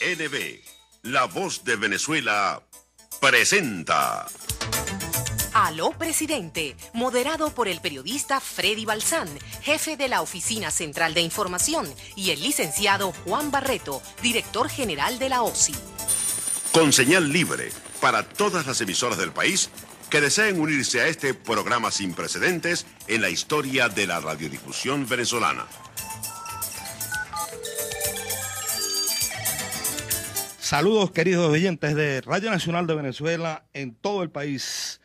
NB, La Voz de Venezuela, presenta. Aló Presidente, moderado por el periodista Freddy Balsán, jefe de la Oficina Central de Información, y el licenciado Juan Barreto, director general de la OSI. Con señal libre para todas las emisoras del país que deseen unirse a este programa sin precedentes en la historia de la radiodifusión venezolana. Saludos queridos oyentes de Radio Nacional de Venezuela en todo el país.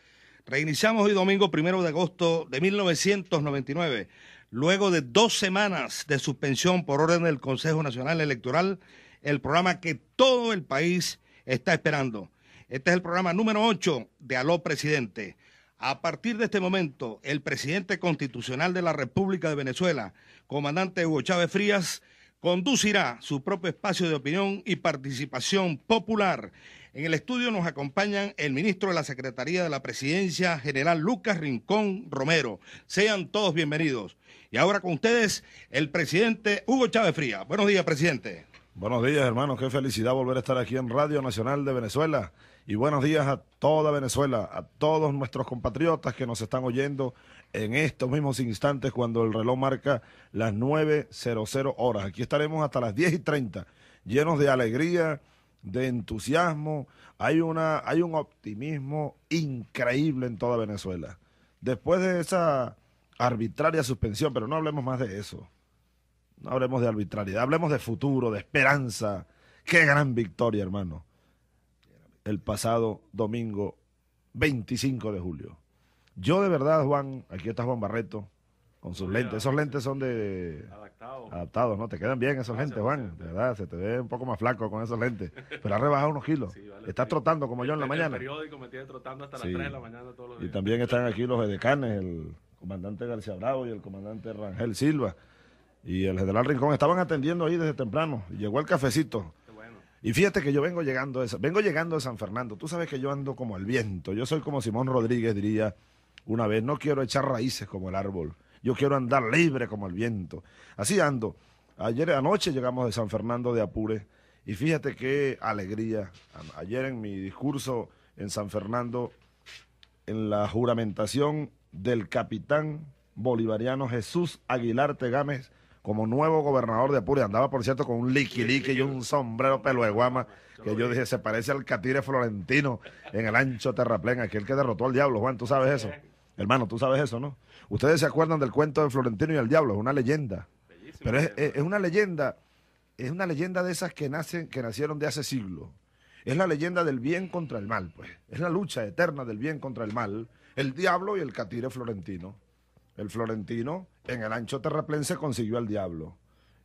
Reiniciamos hoy domingo primero de agosto de 1999, luego de dos semanas de suspensión por orden del Consejo Nacional Electoral, el programa que todo el país está esperando. Este es el programa número 8 de Aló Presidente. A partir de este momento, el presidente constitucional de la República de Venezuela, comandante Hugo Chávez Frías, conducirá su propio espacio de opinión y participación popular. En el estudio nos acompañan el ministro de la Secretaría de la Presidencia, general Lucas Rincón Romero. Sean todos bienvenidos. Y ahora con ustedes, el presidente Hugo Chávez Fría. Buenos días, presidente. Buenos días, hermanos. Qué felicidad volver a estar aquí en Radio Nacional de Venezuela. Y buenos días a toda Venezuela, a todos nuestros compatriotas que nos están oyendo en estos mismos instantes cuando el reloj marca las 9.00 horas. Aquí estaremos hasta las 10 y 30, llenos de alegría, de entusiasmo. Hay, una, hay un optimismo increíble en toda Venezuela. Después de esa arbitraria suspensión, pero no hablemos más de eso. No hablemos de arbitrariedad, hablemos de futuro, de esperanza. Qué gran victoria, hermano. El pasado domingo 25 de julio. Yo de verdad, Juan, aquí está Juan Barreto, con sus lentes. Esos lentes son de... Adaptados. Adaptados, ¿no? Te quedan bien esos lentes, Juan. De verdad, se te ve un poco más flaco con esos lentes. Pero ha rebajado unos kilos. está Estás trotando como yo en la mañana. El periódico me tiene trotando hasta las 3 de la mañana todos los días. Y también están aquí los edecanes, el comandante García Bravo y el comandante Rangel Silva. Y el general Rincón. Estaban atendiendo ahí desde temprano. Llegó el cafecito. Y fíjate que yo vengo llegando vengo llegando de San Fernando. Tú sabes que yo ando como el viento. Yo soy como Simón Rodríguez, diría una vez, no quiero echar raíces como el árbol, yo quiero andar libre como el viento. Así ando. Ayer anoche llegamos de San Fernando de Apure y fíjate qué alegría. Ayer en mi discurso en San Fernando, en la juramentación del capitán bolivariano Jesús Aguilar Tegames como nuevo gobernador de Apure. Andaba, por cierto, con un liquilique y un sombrero pelo de guama que yo dije se parece al catire florentino en el ancho terraplén, aquel que derrotó al diablo, Juan, ¿tú sabes eso? Hermano, tú sabes eso, ¿no? Ustedes se acuerdan del cuento de Florentino y el Diablo, es una leyenda. Pero es, una leyenda, es una leyenda de esas que, nacen, que nacieron de hace siglos. Es la leyenda del bien contra el mal, pues. Es la lucha eterna del bien contra el mal. El diablo y el catire florentino. El florentino en el ancho terraplense consiguió al diablo.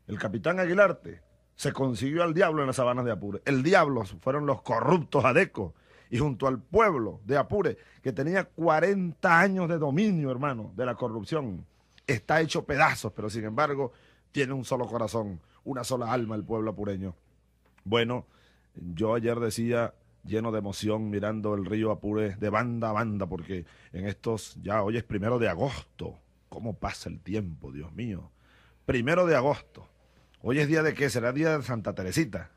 El capitán Aguilarte se consiguió al diablo en las sabanas de Apure. El diablo fueron los corruptos adecos y junto al pueblo de Apure, que tenía 40 años de dominio, hermano, de la corrupción. Está hecho pedazos, pero sin embargo tiene un solo corazón, una sola alma el pueblo apureño. Bueno, yo ayer decía lleno de emoción mirando el río Apure de banda a banda, porque en estos, ya hoy es primero de agosto. ¿Cómo pasa el tiempo, Dios mío? Primero de agosto. Hoy es día de qué? Será día de Santa Teresita.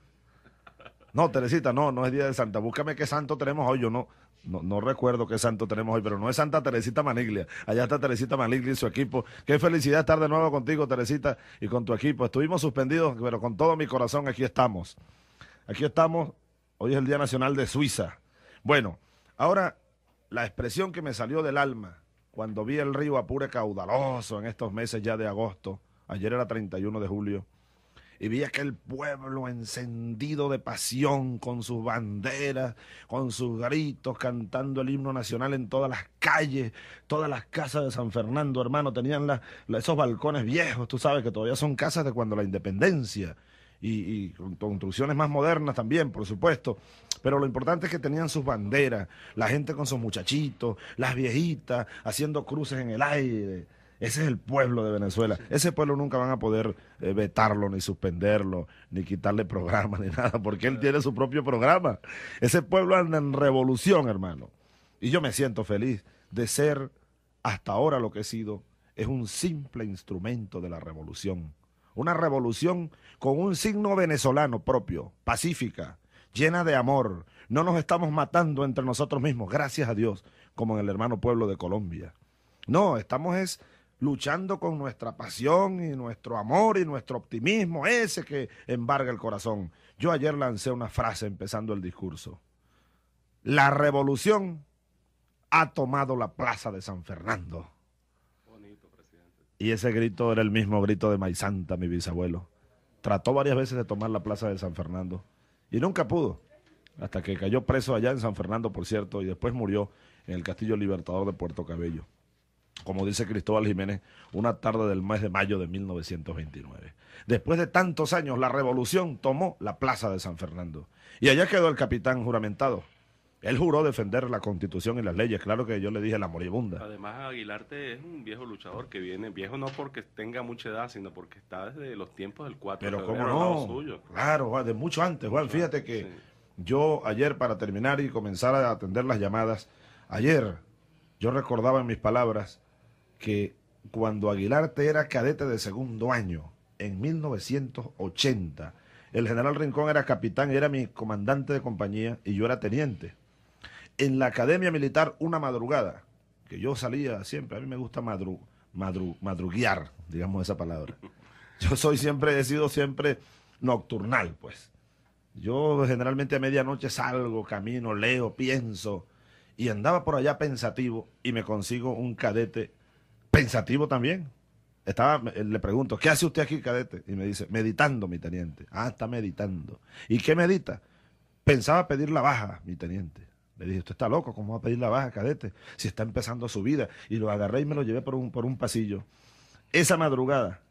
No, Teresita, no, no es día de Santa. Búscame qué santo tenemos hoy. Yo no, no, recuerdo qué santo tenemos hoy, pero no es Santa Teresita Maniglia. Allá está Teresita Maniglia y su equipo. Qué felicidad estar de nuevo contigo, Teresita, y con tu equipo. Estuvimos suspendidos, pero con todo mi corazón aquí estamos. Aquí estamos. Hoy es el Día Nacional de Suiza. Bueno, ahora la expresión que me salió del alma cuando vi el río Apure caudaloso en estos meses ya de agosto, ayer era 31 de julio, y vi aquel pueblo encendido de pasión con sus banderas, con sus gritos, cantando el himno nacional en todas las calles, todas las casas de San Fernando, hermano, tenían esos balcones viejos, tú sabes que todavía son casas de cuando la independencia. Y, y, construcciones más modernas también, por supuesto. Pero lo importante es que tenían sus banderas, la gente con sus muchachitos, las viejitas haciendo cruces en el aire. Ese es el pueblo de Venezuela. Ese pueblo nunca van a poder eh, vetarlo, ni suspenderlo, ni quitarle programa, ni nada, porque él tiene su propio programa. Ese pueblo anda en revolución, hermano. Y yo me siento feliz de ser hasta ahora lo que he sido. Es un simple instrumento de la revolución. Una revolución con un signo venezolano propio, pacífica, llena de amor. No nos estamos matando entre nosotros mismos, gracias a Dios, como en el hermano pueblo de Colombia. No, estamos es luchando con nuestra pasión y nuestro amor y nuestro optimismo, ese que embarga el corazón. Yo ayer lancé una frase empezando el discurso. La revolución ha tomado la plaza de San Fernando. Y ese grito era el mismo grito de Maizanta, mi bisabuelo. Trató varias veces de tomar la plaza de San Fernando y nunca pudo. Hasta que cayó preso allá en San Fernando, por cierto, y después murió en el Castillo Libertador de Puerto Cabello como dice Cristóbal Jiménez, una tarde del mes de mayo de 1929. Después de tantos años, la revolución tomó la plaza de San Fernando. Y allá quedó el capitán juramentado. Él juró defender la constitución y las leyes, claro que yo le dije la moribunda. Además, Aguilarte es un viejo luchador que viene, viejo no porque tenga mucha edad, sino porque está desde los tiempos del 4 Pero cómo no, claro, de mucho antes, Juan, fíjate que yo ayer para terminar y comenzar a atender las llamadas, ayer yo recordaba en mis palabras que cuando Aguilarte era cadete de segundo año, en 1980, el general Rincón era capitán, era mi comandante de compañía y yo era teniente. En la academia militar, una madrugada, que yo salía siempre, a mí me gusta madru, madru, madruguear, digamos esa palabra. Yo soy siempre, he sido siempre nocturnal, pues. Yo generalmente a medianoche salgo, camino, leo, pienso, y andaba por allá pensativo y me consigo un cadete pensativo también. Estaba, eh, le pregunto, ¿qué hace usted aquí, cadete? Y me dice, meditando, mi teniente. Ah, está meditando. ¿Y qué medita? Pensaba pedir la baja, mi teniente. Le dije, usted está loco, ¿cómo va a pedir la baja, cadete? Si está empezando su vida. Y lo agarré y me lo llevé por un, por un pasillo. Esa madrugada,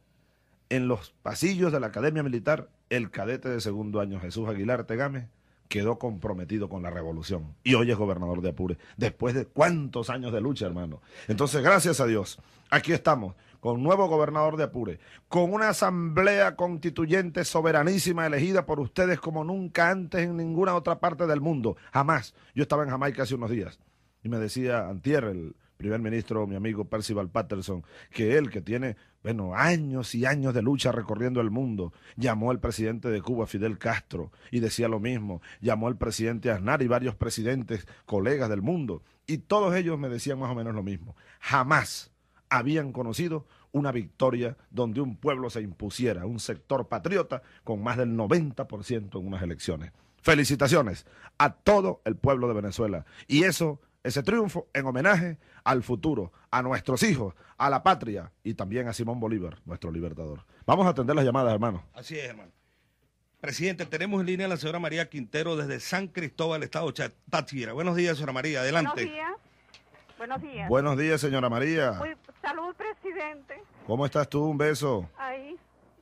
en los pasillos de la Academia Militar, el cadete de segundo año, Jesús Aguilar Tegame, quedó comprometido con la revolución y hoy es gobernador de Apure, después de cuántos años de lucha, hermano. Entonces, gracias a Dios, aquí estamos con nuevo gobernador de Apure, con una asamblea constituyente soberanísima elegida por ustedes como nunca antes en ninguna otra parte del mundo, jamás. Yo estaba en Jamaica hace unos días y me decía Antier, el primer ministro, mi amigo Percival Patterson, que él que tiene bueno, años y años de lucha recorriendo el mundo. Llamó al presidente de Cuba, Fidel Castro, y decía lo mismo. Llamó al presidente Aznar y varios presidentes, colegas del mundo, y todos ellos me decían más o menos lo mismo. Jamás habían conocido una victoria donde un pueblo se impusiera, un sector patriota, con más del 90% en unas elecciones. Felicitaciones a todo el pueblo de Venezuela. Y eso ese triunfo en homenaje al futuro, a nuestros hijos, a la patria y también a Simón Bolívar, nuestro libertador. Vamos a atender las llamadas, hermano. Así es, hermano. Presidente, tenemos en línea a la señora María Quintero desde San Cristóbal, Estado Táchira. Buenos días, señora María, adelante. Buenos días. Buenos días. Buenos días, señora María. salud, presidente. ¿Cómo estás tú? Un beso. Ahí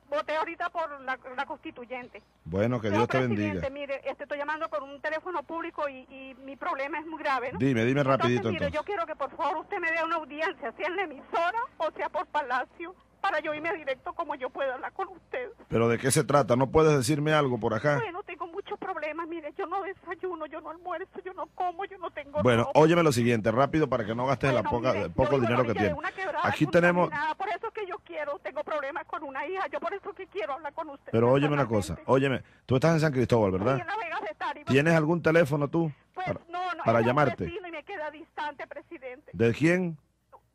voté ahorita por la, constituyente. Bueno, que Dios te bendiga. Mire, este, estoy llamando por un teléfono público y, y, mi problema es muy grave. ¿no? Dime, dime rapidito. Entonces, yo quiero que por favor usted me dé una audiencia, sea en la emisora o sea por Palacio, para yo irme directo como yo pueda hablar con usted. Pero ¿de qué se trata? ¿No puedes decirme algo por acá? Bueno, muchos problemas. Mire, yo no desayuno, yo no almuerzo, yo no como, yo no tengo. Bueno, óyeme lo siguiente, rápido, para que no gastes la poca, el poco dinero que tienes. Aquí tenemos. Por eso que yo quiero, tengo problemas con una hija, yo por eso que quiero hablar con usted. Pero óyeme una cosa, óyeme, tú estás en San Cristóbal, ¿verdad? Sí, en la Vega de ¿Tienes algún teléfono tú? Pues, para, no, no, para llamarte. Y me queda distante, presidente. ¿De quién?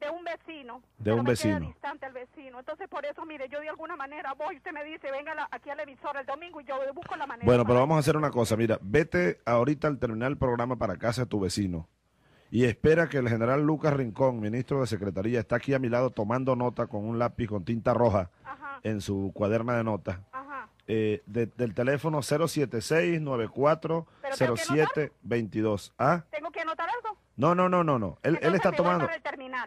de un vecino. De un vecino. distante vecino. Entonces, por eso, mire, yo de alguna manera voy, usted me dice, venga aquí al el domingo y yo busco la manera. Bueno, pero vamos a hacer una cosa. Mira, vete ahorita al terminar el programa para casa a tu vecino y espera que el general Lucas Rincón, ministro de Secretaría, está aquí a mi lado tomando nota con un lápiz con tinta roja en su cuaderna de notas eh, del teléfono 076-9407-22. ¿Ah? ¿Tengo que anotar algo? No, no, no, no, no. Él, está tomando.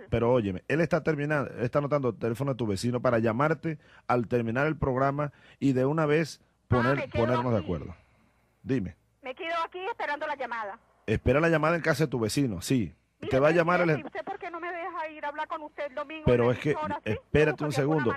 Pero óyeme, él está terminando, está anotando el teléfono de tu vecino para llamarte al terminar el programa y de una vez ah, poner, ponernos de acuerdo. Dime. Me quedo aquí esperando la llamada. Espera la llamada en casa de tu vecino, sí. te va a llamar el hablar con usted el domingo. Pero es que, espérate un segundo.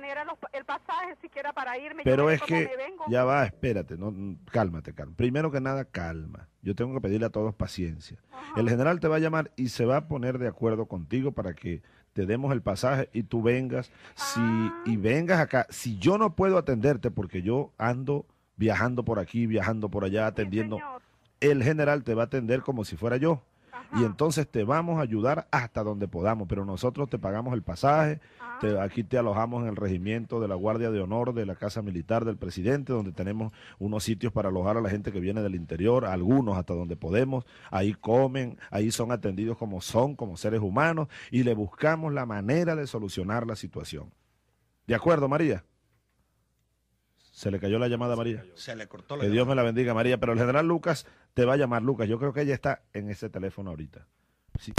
Pero es que, ya va, espérate, no, cálmate, Primero que nada, calma. Yo tengo que pedirle a todos paciencia. El general te va a llamar y se va a poner de acuerdo contigo para que te demos el pasaje y tú vengas. Si, y ah. vengas acá. Si yo no puedo atenderte porque yo ando viajando por aquí, viajando por allá, atendiendo, el general te va a atender como si fuera yo y entonces te vamos a ayudar hasta donde podamos, pero nosotros te pagamos el pasaje, ah. aquí te alojamos en el regimiento de la Guardia de Honor de la Casa Militar del Presidente, donde tenemos unos sitios para alojar a la gente que viene del interior, algunos hasta donde podemos, ahí comen, ahí son atendidos como son, como seres humanos, y le buscamos la manera de solucionar la situación. ¿De acuerdo, María? Se le cayó la llamada a María. Se le cortó la Que Dios me la bendiga, María. Pero el general Lucas te va a llamar, Lucas. Yo creo que ella está en ese teléfono ahorita. Sí.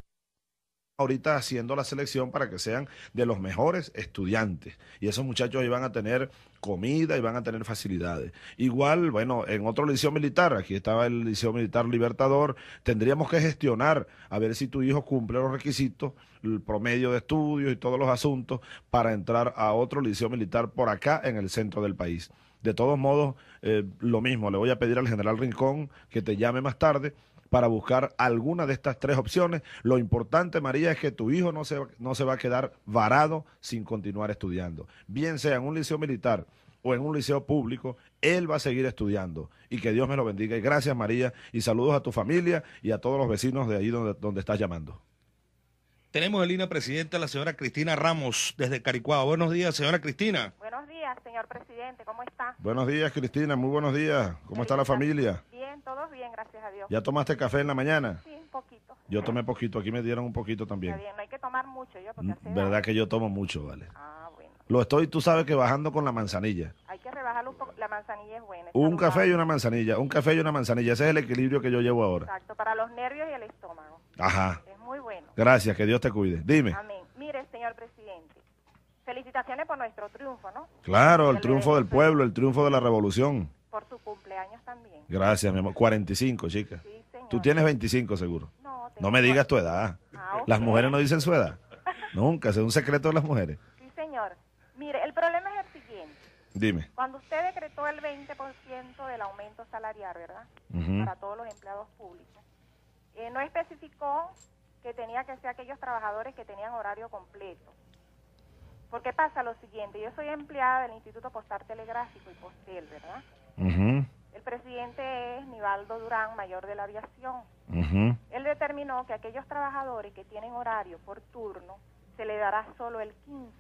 Ahorita haciendo la selección para que sean de los mejores estudiantes. Y esos muchachos iban van a tener comida y van a tener facilidades. Igual, bueno, en otro liceo militar, aquí estaba el Liceo Militar Libertador, tendríamos que gestionar a ver si tu hijo cumple los requisitos, el promedio de estudios y todos los asuntos para entrar a otro liceo militar por acá en el centro del país. De todos modos, eh, lo mismo, le voy a pedir al general Rincón que te llame más tarde para buscar alguna de estas tres opciones. Lo importante, María, es que tu hijo no se, no se va a quedar varado sin continuar estudiando. Bien sea en un liceo militar o en un liceo público, él va a seguir estudiando. Y que Dios me lo bendiga. Y gracias, María. Y saludos a tu familia y a todos los vecinos de ahí donde, donde estás llamando. Tenemos en línea presidenta la señora Cristina Ramos desde Caricuado. Buenos días, señora Cristina. Buenos días, señor presidente. ¿Cómo está? Buenos días, Cristina. Muy buenos días. ¿Cómo está la familia? Bien, todos bien, gracias a Dios. ¿Ya tomaste café en la mañana? Sí, un poquito. Yo tomé poquito. Aquí me dieron un poquito también. Está bien, no hay que tomar mucho. Yo porque mm, Verdad que yo tomo mucho, vale. Ah, bueno. Lo estoy, tú sabes que bajando con la manzanilla. Hay que rebajarlo un poco. La manzanilla es buena. Un café y una manzanilla. Un café y una manzanilla. Ese es el equilibrio que yo llevo ahora. Exacto, para los nervios y el estómago. Ajá. Gracias, que Dios te cuide. Dime. Amén. Mire, señor presidente, felicitaciones por nuestro triunfo, ¿no? Claro, el, triunfo del pueblo, el triunfo de la revolución. Por tu cumpleaños también. Gracias, mi amor. 45, chica. Sí, señor. Tú tienes 25 seguro. No, no me digas tu edad. Ah, las mujeres no dicen su edad. Nunca, es un secreto de las mujeres. Sí, señor. Mire, el problema es el siguiente. Dime. Cuando usted decretó el 20% del aumento salarial, ¿verdad? Para todos los empleados públicos, eh, no especificó que tenía que ser aquellos trabajadores que tenían horario completo. Porque pasa lo siguiente, yo soy empleada del Instituto Postal Telegráfico y Postel, ¿verdad? El presidente es Nivaldo Durán, mayor de la aviación. Él determinó que aquellos trabajadores que tienen horario por turno se le dará solo el 15%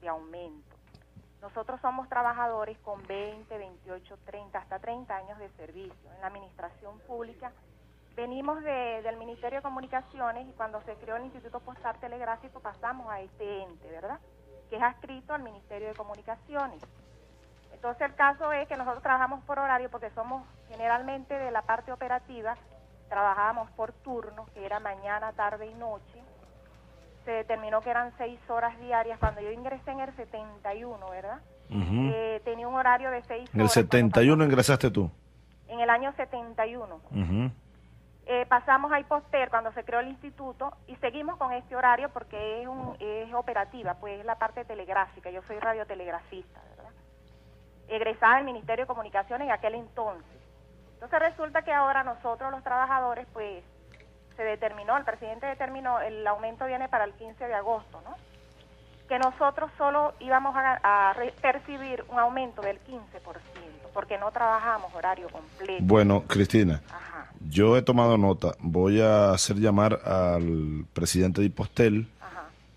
de aumento. Nosotros somos trabajadores con 20, 28, 30, hasta 30 años de servicio en la administración pública venimos del Ministerio de Comunicaciones y cuando se creó el Instituto Postal Telegráfico pasamos a este ente, ¿verdad? Que es adscrito al Ministerio de Comunicaciones. Entonces el caso es que nosotros trabajamos por horario porque somos generalmente de la parte operativa, trabajábamos por turnos, que era mañana, tarde y noche. Se determinó que eran seis horas diarias. Cuando yo ingresé en el 71, ¿verdad? Eh, tenía un horario de seis horas. ¿En el 71 ingresaste tú? En el año 71. Uh eh, pasamos a Hiposter cuando se creó el instituto y seguimos con este horario porque es, un, es operativa, pues es la parte telegráfica. Yo soy radiotelegrafista, ¿verdad? Egresada del Ministerio de Comunicaciones en aquel entonces. Entonces resulta que ahora nosotros los trabajadores, pues se determinó, el presidente determinó, el aumento viene para el 15 de agosto, ¿no? Que nosotros solo íbamos a, a percibir un aumento del 15% porque no trabajamos horario completo. Bueno, Cristina, yo he tomado nota. Voy a hacer llamar al presidente de postel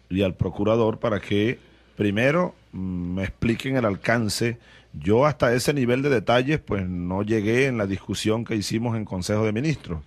y al procurador para que primero mm, me expliquen el alcance. Yo hasta ese nivel de detalles pues no llegué en la discusión que hicimos en Consejo de Ministros.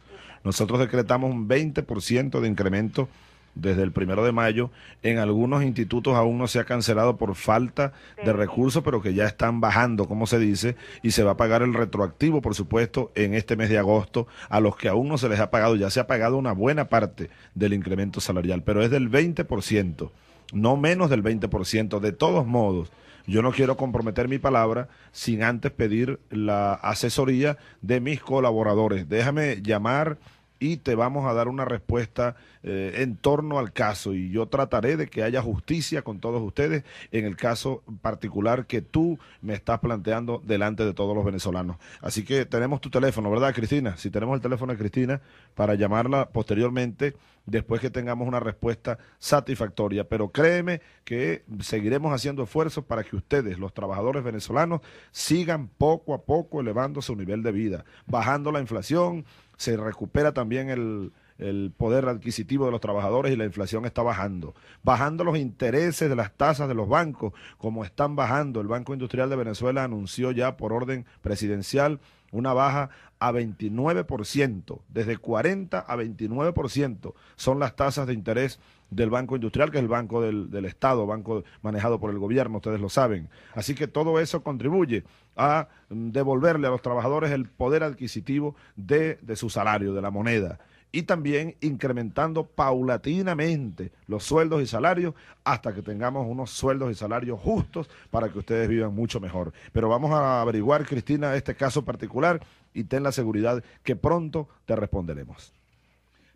Nosotros decretamos un 20% de incremento desde el primero de mayo. En algunos institutos aún no se ha cancelado por falta de recursos, pero que ya están bajando, como se dice, y se va a pagar el retroactivo, por supuesto, en este mes de agosto, a los que aún no se les ha pagado. Ya se ha pagado una buena parte del incremento salarial, pero es del 20%, no menos del 20%. De todos modos, yo no quiero comprometer mi palabra sin antes pedir la asesoría de mis colaboradores. Déjame llamar y te vamos a dar una respuesta eh, en torno al caso y yo trataré de que haya justicia con todos ustedes en el caso particular que tú me estás planteando delante de todos los venezolanos. Así que tenemos tu teléfono, ¿verdad, Cristina? Si tenemos el teléfono de Cristina para llamarla posteriormente después que tengamos una respuesta satisfactoria. Pero créeme que seguiremos haciendo esfuerzos para que ustedes, los trabajadores venezolanos, sigan poco a poco elevando su nivel de vida, bajando la inflación, se recupera también el, el poder adquisitivo de los trabajadores y la inflación está bajando. Bajando los intereses de las tasas de los bancos, como están bajando. El Banco Industrial de Venezuela anunció ya por orden presidencial una baja a 29%, desde 40 a 29% son las tasas de interés del Banco Industrial, que es el banco del, del, Estado, banco manejado por el gobierno, ustedes lo saben. Así que todo eso contribuye a mm, devolverle a los trabajadores el poder adquisitivo de, de su salario, de la moneda y también incrementando paulatinamente los sueldos y salarios hasta que tengamos unos sueldos y salarios justos para que ustedes vivan mucho mejor. Pero vamos a averiguar, Cristina, este caso particular y ten la seguridad que pronto te responderemos.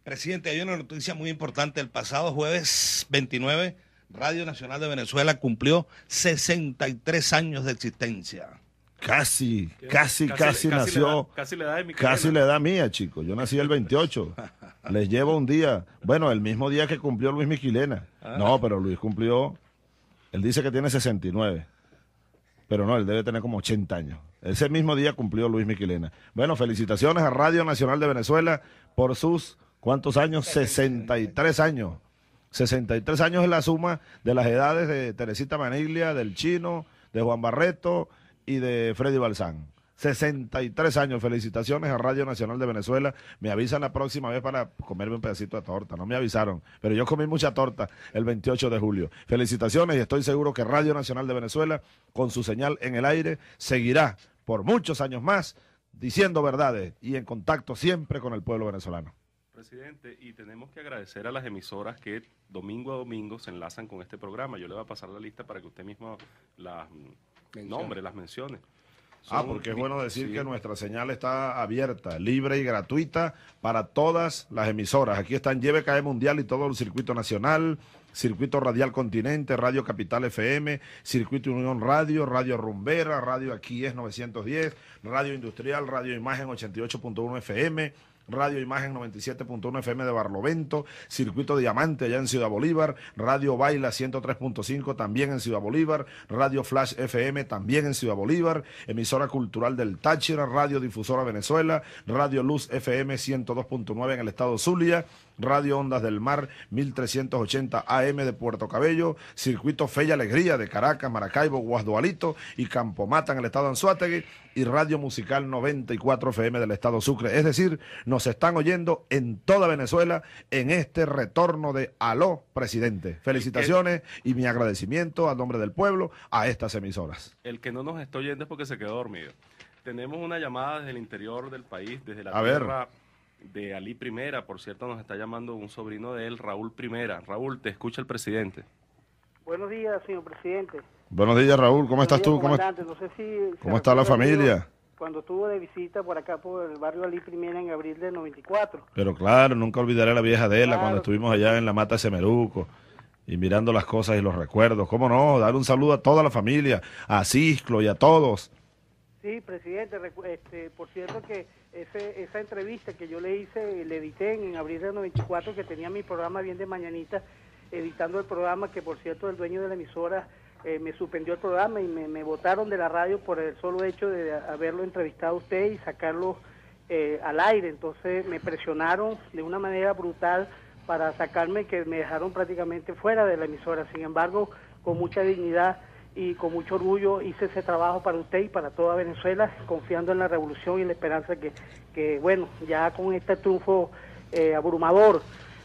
Presidente, hay una noticia muy importante. El pasado jueves 29, Radio Nacional de Venezuela cumplió 63 años de existencia. Casi, casi, casi, nació. Casi le da, Casi mía, chico. Yo nací el 28. Les llevo un día. Bueno, el mismo día que cumplió Luis Miquilena. Ah. No, pero Luis cumplió. Él dice que tiene 69. Pero no, él debe tener como 80 años. Ese mismo día cumplió Luis Miquilena. Bueno, felicitaciones a Radio Nacional de Venezuela por sus, ¿cuántos años? 63 años. 63 años es la suma de las edades de Teresita Maniglia, del Chino, de Juan Barreto, y de Freddy Balsán. 63 años. Felicitaciones a Radio Nacional de Venezuela. Me avisan la próxima vez para comerme un pedacito de torta. No me avisaron, pero yo comí mucha torta el 28 de julio. Felicitaciones y estoy seguro que Radio Nacional de Venezuela, con su señal en el aire, seguirá por muchos años más diciendo verdades y en contacto siempre con el pueblo venezolano. Presidente, y tenemos que agradecer a las emisoras que domingo a domingo se enlazan con este programa. Yo le voy a pasar la lista para que usted mismo las nombre las menciones. ah, porque es bueno decir que nuestra señal está abierta, libre y gratuita para todas las emisoras. Aquí están YBKE Mundial y todo el circuito nacional, Circuito Radial Continente, Radio Capital FM, Circuito Unión Radio, Radio Rumbera, Radio Aquí es 910, Radio Industrial, Radio Imagen 88.1 FM. Radio Imagen 97.1 FM de Barlovento, Circuito Diamante allá en Ciudad Bolívar, Radio Baila 103.5 también en Ciudad Bolívar, Radio Flash FM también en Ciudad Bolívar, Emisora Cultural del Táchira, Radio Difusora Venezuela, Radio Luz FM 102.9 en el estado Zulia, Radio Ondas del Mar, 1380 AM de Puerto Cabello, Circuito Fe Alegría de Caracas, Maracaibo, Guasdualito y Campomata en el estado de Anzuategui y Radio Musical 94 FM del estado Sucre. Es decir, nos están oyendo en toda Venezuela en este retorno de Aló, presidente. Felicitaciones y, mi agradecimiento a nombre del pueblo a estas emisoras. El que no nos está oyendo es porque se quedó dormido. Tenemos una llamada desde el interior del país, desde la a tierra de Ali Primera. Por cierto, nos está llamando un sobrino de él, Raúl Primera. Raúl, te escucha el presidente. Buenos días, señor presidente. Buenos días, Raúl. ¿Cómo estás tú? ¿Cómo, ¿Cómo está la familia? Cuando estuvo de visita por acá, por el barrio Ali Primera en abril del 94. Pero claro, nunca olvidaré la vieja de él, cuando estuvimos allá en la Mata de Semeruco y mirando las cosas y los recuerdos. ¿Cómo no? Dar un saludo a toda la familia, a Cisclo y a todos. Sí, presidente, este, por cierto que esa entrevista que yo le hice, le edité en, abril del 94, que tenía mi programa bien de mañanita, editando el programa, que por cierto el dueño de la emisora eh, me suspendió el programa y me, botaron de la radio por el solo hecho de haberlo entrevistado a usted y sacarlo eh, al aire. Entonces me presionaron de una manera brutal para sacarme, que me dejaron prácticamente fuera de la emisora. Sin embargo, con mucha dignidad y con mucho orgullo hice ese trabajo para usted y para toda Venezuela, confiando en la revolución y en la esperanza que, que bueno, ya con este triunfo eh, abrumador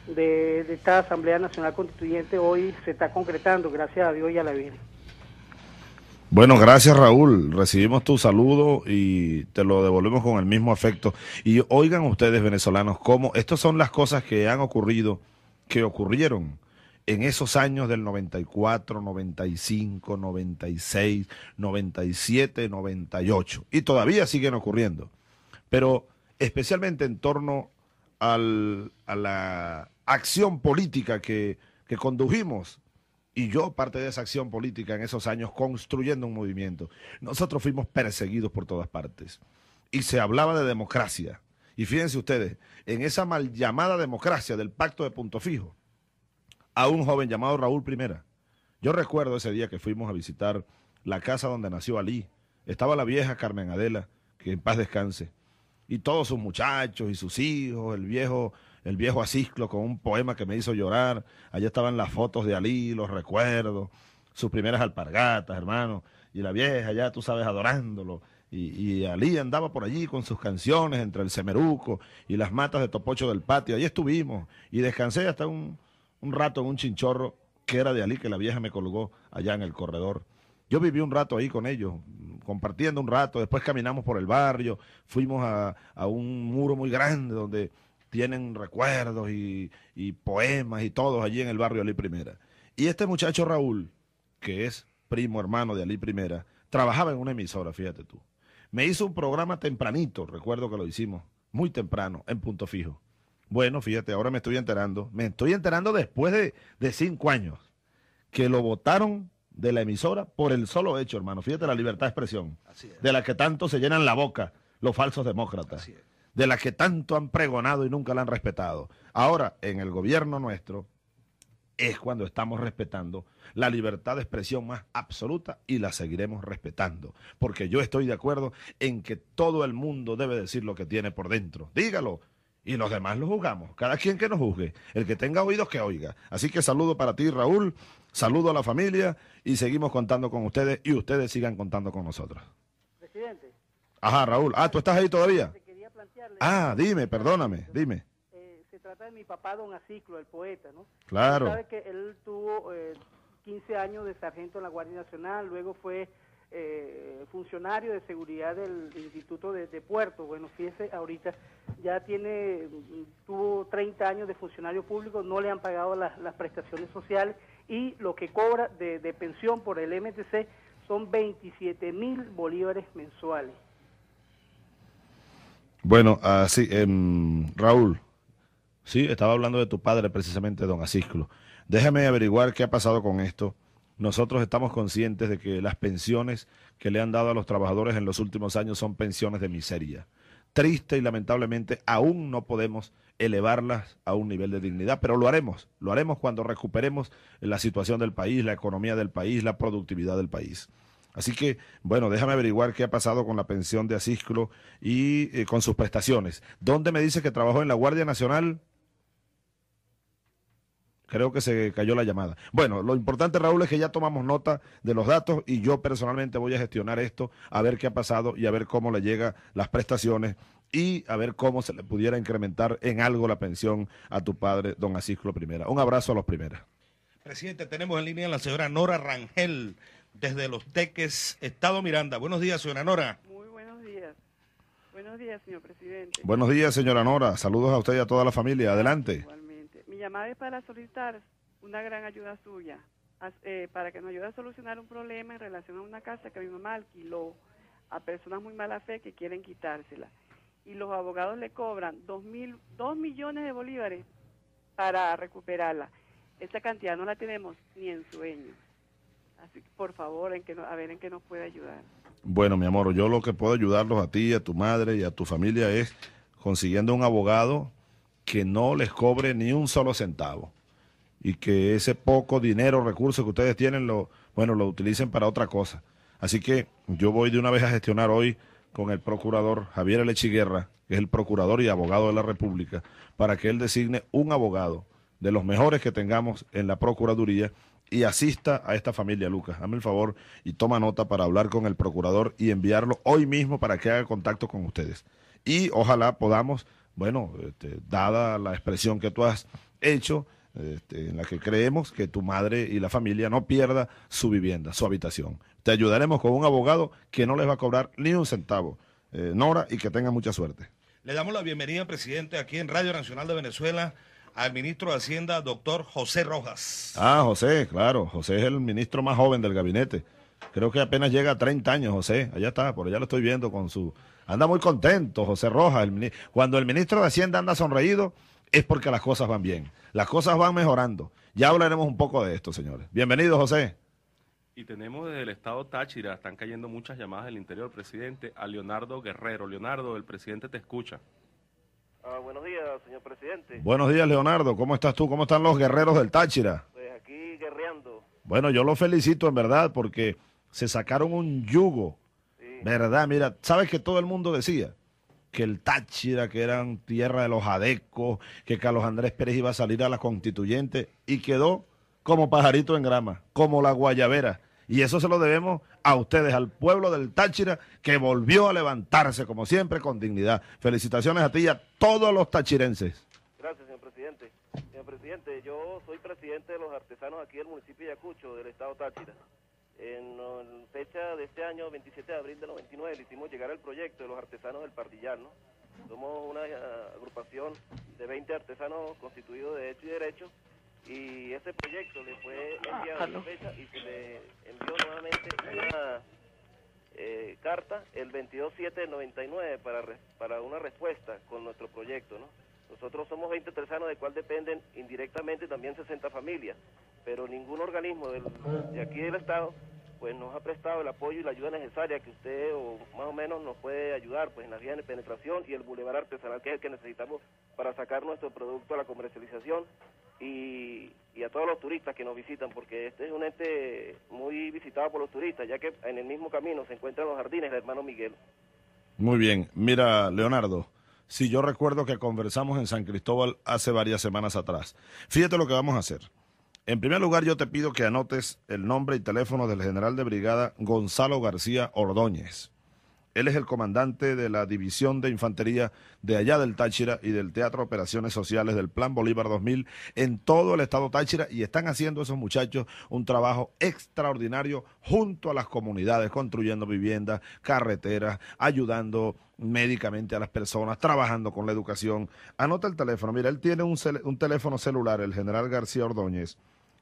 de, esta Asamblea Nacional Constituyente hoy se está concretando, gracias a Dios y a la vida. Bueno, gracias Raúl, recibimos tu saludo y te lo devolvemos con el mismo afecto. Y oigan ustedes venezolanos cómo, estas son las cosas que han ocurrido, que ocurrieron en esos años del 94, 95, 96, 97, 98. Y todavía siguen ocurriendo. Pero especialmente en torno a la acción política que, que condujimos. Y yo, parte de esa acción política en esos años, construyendo un movimiento. Nosotros fuimos perseguidos por todas partes. Y se hablaba de democracia. Y fíjense ustedes, en esa mal llamada democracia del pacto de punto fijo, a un joven llamado Raúl Primera. Yo recuerdo ese día que fuimos a visitar la casa donde nació Alí. Estaba la vieja Carmen Adela, que en paz descanse, y todos sus muchachos y sus hijos, el viejo, el viejo Asisclo con un poema que me hizo llorar. Allá estaban las fotos de Alí, los recuerdos, sus primeras alpargatas, hermano, y la vieja ya, tú sabes, adorándolo. Y, y, Ali andaba por allí con sus canciones entre el Semeruco y las matas de Topocho del Patio. Allí estuvimos y descansé hasta un, un rato en un chinchorro que era de Ali, que la vieja me colgó allá en el corredor. Yo viví un rato ahí con ellos, compartiendo un rato, después caminamos por el barrio, fuimos a, un muro muy grande donde tienen recuerdos y, poemas y todos allí en el barrio Ali Primera. Y este muchacho Raúl, que es primo hermano de Ali Primera, trabajaba en una emisora, fíjate tú. Me hizo un programa tempranito, recuerdo que lo hicimos, muy temprano, en punto fijo. Bueno, fíjate, ahora me estoy enterando. Me estoy enterando después de, cinco años que lo votaron de la emisora por el solo hecho, hermano. Fíjate la libertad de expresión, de la que tanto se llenan la boca los falsos demócratas, de la que tanto han pregonado y nunca la han respetado. Ahora, en el gobierno nuestro es cuando estamos respetando la libertad de expresión más absoluta y la seguiremos respetando, porque yo estoy de acuerdo en que todo el mundo debe decir lo que tiene por dentro. Dígalo, y los demás lo juzgamos. Cada quien que nos juzgue. El que tenga oídos que oiga. Así que saludo para ti, Raúl. Saludo a la familia y seguimos contando con ustedes y ustedes sigan contando con nosotros. Presidente. Ajá, Raúl. Ah, tú estás ahí todavía. Ah, dime, perdóname, eh, dime. se trata de mi papá, don Aciclo, el poeta, ¿no? Claro. que él tuvo 15 eh, años de sargento en la Guardia Nacional, luego fue eh, funcionario de seguridad del Instituto de, Puerto. Bueno, fíjese ahorita ya tiene, mm, tuvo 30 años de funcionario público, no le han pagado las, prestaciones sociales y lo que cobra de, pensión por el MTC son 27 mil bolívares mensuales. Bueno, así, em, Raúl, sí, estaba hablando de tu padre precisamente, don Asísculo. Déjame averiguar qué ha pasado con esto. Nosotros estamos conscientes de que las pensiones que le han dado a los trabajadores en los últimos años son pensiones de miseria triste y lamentablemente aún no podemos elevarlas a un nivel de dignidad, pero lo haremos, lo haremos cuando recuperemos la situación del país, la economía del país, la productividad del país. Así que, bueno, déjame averiguar qué ha pasado con la pensión de Asisclo y eh, con sus prestaciones. ¿Dónde me dice que trabajó en la Guardia Nacional? Creo que se cayó la llamada. Bueno, lo importante, Raúl, es que ya tomamos nota de los datos y yo personalmente voy a gestionar esto, a ver qué ha pasado y a ver cómo le llegan las prestaciones y a ver cómo se le pudiera incrementar en algo la pensión a tu padre, don Asís Primera. Un abrazo a los primeras. Presidente, tenemos en línea a la señora Nora Rangel, desde Los Teques, Estado Miranda. Buenos días, señora Nora. Muy buenos días. Buenos días, señor presidente. Buenos días, señora Nora. Saludos a usted y a toda la familia. Adelante llamada es para solicitar una gran ayuda suya, eh, para que nos ayude a solucionar un problema en relación a una casa que mi mamá alquiló a personas muy mala fe que quieren quitársela. Y los abogados le cobran 2 mil, dos millones de bolívares para recuperarla. Esa cantidad no la tenemos ni en sueño Así que por favor, en que a ver en qué nos puede ayudar. Bueno, mi amor, yo lo que puedo ayudarlos a ti, a tu madre y a tu familia es consiguiendo un abogado que no les cobre ni un solo centavo y que ese poco dinero, recursos que ustedes tienen, lo, bueno, lo utilicen para otra cosa. Así que yo voy de una vez a gestionar hoy con el procurador Javier Lechiguerra, que es el procurador y abogado de la República, para que él designe un abogado de los mejores que tengamos en la Procuraduría y asista a esta familia, Lucas. Hazme el favor y toma nota para hablar con el procurador y enviarlo hoy mismo para que haga contacto con ustedes. Y ojalá podamos bueno, este, dada la expresión que tú has hecho, este, en la que creemos que tu madre y la familia no pierda su vivienda, su habitación. Te ayudaremos con un abogado que no les va a cobrar ni un centavo. Eh, Nora, y que tenga mucha suerte. Le damos la bienvenida, presidente, aquí en Radio Nacional de Venezuela al ministro de Hacienda, doctor José Rojas. Ah, José, claro, José es el ministro más joven del gabinete. Creo que apenas llega a 30 años, José. Allá está, por allá lo estoy viendo con su... Anda muy contento, José Rojas. El... Cuando el ministro de Hacienda anda sonreído, es porque las cosas van bien. Las cosas van mejorando. Ya hablaremos un poco de esto, señores. Bienvenido, José. Y tenemos desde el estado Táchira, están cayendo muchas llamadas del interior, presidente, a Leonardo Guerrero. Leonardo, el presidente te escucha. Ah, buenos días, señor presidente. Buenos días, Leonardo. ¿Cómo estás tú? ¿Cómo están los guerreros del Táchira? Pues aquí guerreando. Bueno, yo lo felicito en verdad porque se sacaron un yugo, ¿verdad? Mira, ¿sabes que todo el mundo decía? que el Táchira, que eran tierra de los adecos, que Carlos Andrés Pérez iba a salir a la constituyente y quedó como pajarito en grama, como la guayabera. Y eso se lo debemos a ustedes, al pueblo del Táchira, que volvió a levantarse, como siempre, con dignidad. Felicitaciones a ti y a todos los tachirenses. Gracias, señor presidente. Señor presidente, yo soy presidente de los artesanos aquí del municipio de Yacucho, del estado Táchira. En fecha de este año, 27 de abril del 99, le hicimos llegar el proyecto de los artesanos del Pardillar, Somos una eh, agrupación de 20 artesanos constituidos de hecho y derecho y ese proyecto le fue enviado a ah, la fecha y se le envió nuevamente una eh, carta el 22-7 99 para, para una respuesta con nuestro proyecto, Nosotros somos 20 artesanos, de cual dependen indirectamente también 60 familias pero ningún organismo de aquí del Estado pues nos ha prestado el apoyo y la ayuda necesaria que usted o más o menos nos puede ayudar pues en las vías de penetración y el bulevar artesanal que es el que necesitamos para sacar nuestro producto a la comercialización y, a todos los turistas que nos visitan porque este es un ente muy visitado por los turistas ya que en el mismo camino se encuentran los jardines del hermano Miguel. Muy bien, mira Leonardo. Si yo recuerdo que conversamos en San Cristóbal hace varias semanas atrás. Fíjate lo que vamos a hacer. En primer lugar, yo te pido que anotes el nombre y teléfono del general de brigada Gonzalo García Ordóñez. Él es el comandante de la División de Infantería de allá del Táchira y del Teatro Operaciones Sociales del Plan Bolívar 2000 en todo el estado Táchira y están haciendo esos muchachos un trabajo extraordinario junto a las comunidades, construyendo viviendas, carreteras, ayudando médicamente a las personas, trabajando con la educación. Anota el teléfono, mira, él tiene un, un teléfono celular, el general García Ordóñez,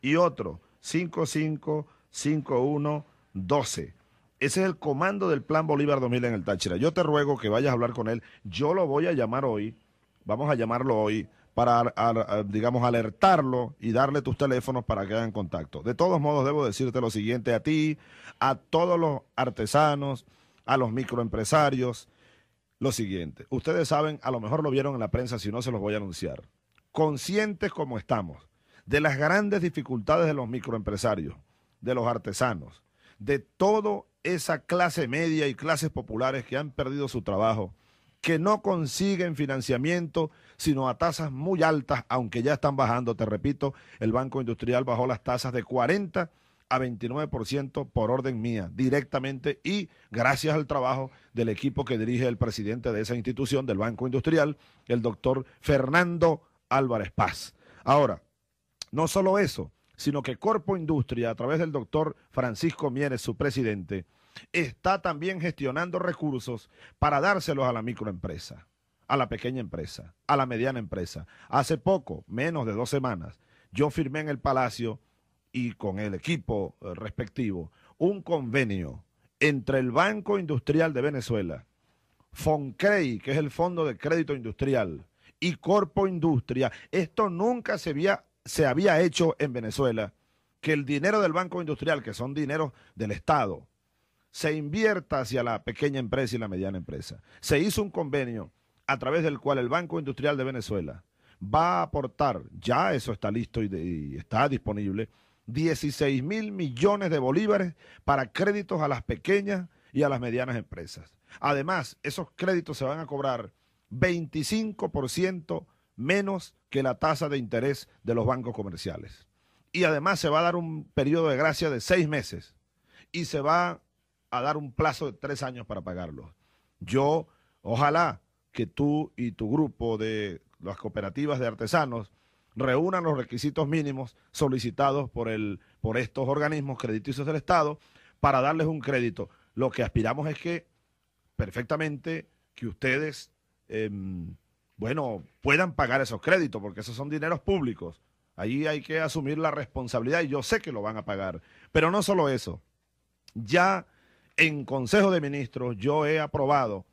y otro 555112. Ese es el comando del Plan Bolívar 2000 en el Táchira. Yo te ruego que vayas a hablar con él. Yo lo voy a llamar hoy. Vamos a llamarlo hoy para, digamos, alertarlo y darle tus teléfonos para que hagan contacto. De todos modos, debo decirte lo siguiente a ti, a todos los artesanos, a los microempresarios. Lo siguiente, ustedes saben, a lo mejor lo vieron en la prensa, si no se los voy a anunciar. Conscientes como estamos de las grandes dificultades de los microempresarios, de los artesanos, de toda esa clase media y clases populares que han perdido su trabajo, que no consiguen financiamiento sino a tasas muy altas, aunque ya están bajando, te repito, el Banco Industrial bajó las tasas de 40 a 29% por orden mía, directamente y gracias al trabajo del equipo que dirige el presidente de esa institución, del Banco Industrial, el doctor Fernando Álvarez Paz. Ahora, no solo eso, sino que Corpo Industria, a través del doctor Francisco Mieres, su presidente, está también gestionando recursos para dárselos a la microempresa, a la pequeña empresa, a la mediana empresa. Hace poco, menos de dos semanas, yo firmé en el Palacio y con el equipo eh, respectivo un convenio entre el Banco Industrial de Venezuela, Foncrey, que es el Fondo de Crédito Industrial, y Corpo Industria. Esto nunca se había se había hecho en Venezuela, que el dinero del Banco Industrial, que son dineros del Estado, se invierta hacia la pequeña empresa y la mediana empresa. Se hizo un convenio a través del cual el Banco Industrial de Venezuela va a aportar, ya eso está listo y, está disponible, 16 mil millones de bolívares para créditos a las pequeñas y a las medianas empresas. Además, esos créditos se van a cobrar 25% menos que la tasa de interés de los bancos comerciales. Y además se va a dar un periodo de gracia de seis meses y se va a dar un plazo de tres años para pagarlo. Yo, ojalá que tú y tu grupo de las cooperativas de artesanos reúnan los requisitos mínimos solicitados por, el, por estos organismos crediticios del Estado para darles un crédito. Lo que aspiramos es que perfectamente que ustedes... Em, bueno, puedan pagar esos créditos, porque esos son dineros públicos. Allí hay que asumir la responsabilidad y yo sé que lo van a pagar. Pero no solo eso, ya en Consejo de Ministros yo he aprobado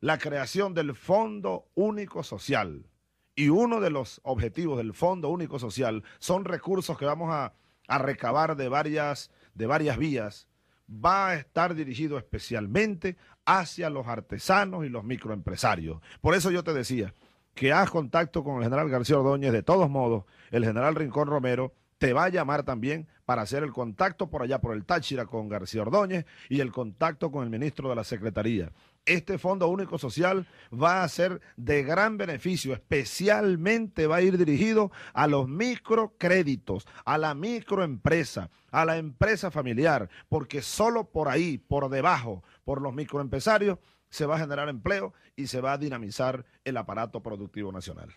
la creación del Fondo Único Social. Y uno de los objetivos del Fondo Único Social son recursos que vamos a, recabar de varias, de varias vías va a estar dirigido especialmente hacia los artesanos y los microempresarios. Por eso yo te decía que haz contacto con el general García Ordóñez, de todos modos, el general Rincón Romero te va a llamar también para hacer el contacto por allá por el Táchira con García Ordóñez y el contacto con el ministro de la Secretaría este Fondo Único Social va a ser de gran beneficio, especialmente va a ir dirigido a los microcréditos, a la microempresa, a la empresa familiar, porque solo por ahí, por debajo, por los microempresarios, se va a generar empleo y se va a dinamizar el aparato productivo nacional.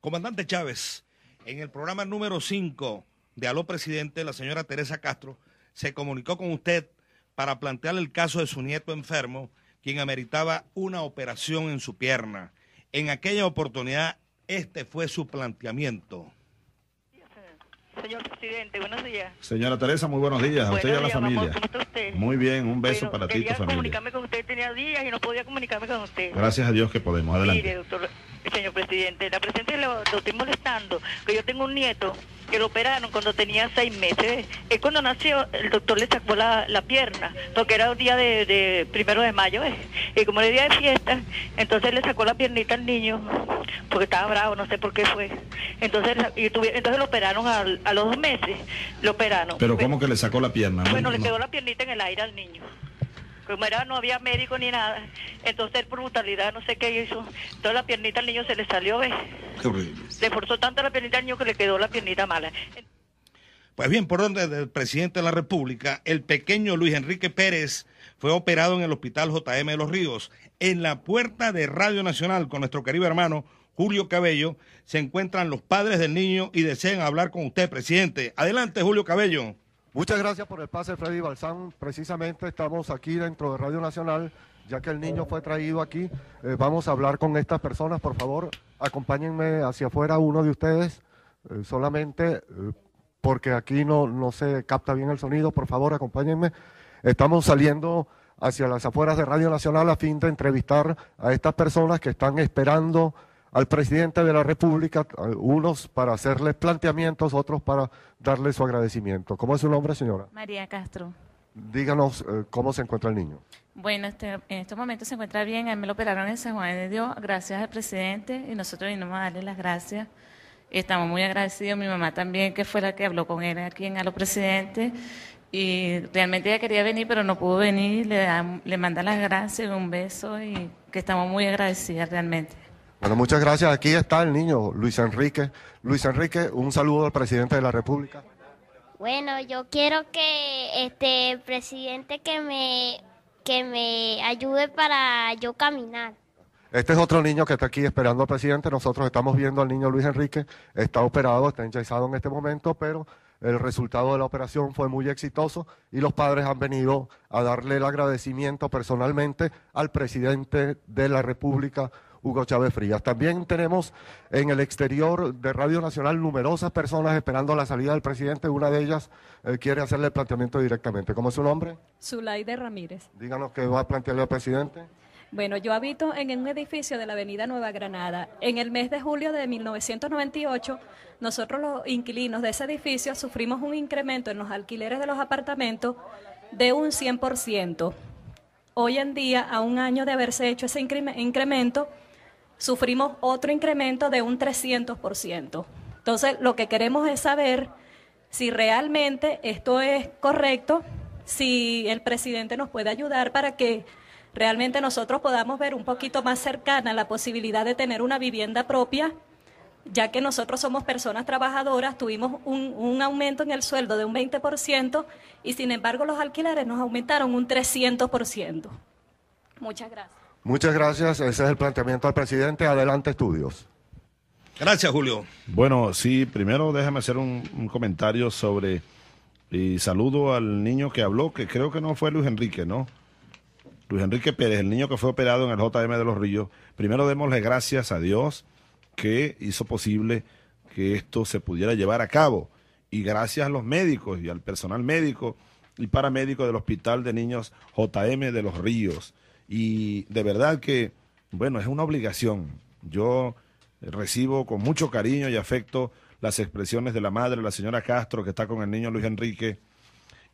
Comandante Chávez, en el programa número 5 de Aló Presidente, la señora Teresa Castro se comunicó con usted para plantearle el caso de su nieto enfermo quien ameritaba una operación en su pierna. En aquella oportunidad, este fue su planteamiento. Señor presidente, buenos días. Señora Teresa, muy buenos días. a usted y a la familia. Muy bien, un beso para ti y tu familia. Gracias a Dios que podemos. Adelante señor presidente. La presencia lo, estoy molestando, que yo tengo un nieto que lo operaron cuando tenía seis meses. Es cuando nació, el doctor le sacó la, la pierna, porque era el día de, primero de mayo, eh, y como era día de fiesta, entonces le sacó la piernita al niño, porque estaba bravo, no sé por qué fue. Entonces y entonces lo operaron a, a, los dos meses, lo operaron. ¿Pero cómo que le sacó la pierna? Bueno, le quedó la piernita en el aire al niño como era, no había médico ni nada. Entonces, por brutalidad, no sé qué hizo. Toda la piernita al niño se le salió, ¿ves? Se forzó tanto la piernita al niño que le quedó la piernita mala. Pues bien, por donde el presidente de la República, el pequeño Luis Enrique Pérez fue operado en el Hospital JM de los Ríos. En la puerta de Radio Nacional con nuestro querido hermano Julio Cabello se encuentran los padres del niño y desean hablar con usted, presidente. Adelante, Julio Cabello. Muchas gracias por el pase, Freddy Balsán. Precisamente estamos aquí dentro de Radio Nacional, ya que el niño fue traído aquí. Eh, vamos a hablar con estas personas. Por favor, acompáñenme hacia afuera uno de ustedes, eh, solamente eh, porque aquí no, no se capta bien el sonido. Por favor, acompáñenme. Estamos saliendo hacia las afueras de Radio Nacional a fin de entrevistar a estas personas que están esperando al presidente de la República, unos para hacerle planteamientos, otros para darle su agradecimiento. ¿Cómo es su nombre, señora? María Castro. Díganos eh, cómo se encuentra el niño. Bueno, este, en estos momentos se encuentra bien. A mí me lo operaron en San Juan de Dios, gracias al presidente, y nosotros vinimos a darle las gracias. Estamos muy agradecidos. Mi mamá también, que fue la que habló con él aquí en Alo Presidente. Y realmente ella quería venir, pero no pudo venir. Le, le manda las gracias, un beso y que estamos muy agradecidas realmente. Bueno, muchas gracias. Aquí está el niño, Luis Enrique. Luis Enrique, un saludo al presidente de la República. Bueno, yo quiero que este presidente que me que me ayude para yo caminar. Este es otro niño que está aquí esperando al presidente. Nosotros estamos viendo al niño Luis Enrique. Está operado, está enchaizado en este momento, pero el resultado de la operación fue muy exitoso y los padres han venido a darle el agradecimiento personalmente al presidente de la República, Hugo Chávez Frías. También tenemos en el exterior de Radio Nacional numerosas personas esperando la salida del presidente. Una de ellas eh, quiere hacerle el planteamiento directamente. ¿Cómo es su nombre? Zulaide Ramírez. Díganos qué va a plantearle al presidente. Bueno, yo habito en un edificio de la Avenida Nueva Granada. En el mes de julio de 1998, nosotros los inquilinos de ese edificio sufrimos un incremento en los alquileres de los apartamentos de un 100%. Hoy en día, a un año de haberse hecho ese incremento, sufrimos otro incremento de un 300%. Entonces, lo que queremos es saber si realmente esto es correcto, si el presidente nos puede ayudar para que realmente nosotros podamos ver un poquito más cercana la posibilidad de tener una vivienda propia, ya que nosotros somos personas trabajadoras, tuvimos un, aumento en el sueldo de un 20% y sin embargo los alquileres nos aumentaron un 300%. Muchas gracias. Muchas gracias. Ese es el planteamiento al presidente. Adelante, estudios. Gracias, Julio. Bueno, sí, primero déjame hacer un, comentario sobre y saludo al niño que habló, que creo que no fue Luis Enrique, ¿no? Luis Enrique Pérez, el niño que fue operado en el JM de los Ríos. Primero démosle gracias a Dios que hizo posible que esto se pudiera llevar a cabo. Y gracias a los médicos y al personal médico y paramédico del Hospital de Niños JM de los Ríos y de verdad que, bueno, es una obligación. Yo recibo con mucho cariño y afecto las expresiones de la madre, la señora Castro, que está con el niño Luis Enrique,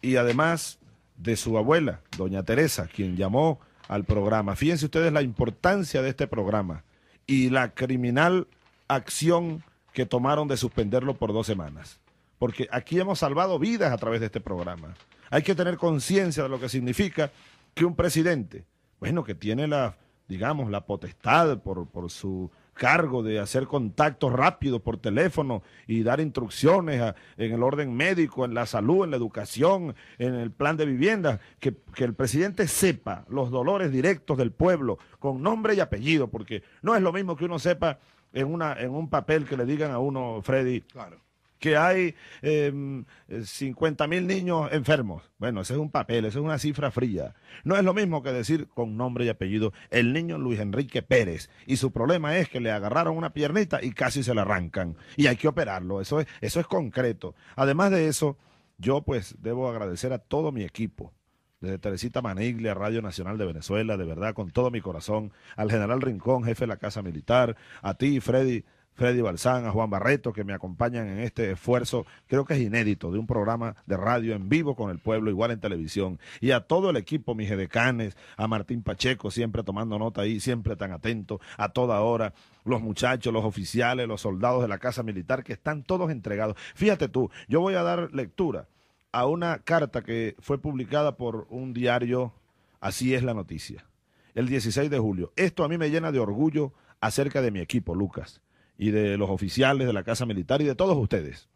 y además de su abuela, doña Teresa, quien llamó al programa. Fíjense ustedes la importancia de este programa y la criminal acción que tomaron de suspenderlo por dos semanas. Porque aquí hemos salvado vidas a través de este programa. Hay que tener conciencia de lo que significa que un presidente bueno, que tiene la, digamos, la potestad por, su cargo de hacer contactos rápidos por teléfono y dar instrucciones en el orden médico, en la salud, en la educación, en el plan de vivienda, que, el presidente sepa los dolores directos del pueblo con nombre y apellido, porque no es lo mismo que uno sepa en, una, en un papel que le digan a uno, Freddy, claro que hay 50 em, eh, mil niños enfermos. Bueno, ese es un papel, esa es una cifra fría. No es lo mismo que decir con nombre y apellido el niño Luis Enrique Pérez. Y su problema es que le agarraron una piernita y casi se la arrancan. Y hay que operarlo, eso es, eso es concreto. Además de eso, yo pues debo agradecer a todo mi equipo desde Teresita Maniglia, Radio Nacional de Venezuela, de verdad, con todo mi corazón, al general Rincón, jefe de la Casa Militar, a ti, Freddy Freddy Balsán, a Juan Barreto, que me acompañan en este esfuerzo, creo que es inédito, de un programa de radio en vivo con el pueblo, igual en televisión. Y a todo el equipo, mis edecanes, a Martín Pacheco, siempre tomando nota ahí, siempre tan atento, a toda hora los muchachos, los oficiales, los soldados de la Casa Militar, que están todos entregados. Fíjate tú, yo voy a dar lectura a una carta que fue publicada por un diario, así es la noticia, el 16 de julio. Esto a mí me llena de orgullo acerca de mi equipo, Lucas y de los oficiales de la Casa Militar y de todos ustedes.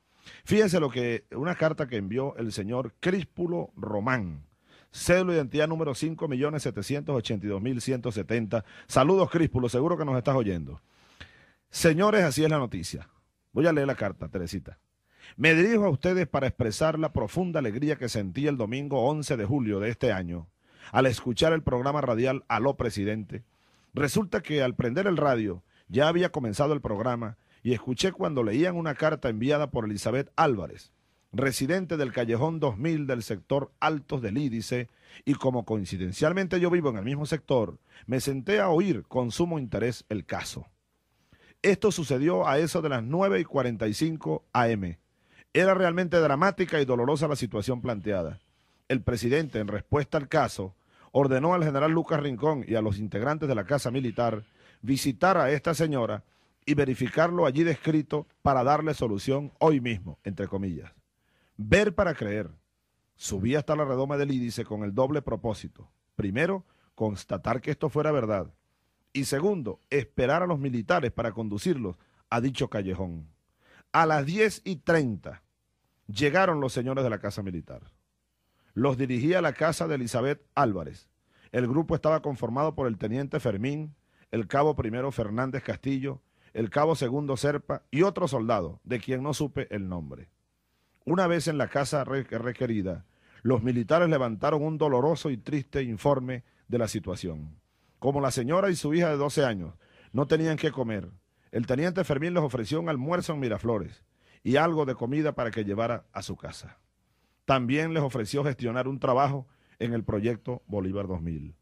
Fíjense lo que una carta que envió el señor Críspulo Román. Cédula de identidad número 5.782.170. Saludos, Críspulo, seguro que nos estás oyendo. Señores, así es la noticia. Voy a leer la carta, Teresita. Me dirijo a ustedes para expresar la profunda alegría que sentí el domingo 11 de julio de este año al escuchar el programa radial Aló Presidente. Resulta que al prender el radio ya había comenzado el programa y escuché cuando leían una carta enviada por Elizabeth Álvarez, residente del Callejón 2000 del sector Altos del Ídice, y como coincidencialmente yo vivo en el mismo sector, me senté a oír con sumo interés el caso. Esto sucedió a eso de las 9 y 45 AM. Era realmente dramática y dolorosa la situación planteada. El presidente, en respuesta al caso, ordenó al general Lucas Rincón y a los integrantes de la Casa Militar visitar a esta señora y verificarlo allí descrito para darle solución hoy mismo, entre comillas. Ver para creer. Subí hasta la redoma del índice con el doble propósito. Primero, constatar que esto fuera verdad. Y segundo, esperar a los militares para conducirlos a dicho callejón. A las 10 y 30 llegaron los señores de la Casa Militar. Los dirigía la casa de Elizabeth Álvarez. El grupo estaba conformado por el teniente Fermín, el cabo primero Fernández Castillo, el cabo segundo Serpa y otro soldado, de quien no supe el nombre. Una vez en la casa requerida, los militares levantaron un doloroso y triste informe de la situación. Como la señora y su hija de 12 años no tenían que comer, el teniente Fermín les ofreció un almuerzo en Miraflores y algo de comida para que llevara a su casa. También les ofreció gestionar un trabajo en el proyecto Bolívar 2000.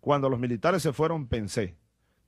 Cuando los militares se fueron pensé,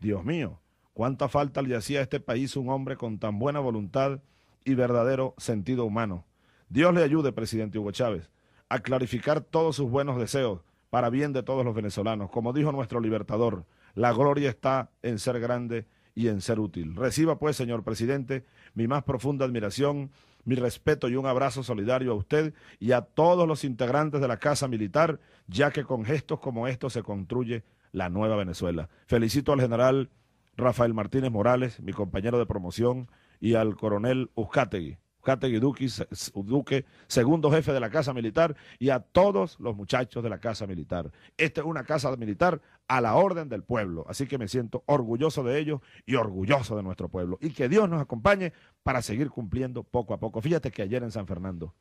Dios mío, cuánta falta le hacía a este país un hombre con tan buena voluntad y verdadero sentido humano. Dios le ayude, presidente Hugo Chávez, a clarificar todos sus buenos deseos para bien de todos los venezolanos. Como dijo nuestro libertador, la gloria está en ser grande y en ser útil. Reciba pues, señor presidente, mi más profunda admiración, mi respeto y un abrazo solidario a usted y a todos los integrantes de la Casa Militar, ya que con gestos como estos se construye la nueva Venezuela. Felicito al general Rafael Martínez Morales, mi compañero de promoción, y al coronel Uzcategui, Uzcategui Duque, Duque, segundo jefe de la Casa Militar, y a todos los muchachos de la Casa Militar. Esta es una Casa Militar a la orden del pueblo, así que me siento orgulloso de ellos y orgulloso de nuestro pueblo. Y que Dios nos acompañe para seguir cumpliendo poco a poco. Fíjate que ayer en San Fernando,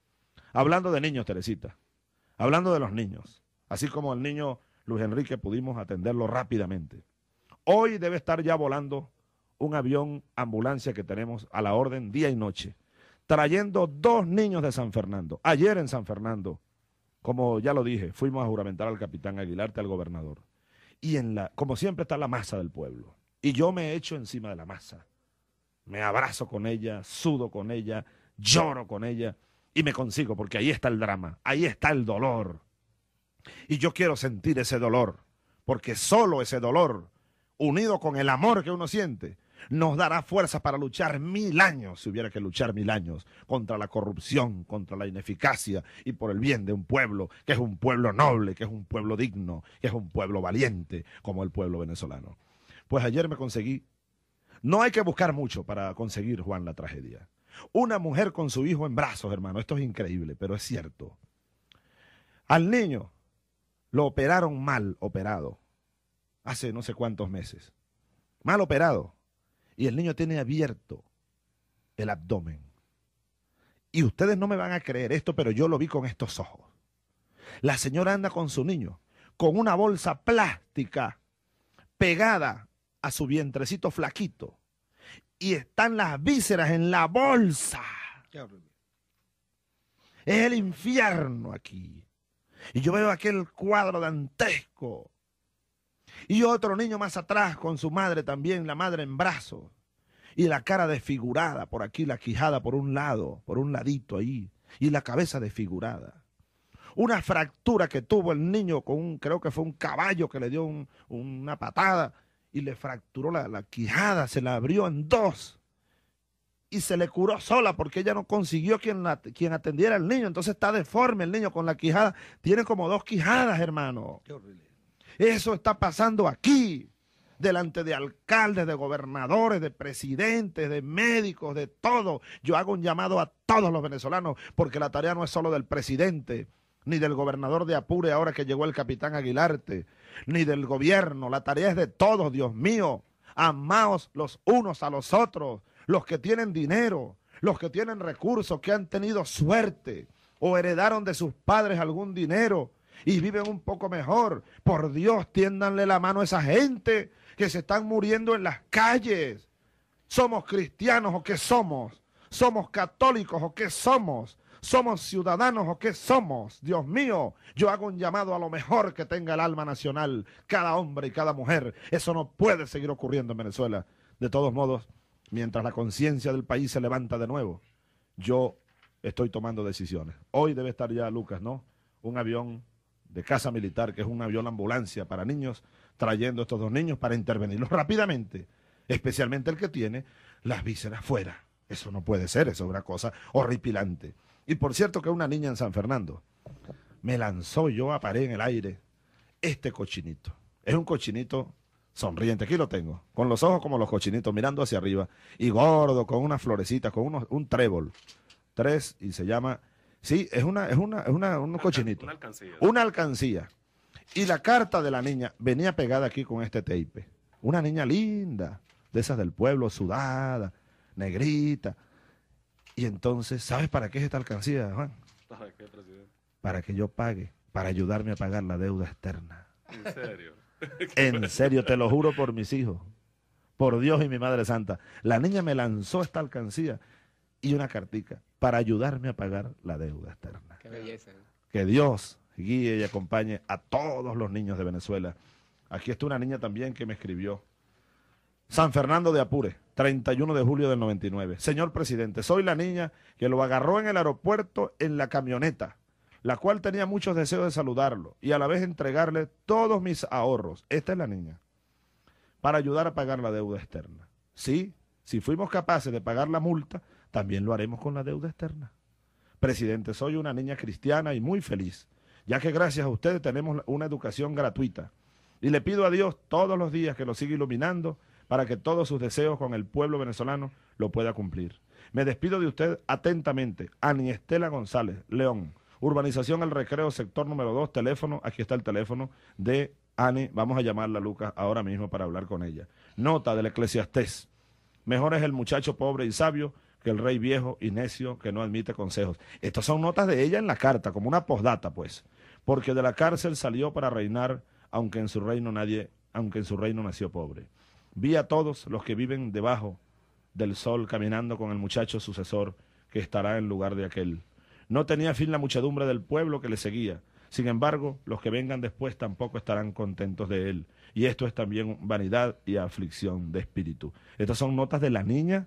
hablando de niños, Teresita, hablando de los niños, así como el niño Luis Enrique pudimos atenderlo rápidamente. Hoy debe estar ya volando un avión ambulancia que tenemos a la orden día y noche, trayendo dos niños de San Fernando. Ayer en San Fernando, como ya lo dije, fuimos a juramentar al capitán Aguilarte, al gobernador. Y en la, como siempre está la masa del pueblo. Y yo me echo encima de la masa. Me abrazo con ella, sudo con ella, lloro con ella y me consigo, porque ahí está el drama, ahí está el dolor, y yo quiero sentir ese dolor, porque solo ese dolor, unido con el amor que uno siente, nos dará fuerza para luchar mil años, si hubiera que luchar mil años, contra la corrupción, contra la ineficacia y por el bien de un pueblo, que es un pueblo noble, que es un pueblo digno, que es un pueblo valiente, como el pueblo venezolano. Pues ayer me conseguí, no hay que buscar mucho para conseguir, Juan, la tragedia. Una mujer con su hijo en brazos, hermano, esto es increíble, pero es cierto. Al niño lo operaron mal operado, hace no sé cuántos meses. Mal operado. Y el niño tiene abierto el abdomen. Y ustedes no me van a creer esto, pero yo lo vi con estos ojos. La señora anda con su niño, con una bolsa plástica pegada a su vientrecito flaquito. Y están las vísceras en la bolsa. Es el infierno aquí. Y yo veo aquel cuadro dantesco. Y otro niño más atrás con su madre también, la madre en brazos. Y la cara desfigurada por aquí, la quijada por un lado, por un ladito ahí. Y la cabeza desfigurada. Una fractura que tuvo el niño con un, creo que fue un caballo que le dio una patada y le fracturó la, la quijada, se la abrió en dos y se le curó sola porque ella no consiguió quien, quien atendiera al niño. Entonces está deforme el niño con la quijada. Tiene como dos quijadas, hermano. Eso está pasando aquí, delante de alcaldes, de gobernadores, de presidentes, de médicos, de todo. Yo hago un llamado a todos los venezolanos porque la tarea no es solo del presidente ni del gobernador de Apure ahora que llegó el capitán Aguilarte, ni del gobierno. La tarea es de todos, Dios mío. Amaos los unos a los otros los que tienen dinero, los que tienen recursos, que han tenido suerte o heredaron de sus padres algún dinero y viven un poco mejor. Por Dios, tiéndanle la mano a esa gente que se están muriendo en las calles. Somos cristianos o qué somos. Somos católicos o qué somos. Somos ciudadanos o qué somos. Dios mío, yo hago un llamado a lo mejor que tenga el alma nacional, cada hombre y cada mujer. Eso no puede seguir ocurriendo en Venezuela. De todos modos mientras la conciencia del país se levanta de nuevo, yo estoy tomando decisiones. Hoy debe estar ya, Lucas, ¿no? Un avión de casa militar, que es un avión ambulancia para niños, trayendo estos dos niños para intervenirlos rápidamente, especialmente el que tiene las vísceras fuera. Eso no puede ser, eso es una cosa horripilante. Y por cierto que una niña en San Fernando me lanzó, yo a pared en el aire, este cochinito. Es un cochinito sonriente, aquí lo tengo, con los ojos como los cochinitos, mirando hacia arriba, y gordo, con unas florecitas, con un trébol, tres, y se llama, sí, es una, es una, es una, un cochinito. Una alcancía. Una alcancía. Y la carta de la niña venía pegada aquí con este tape. Una niña linda, de esas del pueblo, sudada, negrita. Y entonces, ¿sabes para qué es esta alcancía, Juan? ¿Para Para que yo pague, para ayudarme a pagar la deuda externa. ¿En serio? En serio, te lo juro por mis hijos, por Dios y mi Madre Santa. La niña me lanzó esta alcancía y una cartica para ayudarme a pagar la deuda externa. Que Dios guíe y acompañe a todos los niños de Venezuela. Aquí está una niña también que me escribió. San Fernando de Apure, 31 de julio del 99. Señor presidente, soy la niña que lo agarró en el aeropuerto en la camioneta la cual tenía muchos deseos de saludarlo y a la vez entregarle todos mis ahorros, esta es la niña, para ayudar a pagar la deuda externa. Sí, si fuimos capaces de pagar la multa, también lo haremos con la deuda externa. Presidente, soy una niña cristiana y muy feliz, ya que gracias a ustedes tenemos una educación gratuita. Y le pido a Dios todos los días que lo siga iluminando para que todos sus deseos con el pueblo venezolano lo pueda cumplir. Me despido de usted atentamente, Ani Estela González, León, Urbanización El Recreo, sector número 2, teléfono, aquí está el teléfono de Ani, vamos a llamarla Lucas ahora mismo para hablar con ella. Nota del eclesiastés, mejor es el muchacho pobre y sabio que el rey viejo y necio que no admite consejos. Estas son notas de ella en la carta, como una posdata pues, porque de la cárcel salió para reinar, aunque en su reino nadie, aunque en su reino nació pobre. Vi a todos los que viven debajo del sol caminando con el muchacho sucesor que estará en lugar de aquel no tenía fin la muchedumbre del pueblo que le seguía. Sin embargo, los que vengan después tampoco estarán contentos de él. Y esto es también vanidad y aflicción de espíritu. Estas son notas de la niña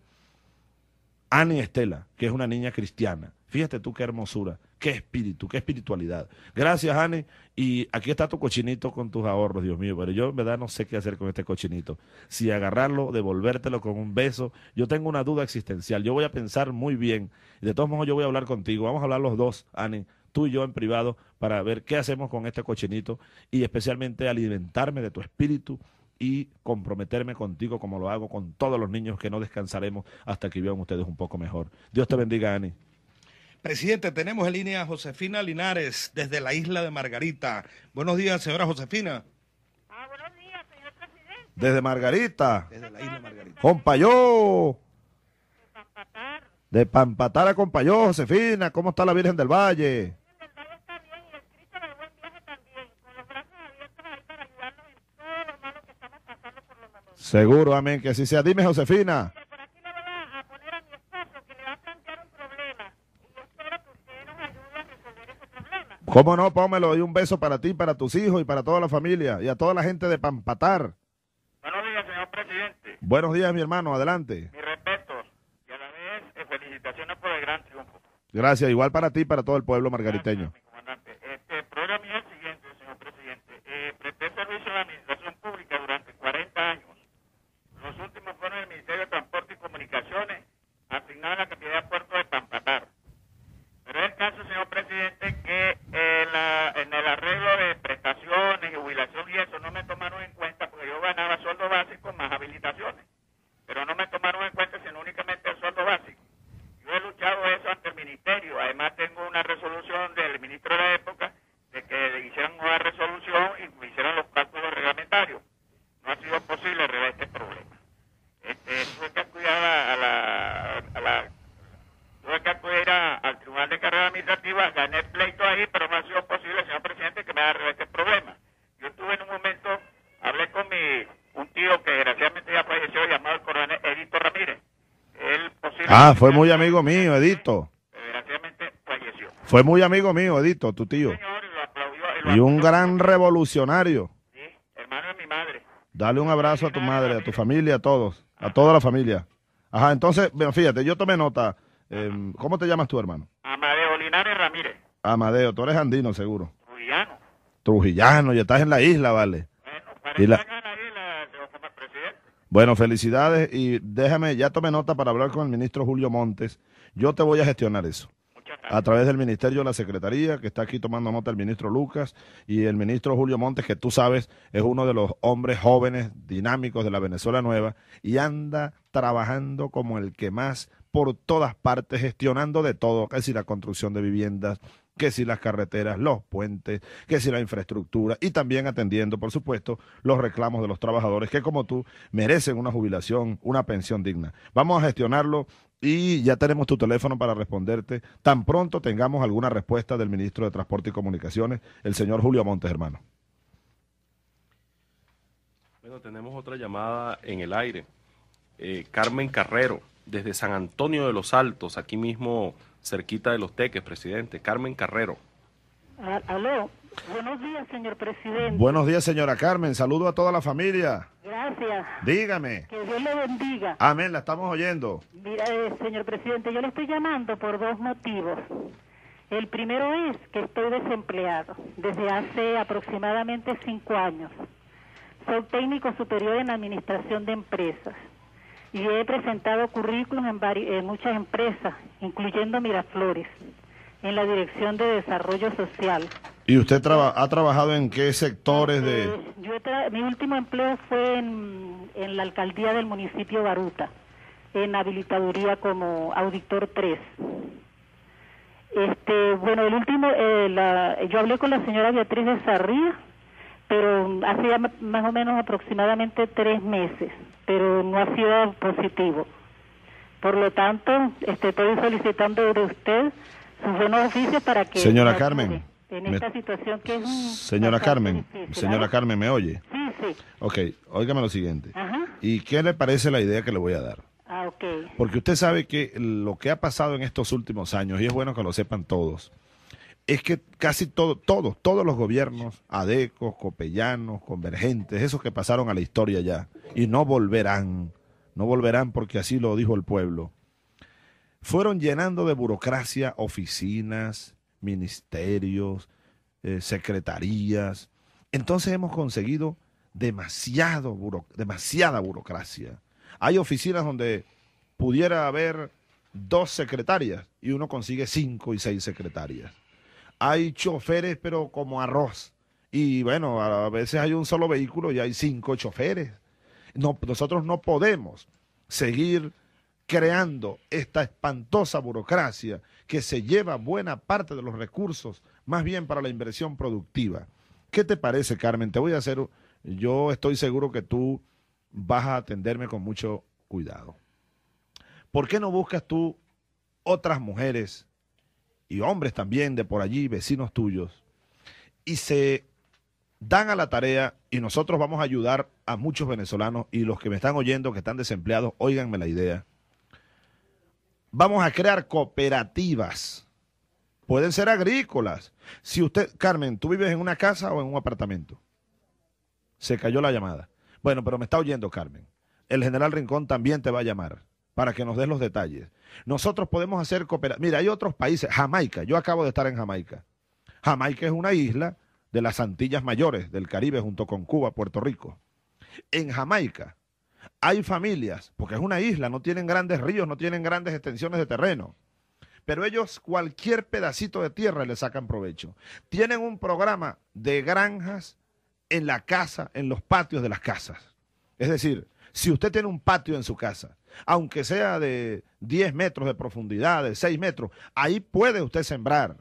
Annie Estela, que es una niña cristiana. Fíjate tú qué hermosura. Qué espíritu, qué espiritualidad. Gracias, Ani. Y aquí está tu cochinito con tus ahorros, Dios mío. Pero yo en verdad no sé qué hacer con este cochinito. Si agarrarlo, devolvértelo con un beso. Yo tengo una duda existencial. Yo voy a pensar muy bien. De todos modos, yo voy a hablar contigo. Vamos a hablar los dos, Ani, tú y yo en privado, para ver qué hacemos con este cochinito y especialmente alimentarme de tu espíritu y comprometerme contigo como lo hago con todos los niños que no descansaremos hasta que vivan ustedes un poco mejor. Dios te bendiga, Ani. Presidente, tenemos en línea a Josefina Linares desde la isla de Margarita. Buenos días, señora Josefina. Ah, buenos días, señor presidente. Desde Margarita. Desde la isla de Margarita. Compayó. De Pampatar. De Pampatar a Compayó, Josefina. ¿Cómo está la Virgen del Valle? Seguro, amén, que así sea. Dime, Josefina. ¿Cómo no? Pómelo. y un beso para ti, para tus hijos y para toda la familia y a toda la gente de Pampatar. Buenos días, señor presidente. Buenos días, mi hermano. Adelante. Mi respeto y a la vez eh, felicitaciones por el gran triunfo. Gracias. Igual para ti y para todo el pueblo margariteño. Ah, fue muy amigo mío, Edito. Desgraciadamente falleció. Fue muy amigo mío, Edito, tu tío. y, un gran revolucionario. Sí, hermano de mi madre. Dale un abrazo a tu madre, a tu familia, a todos, a toda la familia. Ajá, entonces, fíjate, yo tomé nota. Em, ¿Cómo te llamas tu hermano? Amadeo Linares Ramírez. Amadeo, tú eres andino, seguro. Trujillano. Trujillano, ya estás en la isla, vale. Bueno, bueno, felicidades y déjame, ya tomé nota para hablar con el ministro Julio Montes. Yo te voy a gestionar eso. A través del Ministerio de la Secretaría, que está aquí tomando nota el ministro Lucas y el ministro Julio Montes, que tú sabes es uno de los hombres jóvenes, dinámicos de la Venezuela Nueva y anda trabajando como el que más por todas partes, gestionando de todo, decir, la construcción de viviendas, que si las carreteras, los puentes, que si la infraestructura y también atendiendo, por supuesto, los reclamos de los trabajadores que como tú merecen una jubilación, una pensión digna. Vamos a gestionarlo y ya tenemos tu teléfono para responderte tan pronto tengamos alguna respuesta del ministro de Transporte y Comunicaciones, el señor Julio Montes, hermano. Bueno, tenemos otra llamada en el aire. Eh, Carmen Carrero, desde San Antonio de los Altos, aquí mismo cerquita de los teques, presidente. Carmen Carrero. Ah, aló, buenos días, señor presidente. Buenos días, señora Carmen. Saludo a toda la familia. Gracias. Dígame. Que Dios le bendiga. Amén, la estamos oyendo. Mira, eh, señor presidente, yo le estoy llamando por dos motivos. El primero es que estoy desempleado desde hace aproximadamente cinco años. Soy técnico superior en administración de empresas y he presentado currículum en, en muchas empresas, incluyendo Miraflores, en la Dirección de Desarrollo Social. ¿Y usted ha trabajado en qué sectores de...? Pues, yo mi último empleo fue en, la alcaldía del municipio Baruta, en habilitaduría como auditor 3. Este, bueno, el último, eh, yo hablé con la señora Beatriz de Sarría, pero hacía más o menos aproximadamente tres meses pero no ha sido positivo. Por lo tanto, este, estoy solicitando de usted su buenos oficios para que... Señora Carmen. En esta situación Señora Carmen, señora Carmen, ¿me oye? Sí, sí. Ok, óigame lo siguiente. ¿Y qué le parece la idea que le voy a dar? Ah, Porque usted sabe que lo que ha pasado en estos últimos años, y es bueno que lo sepan todos, es que casi todos, todos los gobiernos, adecos, copellanos, convergentes, esos que pasaron a la historia ya, y no volverán, no volverán porque así lo dijo el pueblo, fueron llenando de burocracia oficinas, ministerios, eh, secretarías. Entonces hemos conseguido demasiado demasiada burocracia. Hay oficinas donde pudiera haber dos secretarias y uno consigue cinco y seis secretarias hay choferes, pero como arroz. Y bueno, a veces hay un solo vehículo y hay cinco choferes. No, nosotros no podemos seguir creando esta espantosa burocracia que se lleva buena parte de los recursos, más bien para la inversión productiva. ¿Qué te parece, Carmen? Te voy a hacer, yo estoy seguro que tú vas a atenderme con mucho cuidado. ¿Por qué no buscas tú otras mujeres y hombres también de por allí, vecinos tuyos, y se dan a la tarea y nosotros vamos a ayudar a muchos venezolanos y los que me están oyendo que están desempleados, óiganme la idea. Vamos a crear cooperativas. Pueden ser agrícolas. Si usted, Carmen, tú vives en una casa o en un apartamento. Se cayó la llamada. Bueno, pero me está oyendo, Carmen. El general Rincón también te va a llamar para que nos des los detalles. Nosotros podemos hacer cooperación. Mira, hay otros países. Jamaica, yo acabo de estar en Jamaica. Jamaica es una isla de las Antillas Mayores del Caribe junto con Cuba, Puerto Rico. En Jamaica hay familias, porque es una isla, no tienen grandes ríos, no tienen grandes extensiones de terreno. Pero ellos cualquier pedacito de tierra le sacan provecho. Tienen un programa de granjas en la casa, en los patios de las casas. Es decir, si usted tiene un patio en su casa, aunque sea de 10 metros de profundidad, de 6 metros, ahí puede usted sembrar,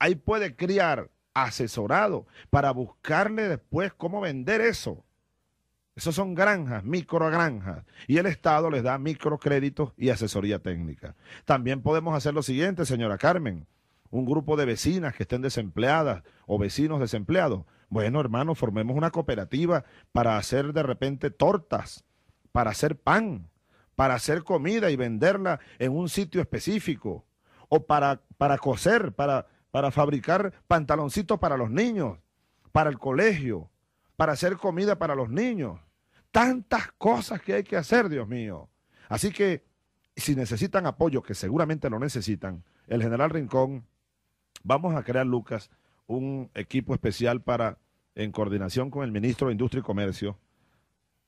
ahí puede criar asesorado para buscarle después cómo vender eso. Esas son granjas, microgranjas, y el Estado les da microcréditos y asesoría técnica. También podemos hacer lo siguiente, señora Carmen, un grupo de vecinas que estén desempleadas o vecinos desempleados. Bueno, hermano, formemos una cooperativa para hacer de repente tortas para hacer pan, para hacer comida y venderla en un sitio específico, o para, para coser, para, para fabricar pantaloncitos para los niños, para el colegio, para hacer comida para los niños. Tantas cosas que hay que hacer, Dios mío. Así que si necesitan apoyo, que seguramente lo necesitan, el general Rincón, vamos a crear, Lucas, un equipo especial para, en coordinación con el ministro de Industria y Comercio,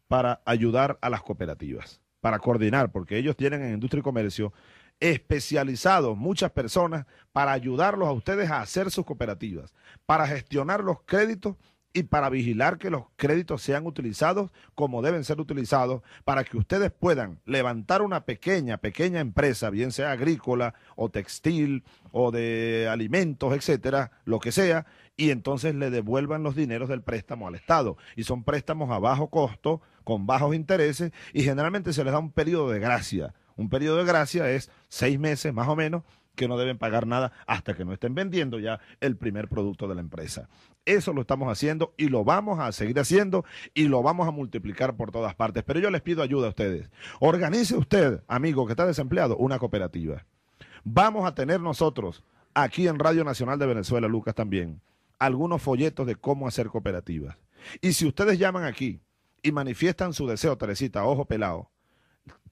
para ayudar a las cooperativas, para coordinar, porque ellos tienen en industria y comercio especializados, muchas personas, para ayudarlos a ustedes a hacer sus cooperativas, para gestionar los créditos y para vigilar que los créditos sean utilizados como deben ser utilizados para que ustedes puedan levantar una pequeña, pequeña empresa, bien sea agrícola o textil o de alimentos, etcétera, lo que sea, y entonces le devuelvan los dineros del préstamo al Estado. Y son préstamos a bajo costo, con bajos intereses, y generalmente se les da un periodo de gracia. Un periodo de gracia es seis meses más o menos que no deben pagar nada hasta que no estén vendiendo ya el primer producto de la empresa. Eso lo estamos haciendo y lo vamos a seguir haciendo y lo vamos a multiplicar por todas partes. Pero yo les pido ayuda a ustedes. Organice usted, amigo que está desempleado, una cooperativa. Vamos a tener nosotros aquí en Radio Nacional de Venezuela, Lucas también, algunos folletos de cómo hacer cooperativas. Y si ustedes llaman aquí y manifiestan su deseo, Teresita, ojo pelado,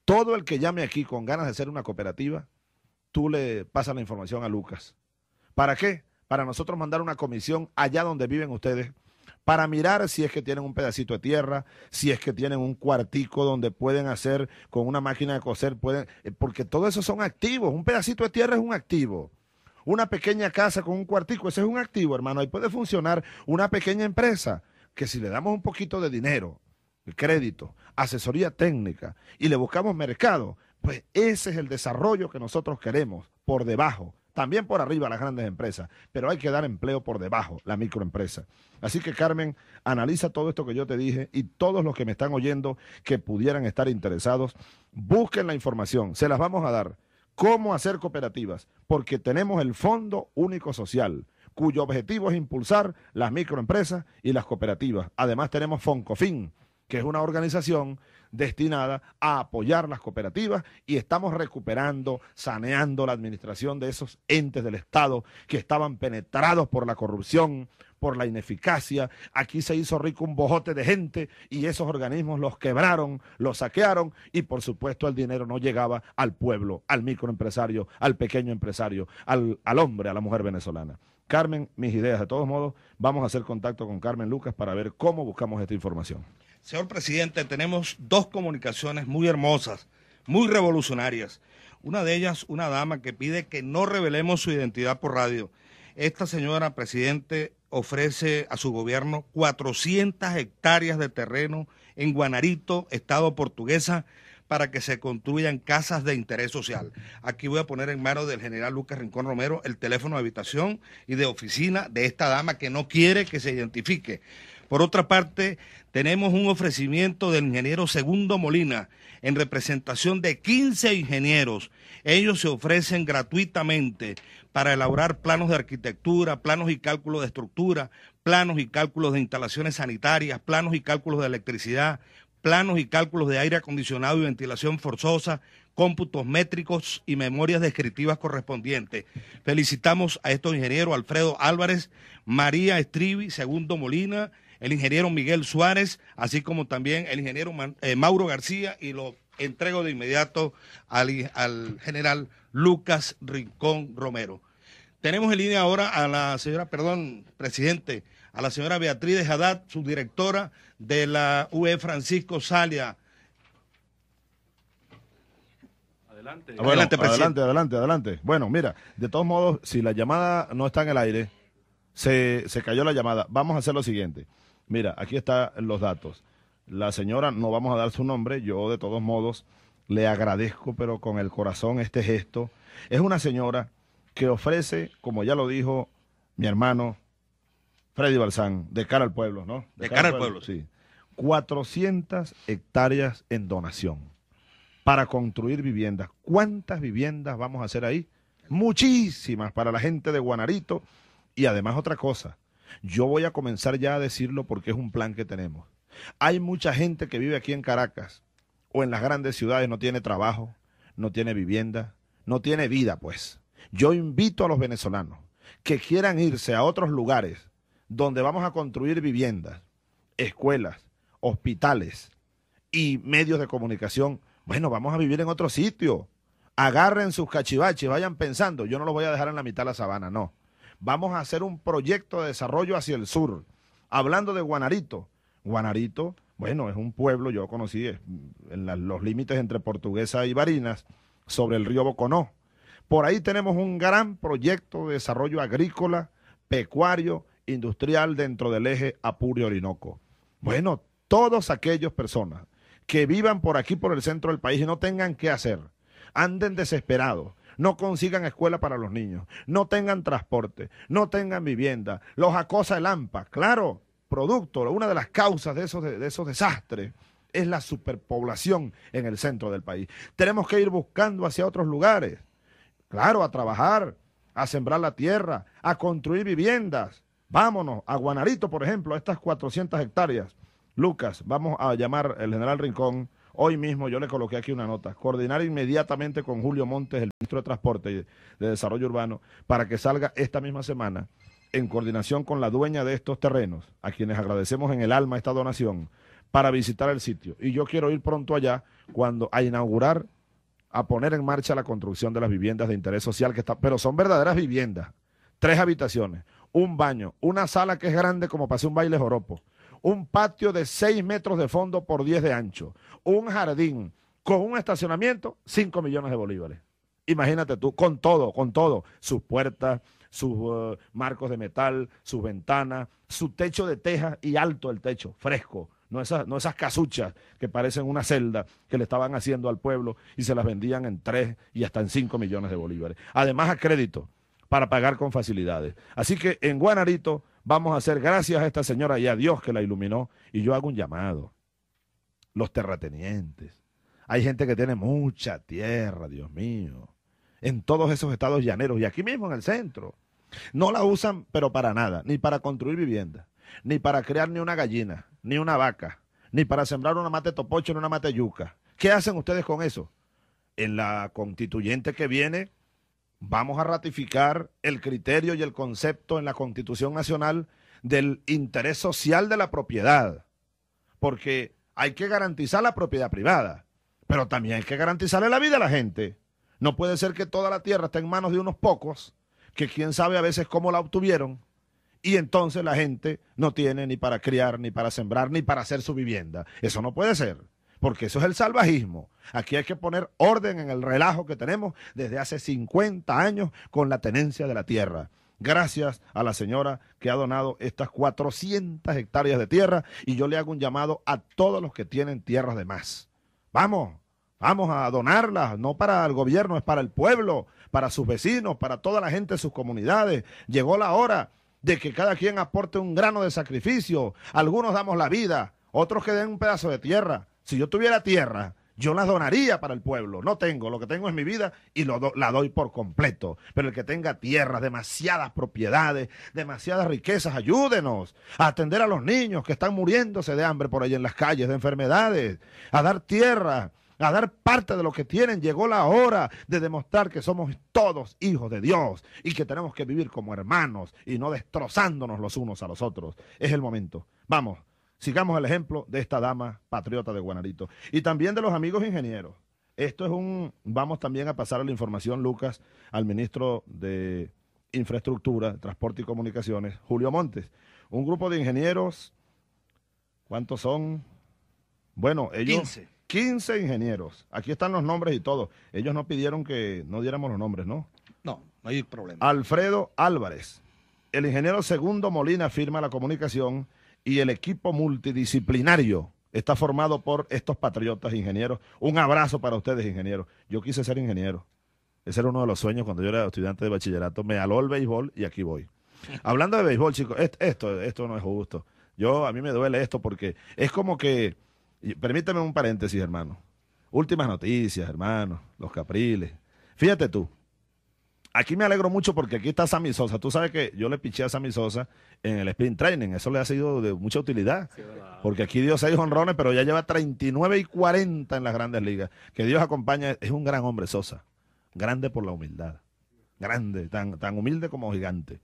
todo el que llame aquí con ganas de hacer una cooperativa, tú le pasas la información a Lucas. ¿Para qué? para nosotros mandar una comisión allá donde viven ustedes para mirar si es que tienen un pedacito de tierra, si es que tienen un cuartico donde pueden hacer con una máquina de coser, pueden, eh, porque todo eso son activos, un pedacito de tierra es un activo. Una pequeña casa con un cuartico, ese es un activo, hermano, ahí puede funcionar una pequeña empresa que si le damos un poquito de dinero, crédito, asesoría técnica y le buscamos mercado, pues ese es el desarrollo que nosotros queremos por debajo también por arriba las grandes empresas, pero hay que dar empleo por debajo, la microempresa. Así que Carmen, analiza todo esto que yo te dije y todos los que me están oyendo que pudieran estar interesados, busquen la información, se las vamos a dar. ¿Cómo hacer cooperativas? Porque tenemos el Fondo Único Social cuyo objetivo es impulsar las microempresas y las cooperativas. Además tenemos Foncofin, que es una organización destinada a apoyar las cooperativas y estamos recuperando, saneando la administración de esos entes del Estado que estaban penetrados por la corrupción, por la ineficacia. Aquí se hizo rico un bojote de gente y esos organismos los quebraron, los saquearon y por supuesto el dinero no llegaba al pueblo, al microempresario, al pequeño empresario, al, hombre, a la mujer venezolana. Carmen, mis ideas. De todos modos, vamos a hacer contacto con Carmen Lucas para ver cómo buscamos esta información. Señor presidente, tenemos dos comunicaciones muy hermosas, muy revolucionarias. Una de ellas, una dama que pide que no revelemos su identidad por radio. Esta señora, presidente, ofrece a su gobierno 400 hectáreas de terreno en Guanarito, Estado portuguesa, para que se construyan casas de interés social. Aquí voy a poner en manos del general Lucas Rincón Romero el teléfono de habitación y de oficina de esta dama que no quiere que se identifique. Por otra parte, tenemos un ofrecimiento del ingeniero Segundo Molina en representación de 15 ingenieros. Ellos se ofrecen gratuitamente para elaborar planos de arquitectura, planos y cálculos de estructura, planos y cálculos de instalaciones sanitarias, planos y cálculos de electricidad, planos y cálculos de aire acondicionado y ventilación forzosa, cómputos métricos y memorias descriptivas correspondientes. Felicitamos a estos ingenieros Alfredo Álvarez, María Estribi, Segundo Molina, el ingeniero Miguel Suárez, así como también el ingeniero eh, Mauro García y lo entrego de inmediato al, general Lucas Rincón Romero. Tenemos en línea ahora a la señora, perdón, presidente, a la señora Beatriz Haddad, subdirectora de la UE Francisco Salia. Adelante. adelante, adelante, adelante, Bueno, mira, de todos modos, si la llamada no está en el aire, se cayó la llamada. Vamos a hacer lo siguiente. Mira, aquí están los datos. La señora, no vamos a dar su nombre, yo de todos modos le agradezco, pero con el corazón este gesto. Es una señora que ofrece, como ya lo dijo mi hermano Freddy Balsán, de cara al pueblo, ¿no? De, cara, al pueblo. Sí. 400 hectáreas en donación para construir viviendas. ¿Cuántas viviendas vamos a hacer ahí? Muchísimas para la gente de Guanarito y además otra cosa, yo voy a comenzar ya a decirlo porque es un plan que tenemos. Hay mucha gente que vive aquí en Caracas o en las grandes ciudades, no tiene trabajo, no tiene vivienda, no tiene vida, pues. Yo invito a los venezolanos que quieran irse a otros lugares donde vamos a construir viviendas, escuelas, hospitales y medios de comunicación. Bueno, vamos a vivir en otro sitio. Agarren sus cachivaches, vayan pensando. Yo no los voy a dejar en la mitad de la sabana, no vamos a hacer un proyecto de desarrollo hacia el sur. Hablando de Guanarito, Guanarito, bueno, es un pueblo, yo conocí en los límites entre Portuguesa y Barinas, sobre el río Boconó. Por ahí tenemos un gran proyecto de desarrollo agrícola, pecuario, industrial dentro del eje Apure-Orinoco. Bueno, todos aquellos personas que vivan por aquí, por el centro del país y no tengan qué hacer, anden desesperados, no consigan escuela para los niños, no tengan transporte, no tengan vivienda, los acosa el AMPA. Claro, producto, una de las causas de esos, de esos desastres es la superpoblación en el centro del país. Tenemos que ir buscando hacia otros lugares, claro, a trabajar, a sembrar la tierra, a construir viviendas. Vámonos a Guanarito, por ejemplo, a estas 400 hectáreas. Lucas, vamos a llamar al general Rincón. Hoy mismo yo le coloqué aquí una nota. Coordinar inmediatamente con Julio Montes, el ministro de Transporte y de Desarrollo Urbano, para que salga esta misma semana en coordinación con la dueña de estos terrenos, a quienes agradecemos en el alma esta donación, para visitar el sitio. Y yo quiero ir pronto allá cuando a inaugurar, a poner en marcha la construcción de las viviendas de interés social que están, pero son verdaderas viviendas, tres habitaciones, un baño, una sala que es grande como para hacer un baile joropo un patio de 6 metros de fondo por 10 de ancho, un jardín con un estacionamiento, 5 millones de bolívares. Imagínate tú, con todo, con todo, sus puertas, sus uh, marcos de metal, sus ventanas, su techo de teja y alto el techo, fresco. No esas, no esas casuchas que parecen una celda que le estaban haciendo al pueblo y se las vendían en 3 y hasta en 5 millones de bolívares. Además a crédito, para pagar con facilidades. Así que en Guanarito vamos a hacer gracias a esta señora y a Dios que la iluminó. Y yo hago un llamado. Los terratenientes. Hay gente que tiene mucha tierra, Dios mío. En todos esos estados llaneros y aquí mismo en el centro. No la usan, pero para nada, ni para construir vivienda, ni para crear ni una gallina, ni una vaca, ni para sembrar una mate topocho ni una mate yuca. ¿Qué hacen ustedes con eso? En la constituyente que viene, vamos a ratificar el criterio y el concepto en la Constitución Nacional del interés social de la propiedad, porque hay que garantizar la propiedad privada, pero también hay que garantizarle la vida a la gente. No puede ser que toda la tierra esté en manos de unos pocos, que quién sabe a veces cómo la obtuvieron, y entonces la gente no tiene ni para criar, ni para sembrar, ni para hacer su vivienda. Eso no puede ser porque eso es el salvajismo. Aquí hay que poner orden en el relajo que tenemos desde hace 50 años con la tenencia de la tierra. Gracias a la señora que ha donado estas 400 hectáreas de tierra y yo le hago un llamado a todos los que tienen tierras de más. Vamos, vamos a donarlas, no para el gobierno, es para el pueblo, para sus vecinos, para toda la gente de sus comunidades. Llegó la hora de que cada quien aporte un grano de sacrificio. Algunos damos la vida, otros que den un pedazo de tierra, si yo tuviera tierra, yo la donaría para el pueblo. No tengo, lo que tengo es mi vida y la doy por completo. Pero el que tenga tierras, demasiadas propiedades, demasiadas riquezas, ayúdenos a atender a los niños que están muriéndose de hambre por ahí en las calles, de enfermedades, a dar tierra, a dar parte de lo que tienen. Llegó la hora de demostrar que somos todos hijos de Dios y que tenemos que vivir como hermanos y no destrozándonos los unos a los otros. Es el momento. Vamos. Sigamos el ejemplo de esta dama patriota de Guanarito y también de los amigos ingenieros. Esto es un, vamos también a pasar a la información, Lucas, al ministro de Infraestructura, Transporte y Comunicaciones, Julio Montes. Un grupo de ingenieros, ¿cuántos son? Bueno, ellos... 15. 15 ingenieros. Aquí están los nombres y todo. Ellos no pidieron que no diéramos los nombres, ¿no? No, no hay problema. Alfredo Álvarez. El ingeniero Segundo Molina firma la comunicación y el equipo multidisciplinario está formado por estos patriotas ingenieros. Un abrazo para ustedes, ingenieros. Yo quise ser ingeniero. Ese era uno de los sueños cuando yo era estudiante de bachillerato. Me aló el béisbol y aquí voy. Hablando de béisbol, chicos, esto, esto no es justo. Yo, a mí me duele esto porque es como que, permítame un paréntesis, hermano. Últimas noticias, hermano, los capriles. Fíjate tú, aquí me alegro mucho porque aquí está Sammy Sosa. Tú sabes que yo le piché a Sammy Sosa en el sprint training. Eso le ha sido de mucha utilidad. porque aquí dio seis honrones, pero ya lleva 39 y 40 en las grandes ligas. Que Dios acompaña. Es un gran hombre Sosa. Grande por la humildad. Grande, tan, tan humilde como gigante.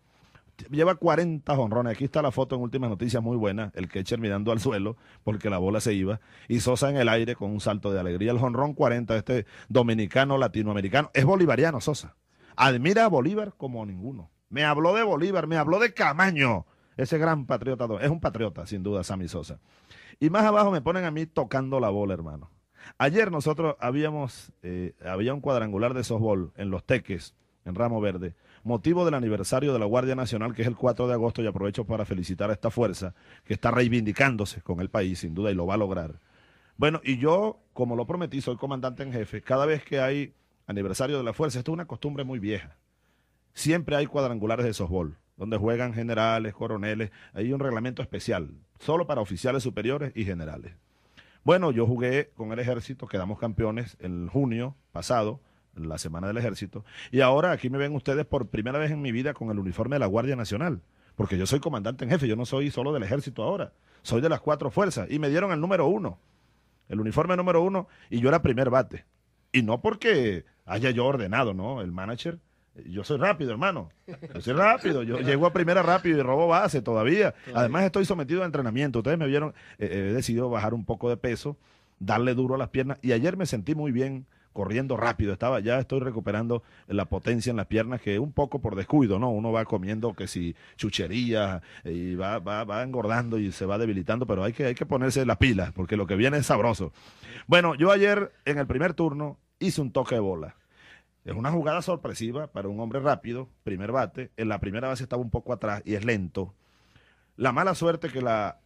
Lleva 40 honrones. Aquí está la foto en últimas noticias muy buena. El catcher mirando al suelo porque la bola se iba. Y Sosa en el aire con un salto de alegría. El honrón 40 de este dominicano latinoamericano. Es bolivariano Sosa admira a Bolívar como ninguno. Me habló de Bolívar, me habló de Camaño, ese gran patriota. Es un patriota, sin duda, Sammy Sosa. Y más abajo me ponen a mí tocando la bola, hermano. Ayer nosotros habíamos, eh, había un cuadrangular de softball en Los Teques, en Ramo Verde, motivo del aniversario de la Guardia Nacional, que es el 4 de agosto, y aprovecho para felicitar a esta fuerza que está reivindicándose con el país, sin duda, y lo va a lograr. Bueno, y yo, como lo prometí, soy comandante en jefe. Cada vez que hay aniversario de la fuerza. Esto es una costumbre muy vieja. Siempre hay cuadrangulares de softball, donde juegan generales, coroneles. Hay un reglamento especial, solo para oficiales superiores y generales. Bueno, yo jugué con el ejército, quedamos campeones en junio pasado, la semana del ejército. Y ahora aquí me ven ustedes por primera vez en mi vida con el uniforme de la Guardia Nacional porque yo soy comandante en jefe, yo no soy solo del ejército ahora, soy de las cuatro fuerzas, y me dieron el número uno, el uniforme número uno, y yo era primer bate. Y no porque haya yo ordenado, ¿no? El manager. Yo soy rápido, hermano. Yo soy rápido. Yo llego a primera rápido y robo base todavía. Además, estoy sometido a entrenamiento. Ustedes me vieron, eh, eh, he decidido bajar un poco de peso, darle duro a las piernas. Y ayer me sentí muy bien corriendo rápido. Estaba ya, estoy recuperando la potencia en las piernas, que un poco por descuido, ¿no? Uno va comiendo que si chucherías eh, y va, va, va engordando y se va debilitando, pero hay que, hay que ponerse las pilas, porque lo que viene es sabroso. Bueno, yo ayer en el primer turno hizo un toque de bola. Es una jugada sorpresiva para un hombre rápido, primer bate. En la primera base estaba un poco atrás y es lento. La mala suerte que la,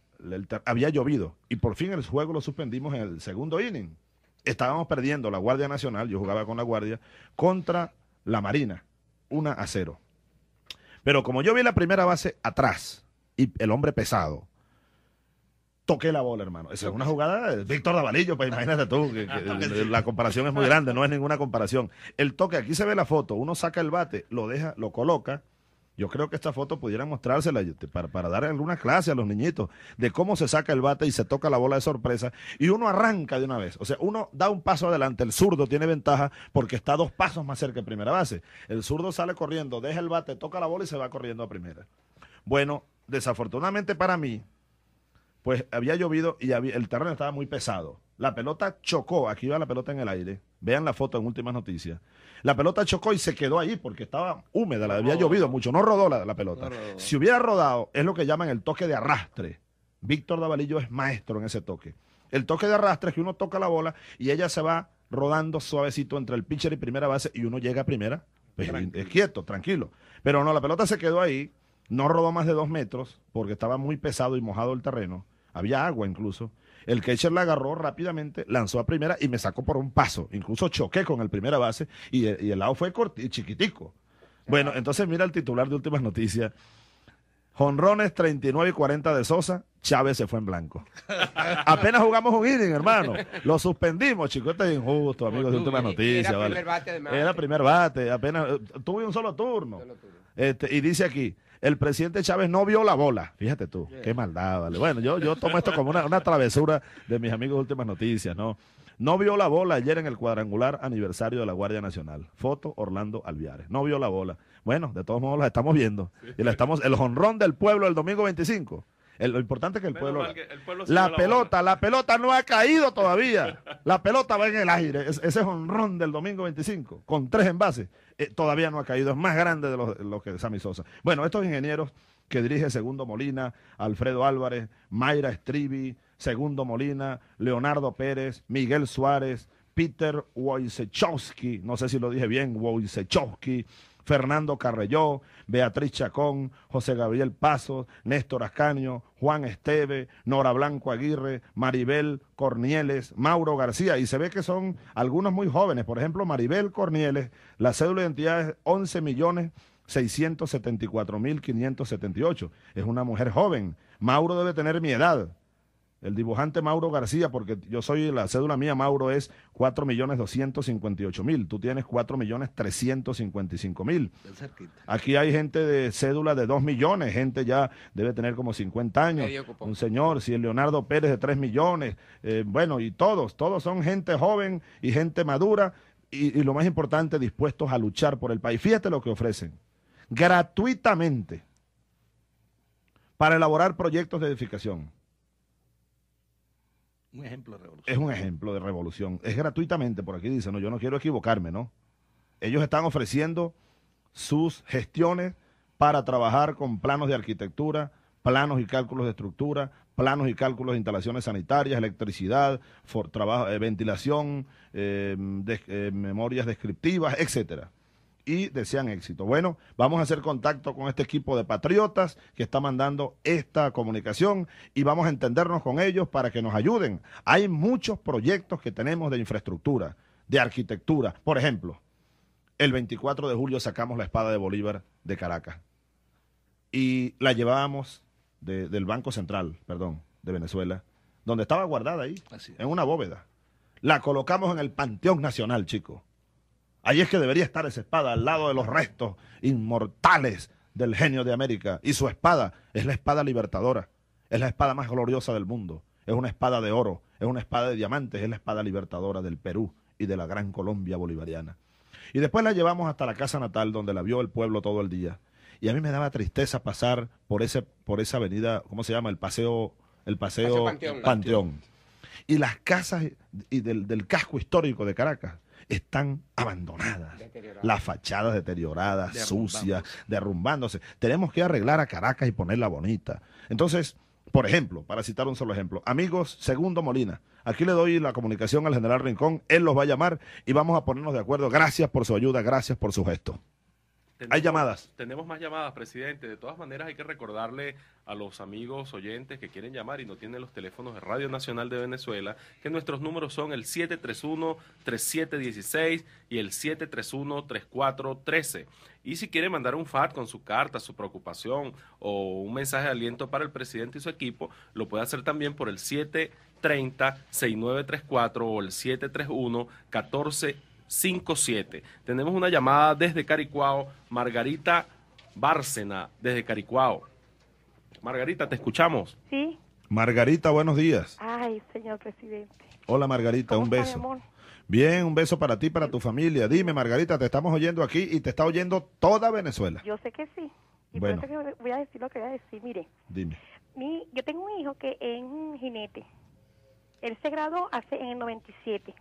había llovido y por fin el juego lo suspendimos en el segundo inning. Estábamos perdiendo la Guardia Nacional, yo jugaba con la Guardia, contra la Marina, 1 a 0. Pero como yo vi la primera base atrás y el hombre pesado, toqué la bola, hermano. Esa es una jugada de Víctor Davalillo, pues imagínate tú, ah, la comparación es muy grande, no es ninguna comparación. El toque, aquí se ve la foto, uno saca el bate, lo deja, lo coloca. Yo creo que esta foto pudiera mostrársela para, para dar alguna clase a los niñitos de cómo se saca el bate y se toca la bola de sorpresa y uno arranca de una vez. O sea, uno da un paso adelante. El zurdo tiene ventaja porque está dos pasos más cerca de primera base. El zurdo sale corriendo, deja el bate, toca la bola y se va corriendo a primera. Bueno, desafortunadamente para mí, pues había llovido y el terreno estaba muy pesado. La pelota chocó, aquí va la pelota en el aire. Vean la foto en últimas noticias. La pelota chocó y se quedó ahí porque estaba húmeda, la había llovido mucho, no rodó la, pelota. Si hubiera rodado, es lo que llaman el toque de arrastre. Víctor Davalillo es maestro en ese toque. El toque de arrastre es que uno toca la bola y ella se va rodando suavecito entre el pitcher y primera base y uno llega a primera. Pues, es quieto, tranquilo. Pero no, la pelota se quedó ahí, no rodó más de dos metros porque estaba muy pesado y mojado el terreno había agua incluso. El catcher la agarró rápidamente, lanzó a primera y me sacó por un paso. Incluso choqué con el primera base y, el lado fue chiquitico. Bueno, entonces mira el titular de Últimas Noticias. Jonrones 39 y 40 de Sosa, Chávez se fue en blanco. Apenas jugamos un inning, hermano. Lo suspendimos, chicos. Esto es injusto, amigos de Últimas Noticias. Era el primer bate, Era primer bate. Apenas eh, tuve un solo turno. Este, y dice aquí, el presidente Chávez no vio la bola. Fíjate tú, qué maldad, Bueno, yo, yo tomo esto como una, travesura de mis amigos Últimas Noticias, ¿no? No vio la bola ayer en el cuadrangular aniversario de la Guardia Nacional. Foto Orlando Alviares. No vio la bola. Bueno, de todos modos la estamos viendo. Y la estamos, el honrón del pueblo el domingo 25. lo importante es que el pueblo, la, pelota, la pelota no ha caído todavía. La pelota va en el aire. ese es honrón del domingo 25, con tres envases. Eh, todavía no ha caído, es más grande de los, lo que Sammy Sosa. Bueno, estos ingenieros que dirige Segundo Molina, Alfredo Álvarez, Mayra Stribi, Segundo Molina, Leonardo Pérez, Miguel Suárez, Peter Wojciechowski, no sé si lo dije bien, Wojciechowski, Fernando Carrelló, Beatriz Chacón, José Gabriel Paso, Néstor Ascaño, Juan Esteve, Nora Blanco Aguirre, Maribel Cornieles, Mauro García, y se ve que son algunos muy jóvenes, por ejemplo, Maribel Cornieles, la cédula de identidad es 11.674.578. es una mujer joven, Mauro debe tener mi edad, el dibujante Mauro García, porque yo soy, la cédula mía, Mauro, es 4.258.000. millones mil, tú tienes 4 millones mil. Aquí hay gente de cédula de 2 millones, gente ya debe tener como 50 años, un señor, si el Leonardo Pérez de 3 millones, eh, bueno, y todos, todos son gente joven y gente madura, y, y lo más importante, dispuestos a luchar por el país. Fíjate lo que ofrecen, gratuitamente, para elaborar proyectos de edificación es un ejemplo de revolución. Es gratuitamente, por aquí dice, no, yo no quiero equivocarme, ¿no? Ellos están ofreciendo sus gestiones para trabajar con planos de arquitectura, planos y cálculos de estructura, planos y cálculos de instalaciones sanitarias, electricidad, trabajo, eh, ventilación, eh, eh, memorias descriptivas, etcétera y desean éxito. Bueno, vamos a hacer contacto con este equipo de patriotas que está mandando esta comunicación y vamos a entendernos con ellos para que nos ayuden. Hay muchos proyectos que tenemos de infraestructura, de arquitectura. Por ejemplo, el 24 de julio sacamos la espada de Bolívar de Caracas y la llevábamos del Banco Central, perdón, de Venezuela, donde estaba guardada ahí, en una bóveda. La colocamos en el Panteón Nacional, chicos. Ahí es que debería estar esa espada al lado de los restos inmortales del genio de América. Y su espada es la espada libertadora, es la espada más gloriosa del mundo. Es una espada de oro, es una espada de diamantes, es la espada libertadora del Perú y de la gran Colombia bolivariana. Y después la llevamos hasta la casa natal donde la vio el pueblo todo el día. Y a mí me daba tristeza pasar por, ese, por esa avenida, ¿cómo se llama? El paseo, el paseo, Panteón. Y las casas y del casco histórico de Caracas están abandonadas, las fachadas deterioradas, sucias, derrumbándose. Tenemos que arreglar a Caracas y ponerla bonita. Entonces, por ejemplo, para citar un solo ejemplo, amigos, segundo Molina, aquí le doy la comunicación al general Rincón, él los va a llamar y vamos a ponernos de acuerdo. Gracias por su ayuda, gracias por su gesto hay llamadas. Tenemos más llamadas, presidente. De todas maneras, hay que recordarle a los amigos oyentes que quieren llamar y no tienen los teléfonos de Radio Nacional de Venezuela que nuestros números son el 731-3716 y el 731-3413. Y si quiere mandar un FAT con su carta, su preocupación o un mensaje de aliento para el presidente y su equipo, lo puede hacer también por el 730-6934 o el 731 14 57. Tenemos una llamada desde Caricuao, Margarita Bárcena, desde Caricuao. Margarita, te escuchamos. Sí. Margarita, buenos días. Ay, señor presidente. Hola, Margarita, un beso. Bien, un beso para ti, para tu familia. Dime, Margarita, te estamos oyendo aquí y te está oyendo toda Venezuela. Yo sé que sí. Y voy a decir lo que voy a decir. Mire, Dime. Mi, yo tengo un hijo que es un jinete. Él se graduó hace, en el 97.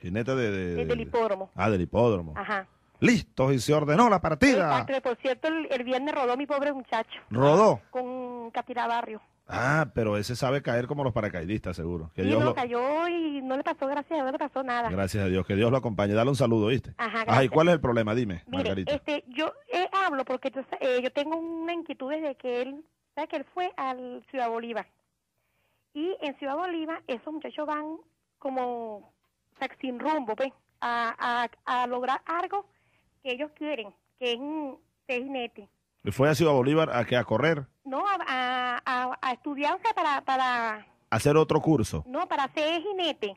Jinete de, del hipódromo. Ah, del hipódromo. Ajá. ¡Listo! y se ordenó la partida. El, por cierto, el, viernes rodó mi pobre muchacho. ¿Rodó? Con Catira Barrio. Ah, pero ese sabe caer como los paracaidistas, seguro. Que sí, Dios no, lo... cayó y no le pasó, gracias a Dios, no le pasó nada. Gracias a Dios, que Dios lo acompañe. Dale un saludo, ¿viste? Ajá, gracias. Ay, ¿cuál es el problema? Dime, Margarita. este, yo eh, hablo porque eh, yo, tengo una inquietud desde que él, ¿Sabes? que él fue al Ciudad Bolívar? Y en Ciudad Bolívar esos muchachos van como sin rumbo, pues, A, lograr algo que ellos quieren, que es un jinete. ¿Y fue a Ciudad Bolívar a que a correr? No, a, a estudiarse para, para... ¿Hacer otro curso? No, para ser jinete.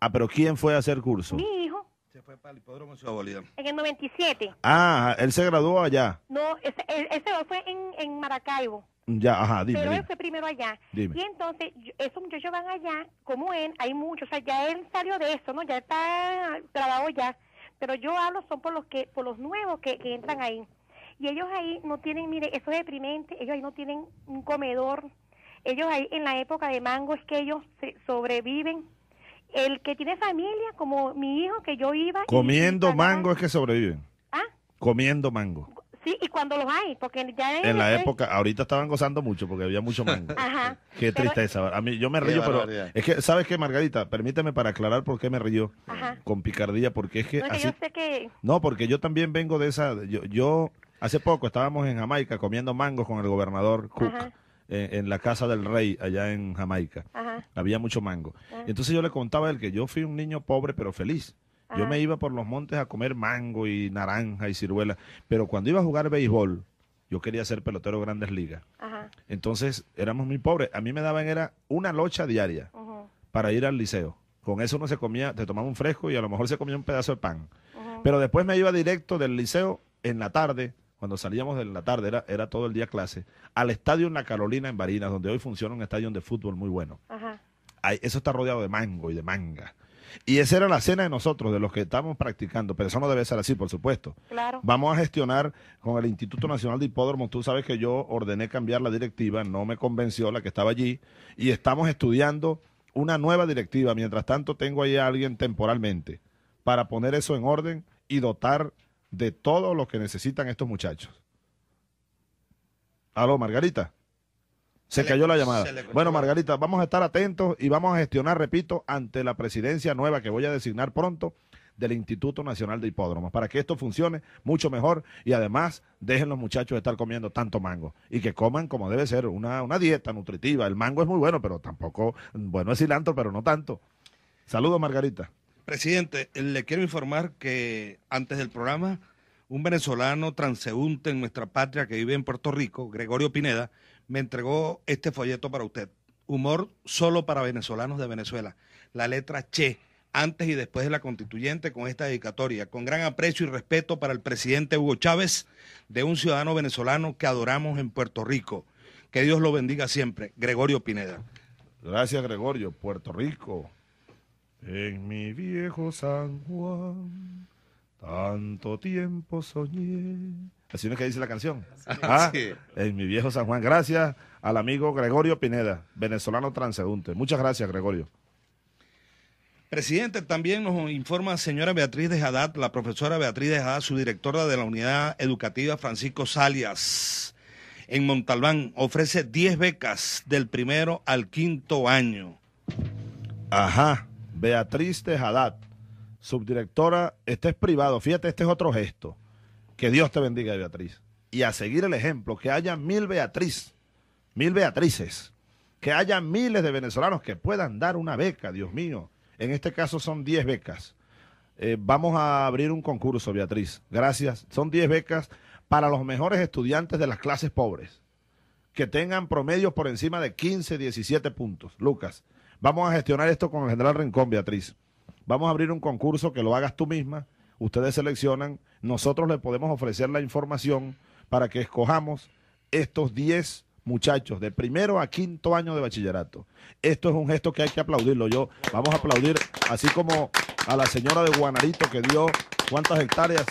Ah, pero ¿quién fue a hacer curso? Mi hijo. Se fue para el hipódromo en Ciudad Bolívar. En el 97. Ah, él se graduó allá. No, ese, ese fue en Maracaibo. Ya, ajá, Pero él primero allá. Y entonces, esos muchachos van allá, como él, hay muchos, o sea, ya él salió de eso, ¿no? Ya está trabajo ya. Pero yo hablo son por los que, por los nuevos que, que entran ahí. Y ellos ahí no tienen, mire, eso es deprimente, ellos ahí no tienen un comedor. Ellos ahí en la época de mango es que ellos sobreviven. El que tiene familia, como mi hijo que yo iba... Comiendo mango es que sobreviven. ¿Ah? Comiendo mango y cuando los hay, porque ya en, la este época, ahorita estaban gozando mucho porque había mucho mango. Ajá. Qué tristeza. A mí, yo me río, pero es que, ¿sabes que Margarita? Permíteme para aclarar por qué me río con picardía, porque es que. No, no porque yo también vengo de esa. Yo, yo hace poco estábamos en Jamaica comiendo mangos con el gobernador Cook. Eh, en, la casa del rey allá en Jamaica. Había mucho mango. Ah. Entonces yo le contaba a él que yo fui un niño pobre pero feliz. Yo me iba por los montes a comer mango y naranja y ciruela, pero cuando iba a jugar béisbol, yo quería ser pelotero de grandes ligas. Entonces éramos muy pobres. A mí me daban era una locha diaria para ir al liceo. Con eso uno se comía, te tomaba un fresco y a lo mejor se comía un pedazo de pan. Pero después me iba directo del liceo en la tarde, cuando salíamos en la tarde, era, era todo el día clase, al estadio en La Carolina, en Barinas, donde hoy funciona un estadio de fútbol muy bueno. Ahí, eso está rodeado de mango y de manga. Y esa era la cena de nosotros, de los que estamos practicando, pero eso no debe ser así, por supuesto. Claro. Vamos a gestionar con el Instituto Nacional de Hipódromos. Tú sabes que yo ordené cambiar la directiva, no me convenció la que estaba allí, y estamos estudiando una nueva directiva. Mientras tanto, tengo ahí a alguien temporalmente para poner eso en orden y dotar de todo lo que necesitan estos muchachos. Aló, Margarita. Se, cayó la llamada. Bueno, Margarita, vamos a estar atentos y vamos a gestionar, repito, ante la presidencia nueva que voy a designar pronto del Instituto Nacional de Hipódromos, para que esto funcione mucho mejor y además dejen los muchachos estar comiendo tanto mango y que coman como debe ser, una, una dieta nutritiva. El mango es muy bueno, pero tampoco, mm, bueno, es cilantro, pero no tanto. Saludos, Margarita. Presidente, le quiero informar que antes del programa, un venezolano transeúnte en nuestra patria que vive en Puerto Rico, Gregorio Pineda, me entregó este folleto para usted. Humor solo para venezolanos de Venezuela. La letra Che, antes y después de la constituyente, con esta dedicatoria. Con gran aprecio y respeto para el presidente Hugo Chávez, de un ciudadano venezolano que adoramos en Puerto Rico. Que Dios lo bendiga siempre. Gregorio Pineda. Gracias, Gregorio. Puerto Rico. En mi viejo San Juan, tanto tiempo soñé Así es que dice la canción. Ah, en mi viejo San Juan. Gracias al amigo Gregorio Pineda, venezolano transeúnte. Muchas gracias, Gregorio. Presidente, también nos informa señora Beatriz de Haddad, la profesora Beatriz de su directora de la unidad educativa Francisco Salias en Montalbán. Ofrece 10 becas del primero al quinto año. Ajá, Beatriz de Haddad, subdirectora, este es privado, fíjate, este es otro gesto. Que Dios te bendiga, Beatriz. Y a seguir el ejemplo, que haya mil Beatriz, mil Beatrices, que haya miles de venezolanos que puedan dar una beca, Dios mío. En este caso son 10 becas. Eh, vamos a abrir un concurso, Beatriz. Gracias. Son 10 becas para los mejores estudiantes de las clases pobres, que tengan promedios por encima de 15, 17 puntos. Lucas, vamos a gestionar esto con el general Rincón, Beatriz. Vamos a abrir un concurso que lo hagas tú misma. Ustedes seleccionan nosotros le podemos ofrecer la información para que escojamos estos 10 muchachos de primero a quinto año de bachillerato. Esto es un gesto que hay que aplaudirlo. Yo vamos a aplaudir así como a la señora de Guanarito que dio cuántas hectáreas,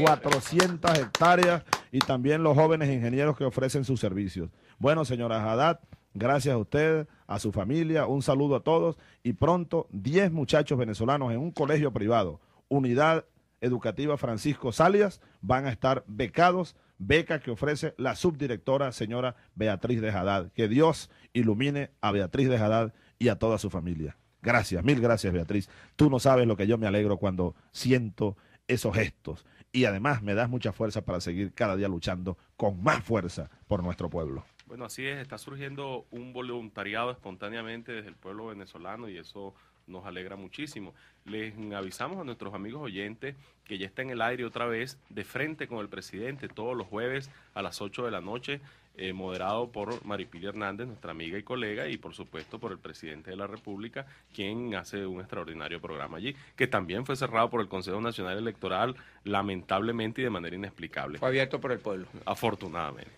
400, eh, hectáreas y también los jóvenes ingenieros que ofrecen sus servicios. Bueno, señora Haddad, gracias a usted, a su familia, un saludo a todos y pronto 10 muchachos venezolanos en un colegio privado, unidad Educativa Francisco Salias van a estar becados, beca que ofrece la subdirectora señora Beatriz de Haddad. Que Dios ilumine a Beatriz de Haddad y a toda su familia. Gracias, mil gracias Beatriz. Tú no sabes lo que yo me alegro cuando siento esos gestos y además me das mucha fuerza para seguir cada día luchando con más fuerza por nuestro pueblo. Bueno, así es, está surgiendo un voluntariado espontáneamente desde el pueblo venezolano y eso nos alegra muchísimo. Les avisamos a nuestros amigos oyentes que ya está en el aire otra vez de frente con el presidente todos los jueves a las 8 de la noche, eh, moderado por Maripili Hernández, nuestra amiga y colega, y por supuesto por el presidente de la República, quien hace un extraordinario programa allí, que también fue cerrado por el Consejo Nacional Electoral, lamentablemente y de manera inexplicable. Fue abierto por el pueblo. Afortunadamente.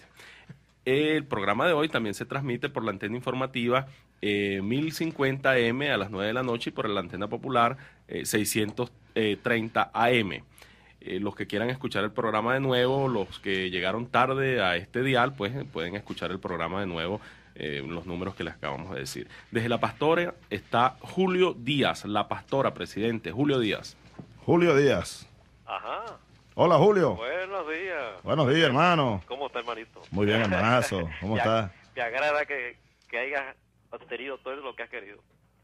El programa de hoy también se transmite por la antena informativa 1050M eh, a las 9 de la noche y por la antena popular 630 eh, eh, AM. los que quieran escuchar el programa de nuevo, los que llegaron tarde a este dial, pues pueden escuchar el programa de nuevo, los números que les acabamos de decir. Desde La Pastora está Julio Díaz, La Pastora, presidente. Julio Díaz. Julio Díaz. Hola, Julio. Buenos días. Buenos días, hermano. ¿Cómo está, hermanito? Muy bien, hermanazo. ¿Cómo está? Te agrada que, que hayas obtenido todo lo que has querido.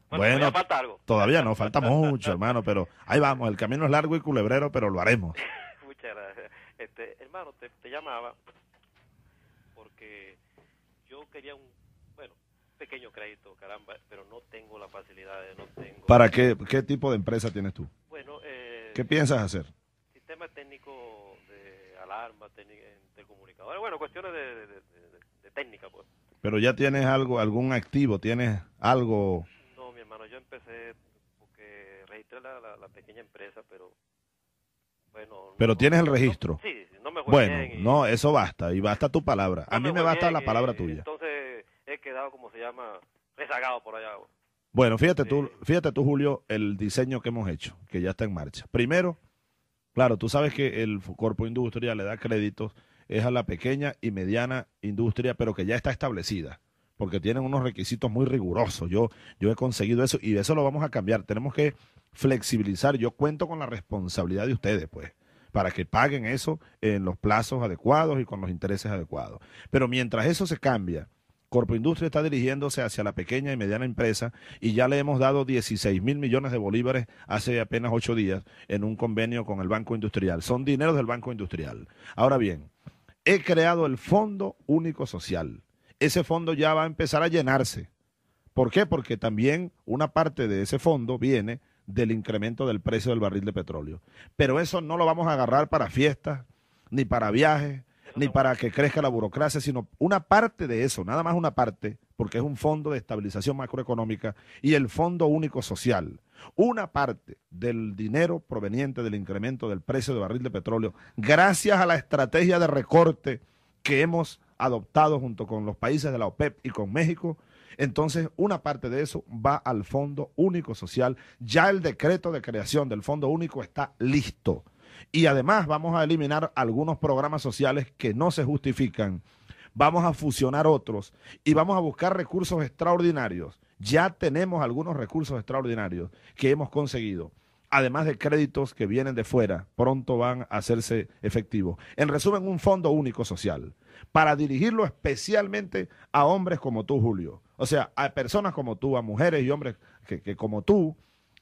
Bueno, falta algo. todavía no, falta mucho, hermano, pero ahí vamos, el camino es largo y culebrero, pero lo haremos. Muchas gracias. Este, hermano, te, te llamaba porque yo quería un, bueno, pequeño crédito, caramba, pero no tengo la facilidad, no tengo... ¿Para qué, qué tipo de empresa tienes tú? Bueno, eh, ¿Qué piensas hacer? Sistema técnico de alarma, técnico, bueno, cuestiones de técnica, pues. Pero ya tienes algo, algún activo, tienes algo. No, mi hermano, yo empecé porque registré la, pequeña empresa, pero bueno. Pero tienes el registro. sí, no me Bueno, no, eso basta y basta tu palabra. a mí me, basta la palabra tuya. Entonces he quedado como se llama rezagado por allá. Bueno, fíjate tú, fíjate tú Julio, el diseño que hemos hecho, que ya está en marcha. Primero, claro, tú sabes que el Corpo Industrial le da créditos es a la pequeña y mediana industria, pero que ya está establecida, porque tienen unos requisitos muy rigurosos. Yo, yo he conseguido eso y eso lo vamos a cambiar. Tenemos que flexibilizar. Yo cuento con la responsabilidad de ustedes, pues para que paguen eso en los plazos adecuados y con los intereses adecuados. Pero mientras eso se cambia, Industria está dirigiéndose hacia la pequeña y mediana empresa y ya le hemos dado 16 mil millones de bolívares hace apenas ocho días en un convenio con el Banco Industrial. Son dineros del Banco Industrial. Ahora bien, he creado el Fondo Único Social. Ese fondo ya va a empezar a llenarse. ¿Por qué? Porque también una parte de ese fondo viene del incremento del precio del barril de petróleo. Pero eso no lo vamos a agarrar para fiestas, ni para viajes, ni para que crezca la burocracia, sino una parte de eso, nada más una parte, porque es un fondo de estabilización macroeconómica y el Fondo Único Social. Una parte del dinero proveniente del incremento del precio de barril de petróleo, gracias a la estrategia de recorte que hemos adoptado junto con los países de la OPEP y con México, entonces, una parte de eso va al Fondo Único Social. Ya el decreto de creación del Fondo Único está listo. Y además vamos a eliminar algunos programas sociales que no se justifican. Vamos a fusionar otros y vamos a buscar recursos extraordinarios. Ya tenemos algunos recursos extraordinarios que hemos conseguido además de créditos que vienen de fuera, pronto van a hacerse efectivos. En resumen, un fondo único social para dirigirlo especialmente a hombres como tú, Julio. O sea, a personas como tú, a mujeres y hombres que, que como tú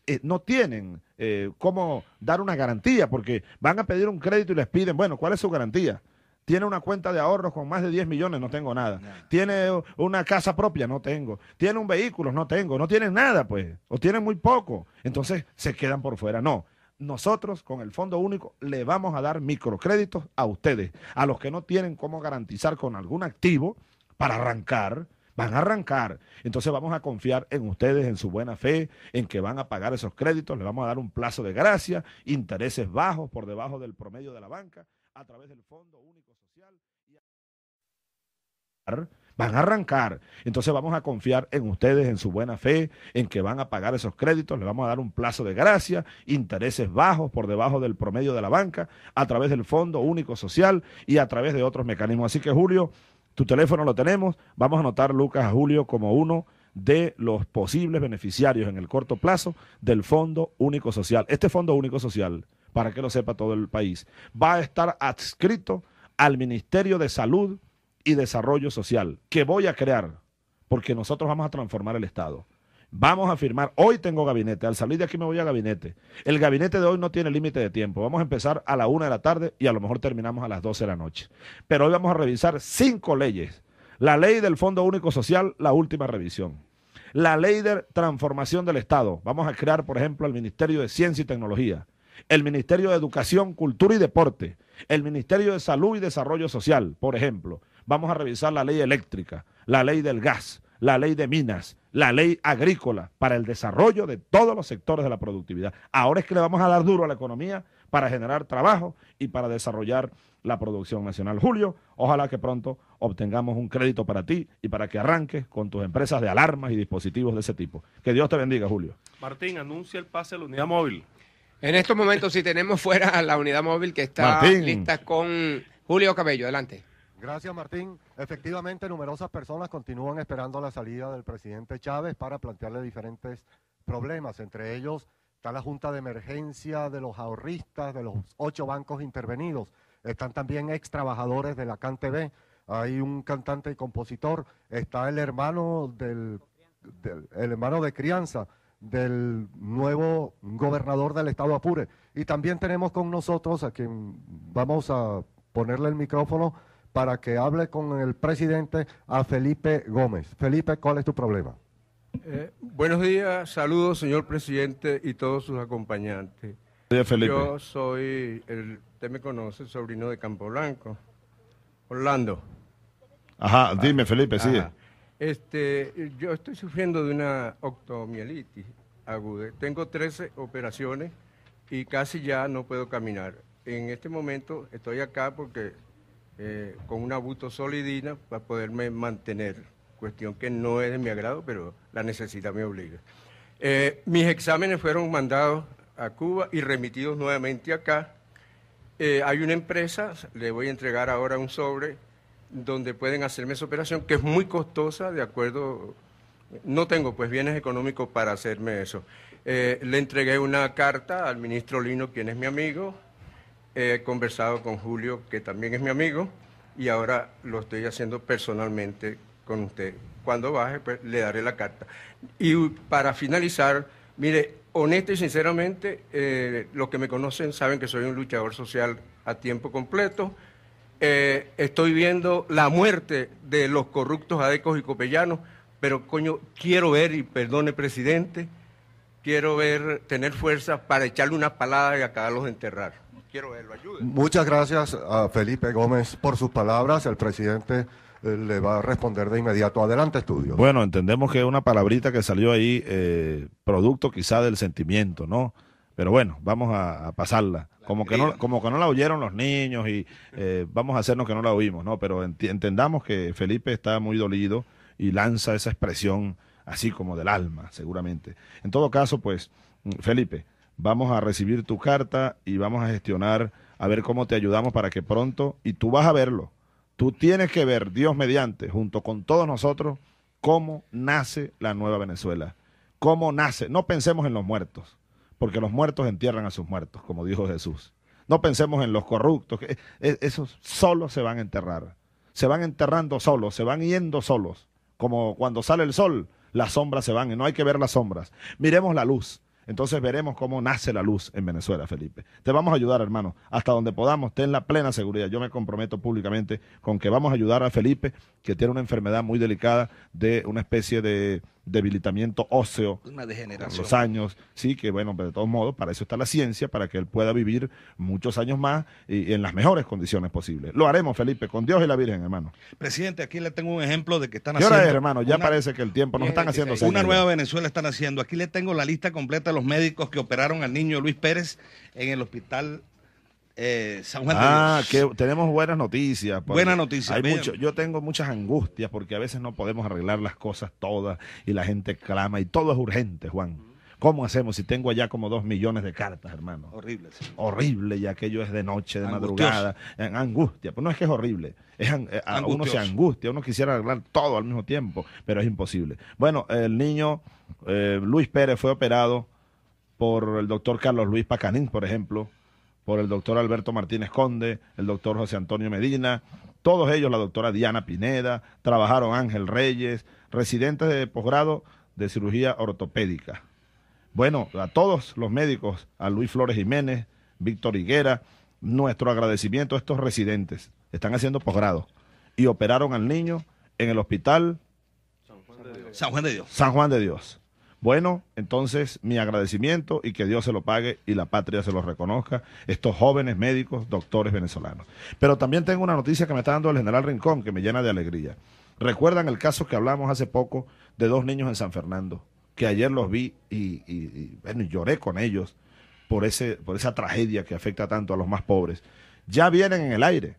eh, no tienen eh, cómo dar una garantía, porque van a pedir un crédito y les piden, bueno, ¿cuál es su garantía? Tiene una cuenta de ahorros con más de 10 millones, no tengo nada. Tiene una casa propia, no tengo. Tiene un vehículo, no tengo. No tienen nada, pues. O tienen muy poco. Entonces se quedan por fuera. No. Nosotros con el Fondo Único le vamos a dar microcréditos a ustedes, a los que no tienen cómo garantizar con algún activo para arrancar van a arrancar. Entonces vamos a confiar en ustedes, en su buena fe, en que van a pagar esos créditos, le vamos a dar un plazo de gracia, intereses bajos por debajo del promedio de la banca, a través del Fondo Único Social. Y van a arrancar. Entonces vamos a confiar en ustedes, en su buena fe, en que van a pagar esos créditos, le vamos a dar un plazo de gracia, intereses bajos por debajo del promedio de la banca, a través del Fondo Único Social y a través de otros mecanismos. Así que Julio, tu teléfono lo tenemos. Vamos a anotar Lucas a Julio como uno de los posibles beneficiarios en el corto plazo del Fondo Único Social. Este Fondo Único Social, para que lo sepa todo el país, va a estar adscrito al Ministerio de Salud y Desarrollo Social, que voy a crear, porque nosotros vamos a transformar el Estado. Vamos a firmar. Hoy tengo gabinete. Al salir de aquí me voy a gabinete. El gabinete de hoy no tiene límite de tiempo. Vamos a empezar a la una de la tarde y a lo mejor terminamos a las 12 de la noche. Pero hoy vamos a revisar cinco leyes. La ley del Fondo Único Social, la última revisión. La ley de transformación del Estado. Vamos a crear, por ejemplo, el Ministerio de Ciencia y Tecnología. El Ministerio de Educación, Cultura y Deporte. El Ministerio de Salud y Desarrollo Social, por ejemplo. Vamos a revisar la ley eléctrica, la ley del gas, la ley de minas, la ley agrícola para el desarrollo de todos los sectores de la productividad. Ahora es que le vamos a dar duro a la economía para generar trabajo y para desarrollar la producción nacional. Julio, ojalá que pronto obtengamos un crédito para ti y para que arranques con tus empresas de alarmas y dispositivos de ese tipo. Que Dios te bendiga, Julio. Martín, anuncia el pase a la unidad móvil. En estos momentos, si tenemos fuera la unidad móvil que está lista con Julio Cabello, adelante. Gracias, Martín. Efectivamente, numerosas personas continúan esperando la salida del presidente Chávez para plantearle diferentes problemas. Entre ellos está la Junta de Emergencia de los ahorristas de los ocho bancos intervenidos. Están también ex trabajadores de la CanTV. Hay un cantante y compositor. Está el hermano del, el hermano de crianza del nuevo gobernador del estado Apure. Y también tenemos con nosotros a quien vamos a ponerle el micrófono para que hable con el presidente a Felipe Gómez. Felipe, ¿cuál es tu problema? Eh, buenos días, saludos señor presidente y todos sus acompañantes. Yo soy, el, usted me conoce, sobrino de Campo Blanco, Orlando. Ajá, dime Felipe, sí. Este, yo estoy sufriendo de una octomielitis aguda. Tengo 13 operaciones y casi ya no puedo caminar. En este momento estoy acá porque eh, con una solidina para poderme mantener, cuestión que no es de mi agrado, pero la necesidad me obliga. Eh, mis exámenes fueron mandados a Cuba y remitidos nuevamente acá. Eh, hay una empresa, le voy a entregar ahora un sobre donde pueden hacerme esa operación, que es muy costosa, de acuerdo, no tengo pues bienes económicos para hacerme eso. le entregué una carta al ministro Lino, quien es mi amigo, he conversado con Julio, que también es mi amigo, y ahora lo estoy haciendo personalmente con usted. Cuando baje, pues le daré la carta. Y para finalizar, mire, honesto y sinceramente, eh, los que me conocen saben que soy un luchador social a tiempo completo. Eh, estoy viendo la muerte de los corruptos adecos y copellanos, pero coño, quiero ver, y perdone presidente, quiero ver, tener fuerza para echarle una palada y acabarlos de enterrar. Muchas gracias a Felipe Gómez por sus palabras. El presidente eh, le va a responder de inmediato. Adelante, estudio. Bueno, entendemos que es una palabrita que salió ahí, eh, producto quizá del sentimiento, ¿no? Pero bueno, vamos a, pasarla. como que, no, como que la oyeron los niños y eh, vamos a hacernos que no la oímos, ¿no? Pero entendamos que Felipe está muy dolido y lanza esa expresión así como del alma, seguramente. En todo caso, pues, mm, Felipe, vamos a recibir tu carta y vamos a gestionar a ver cómo te ayudamos para que pronto, y tú vas a verlo, tú tienes que ver, Dios mediante, junto con todos nosotros, cómo nace la nueva Venezuela, cómo nace. No pensemos en los muertos, porque los muertos entierran a sus muertos, como dijo Jesús. No pensemos en los corruptos, que eh, esos solos se van a enterrar, se van enterrando solos, se van yendo solos, como cuando sale el sol, las sombras se van y no hay que ver las sombras. Miremos la luz entonces veremos cómo nace la luz en Venezuela, Felipe. Te vamos a ayudar, hermano, hasta donde podamos, ten la plena seguridad. Yo me comprometo públicamente con que vamos a ayudar a Felipe, que tiene una enfermedad muy delicada de una especie de debilitamiento óseo una degeneración. los años, sí, que bueno, pero pues de todos modos, para eso está la ciencia, para que él pueda vivir muchos años más y, en las mejores condiciones posibles. Lo haremos, Felipe, con Dios y la Virgen, hermano. Presidente, aquí le tengo un ejemplo de que están haciendo. es, hermano? Ya parece que el tiempo nos están haciendo. Una nueva Venezuela están haciendo. Aquí le tengo la lista completa de los médicos que operaron al niño Luis Pérez en el hospital eh, San ah, que tenemos buenas noticias. Pues. Buenas noticias. Hay mucho, yo tengo muchas angustias porque a veces no podemos arreglar las cosas todas y la gente clama y todo es urgente, Juan. ¿Cómo hacemos si tengo allá como dos millones de cartas, hermano? Horrible. Horrible y aquello es de noche, de madrugada, en angustia. Pues no es que es horrible, es eh, uno se angustia, uno quisiera arreglar todo al mismo tiempo, pero es imposible. Bueno, el niño eh, Luis Pérez fue operado por el doctor Carlos Luis Pacanín, por ejemplo por el doctor Alberto Martínez Conde, el doctor José Antonio Medina, todos ellos, la doctora Diana Pineda, trabajaron Ángel Reyes, residentes de posgrado de cirugía ortopédica. Bueno, a todos los médicos, a Luis Flores Jiménez, Víctor Higuera, nuestro agradecimiento a estos residentes. Están haciendo posgrado y operaron al niño en el hospital San Juan de Dios. San Juan de Dios. San Juan de Dios. Bueno, entonces mi agradecimiento y que Dios se lo pague y la patria se lo reconozca, estos jóvenes médicos, doctores venezolanos. Pero también tengo una noticia que me está dando el general Rincón, que me llena de alegría. ¿Recuerdan el caso que hablamos hace poco de dos niños en San Fernando? Que ayer los vi y, y lloré con ellos por, ese, por esa tragedia que afecta tanto a los más pobres. Ya vienen en el aire.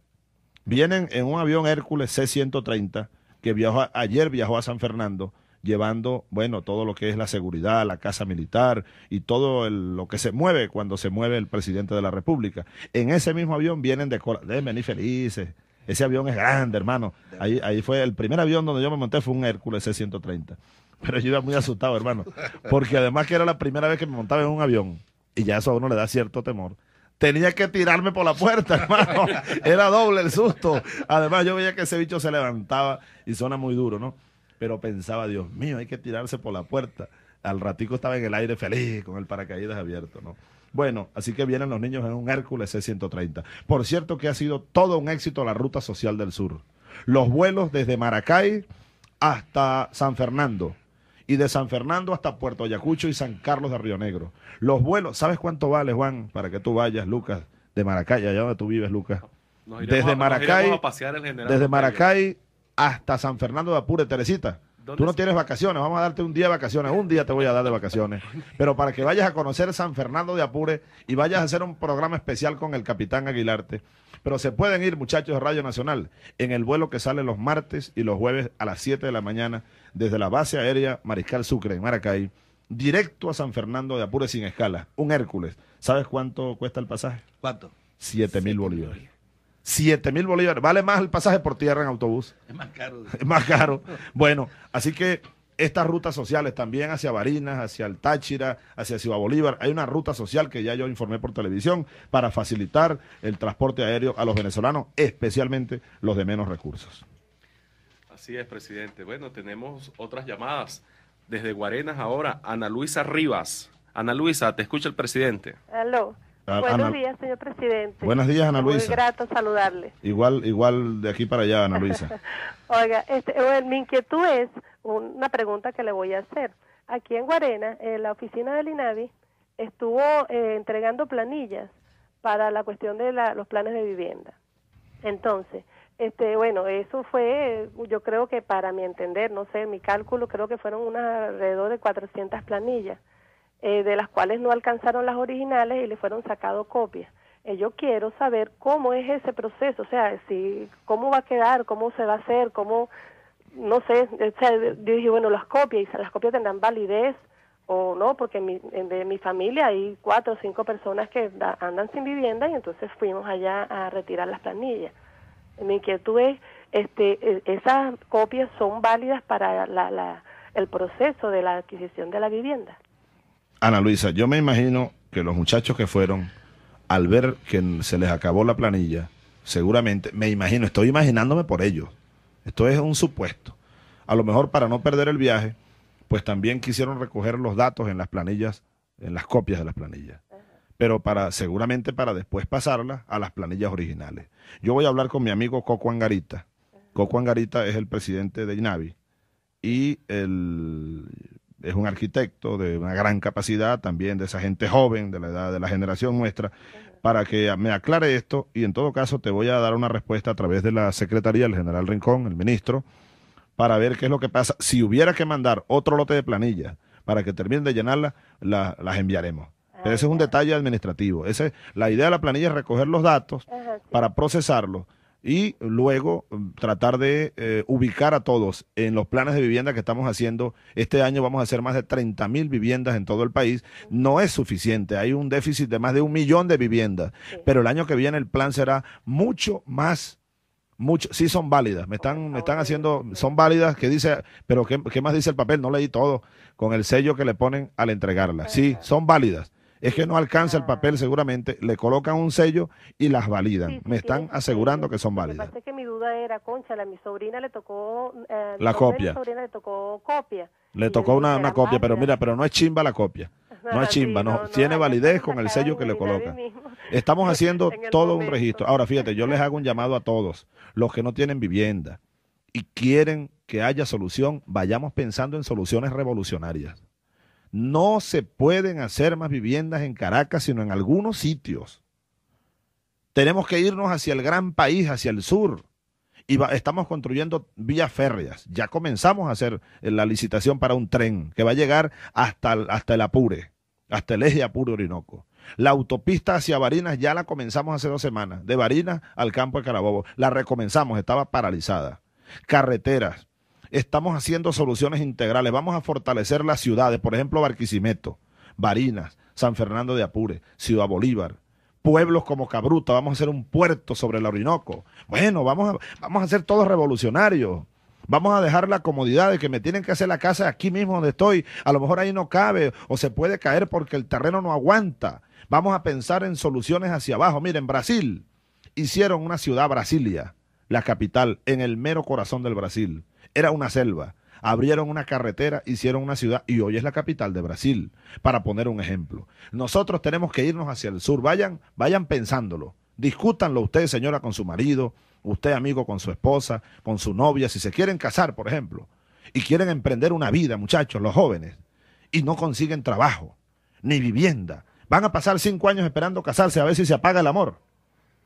Vienen en un avión Hércules C-130 que viajó, ayer viajó a San Fernando llevando, bueno, todo lo que es la seguridad, la casa militar y todo lo que se mueve cuando se mueve el presidente de la República. En ese mismo avión vienen de, de venir felices. Ese avión es grande, hermano. Ahí, ahí fue el primer avión donde yo me monté, fue un Hércules C-130. Pero yo iba muy asustado, hermano. Porque además que era la primera vez que me montaba en un avión. Y ya eso a uno le da cierto temor tenía que tirarme por la puerta, hermano. Era doble el susto. Además, yo veía que ese bicho se levantaba y suena muy duro, ¿no? pero pensaba, Dios mío, hay que tirarse por la puerta. Al ratico estaba en el aire feliz, con el paracaídas abierto, ¿no? Bueno, así que vienen los niños en un Hércules C-130. Por cierto que ha sido todo un éxito la ruta social del sur. Los vuelos desde Maracay hasta San Fernando y de San Fernando hasta Puerto Ayacucho y San Carlos de Río Negro. Los vuelos, ¿sabes cuánto vale, Juan, para que tú vayas, Lucas, de Maracay, allá donde tú vives, Lucas? Desde, a, Maracay, desde Maracay, desde Maracay hasta San Fernando de Apure, Teresita. Tú no tienes vacaciones, vamos a darte un día de vacaciones, un día te voy a dar de vacaciones. Pero para que vayas a conocer San Fernando de Apure y vayas a hacer un programa especial con el capitán Aguilarte. Pero se pueden ir, muchachos de Radio Nacional, en el vuelo que sale los martes y los jueves a las 7 de la mañana desde la base aérea Mariscal Sucre en Maracay, directo a San Fernando de Apure sin escala. Un Hércules. ¿Sabes cuánto cuesta el pasaje? ¿Cuánto? Siete mil bolívares. 7 mil bolívares. Vale más el pasaje por tierra en autobús. Es más caro. Es más caro. Bueno, así que estas rutas sociales también hacia Barinas, hacia el Táchira, hacia Ciudad Bolívar. Hay una ruta social que ya yo informé por televisión para facilitar el transporte aéreo a los venezolanos, especialmente los de menos recursos. Así es, presidente. Bueno, tenemos otras llamadas. Desde Guarenas ahora, Ana Luisa Rivas. Ana Luisa, te escucha el presidente. Aló. Ah, Buenos días, señor presidente. Buenos días, Ana Luisa. Muy grato saludarle. Igual, igual de aquí para allá, Ana Luisa. Oiga, este, mi inquietud es una pregunta que le voy a hacer. Aquí en Guarena, la oficina del INAVI, estuvo eh, entregando planillas para la cuestión de los planes de vivienda. Entonces, este, bueno, eso fue, yo creo que para mi entender, no sé, mi cálculo, creo que fueron unas alrededor de 400 planillas. Eh, de las cuales no alcanzaron las originales y le fueron sacados copias. Eh, yo quiero saber cómo es ese proceso, o sea, si cómo va a quedar, cómo se va a hacer, cómo, no sé, dije, bueno, las copias, y las copias tendrán validez o no, porque mi, de mi familia hay cuatro o cinco personas que andan sin vivienda y entonces fuimos allá a retirar las planillas. Mi inquietud es, este, e, esas copias son válidas para el proceso de la adquisición de la vivienda. Ana Luisa, yo me imagino que los muchachos que fueron, al ver que se les acabó la planilla, seguramente, me imagino, estoy imaginándome por ellos. Esto es un supuesto. A lo mejor para no perder el viaje, pues también quisieron recoger los datos en las planillas, en las copias de las planillas. Pero para, seguramente para después pasarlas a las planillas originales. Yo voy a hablar con mi amigo Coco Angarita. Coco Angarita es el presidente de INAVI y el es un arquitecto de una gran capacidad, también de esa gente joven, de la edad de la generación nuestra, para que me aclare esto y en todo caso te voy a dar una respuesta a través de la Secretaría, el general Rincón, el ministro, para ver qué es lo que pasa. Si hubiera que mandar otro lote de planillas para que terminen de llenarlas, las enviaremos. Pero ah, ese es un detalle administrativo. Ese, la idea de la planilla es recoger los datos para procesarlos y luego mm, tratar de eh, ubicar a todos en los planes de vivienda que estamos haciendo. Este año vamos a hacer más de 30 mil viviendas en todo el país. No es suficiente, hay un déficit de más de un millón de viviendas, pero el año que viene el plan será mucho más. Mucho, sí son válidas, me están, me están haciendo, son válidas, que dice, pero ¿qué, ¿qué más dice el papel? No leí todo, con el sello que le ponen al entregarla. Sí, son válidas es que no alcanza el papel seguramente, le colocan un sello y las validan. Me están asegurando que son válidas. Lo que mi duda era, concha, a mi sobrina le tocó... Eh, la copia. le tocó una, copia, ah, pero mira, pero no es chimba la copia. No es chimba, no, tiene validez con el sello que le colocan. Estamos haciendo todo un registro. Ahora, fíjate, yo les hago un llamado a todos, los que no tienen vivienda y quieren que haya solución, vayamos pensando en soluciones revolucionarias. No se pueden hacer más viviendas en Caracas, sino en algunos sitios. Tenemos que irnos hacia el gran país, hacia el sur. Y estamos construyendo vías férreas. Ya comenzamos a hacer eh, la licitación para un tren que va a llegar hasta, hasta el Apure, hasta el eje Apure-Orinoco. La autopista hacia Barinas ya la comenzamos hace dos semanas, de Barinas al campo de Carabobo. La recomenzamos, estaba paralizada. Carreteras, estamos haciendo soluciones integrales. Vamos a fortalecer las ciudades, por ejemplo, Barquisimeto, Barinas, San Fernando de Apure, Ciudad Bolívar, pueblos como Cabruta, vamos a hacer un puerto sobre el Orinoco. Bueno, vamos a, vamos a ser todos revolucionarios. Vamos a dejar la comodidad de que me tienen que hacer la casa aquí mismo donde estoy. A lo mejor ahí no cabe o se puede caer porque el terreno no aguanta. Vamos a pensar en soluciones hacia abajo. Miren, Brasil hicieron una ciudad Brasilia, la capital, en el mero corazón del Brasil. Era una selva. Abrieron una carretera, hicieron una ciudad y hoy es la capital de Brasil, para poner un ejemplo. Nosotros tenemos que irnos hacia el sur. Vayan, vayan pensándolo. Discútanlo usted, señora, con su marido, usted, amigo, con su esposa, con su novia, si se quieren casar, por ejemplo, y quieren emprender una vida, muchachos, los jóvenes, y no consiguen trabajo, ni vivienda. Van a pasar cinco años esperando casarse a ver si se apaga el amor.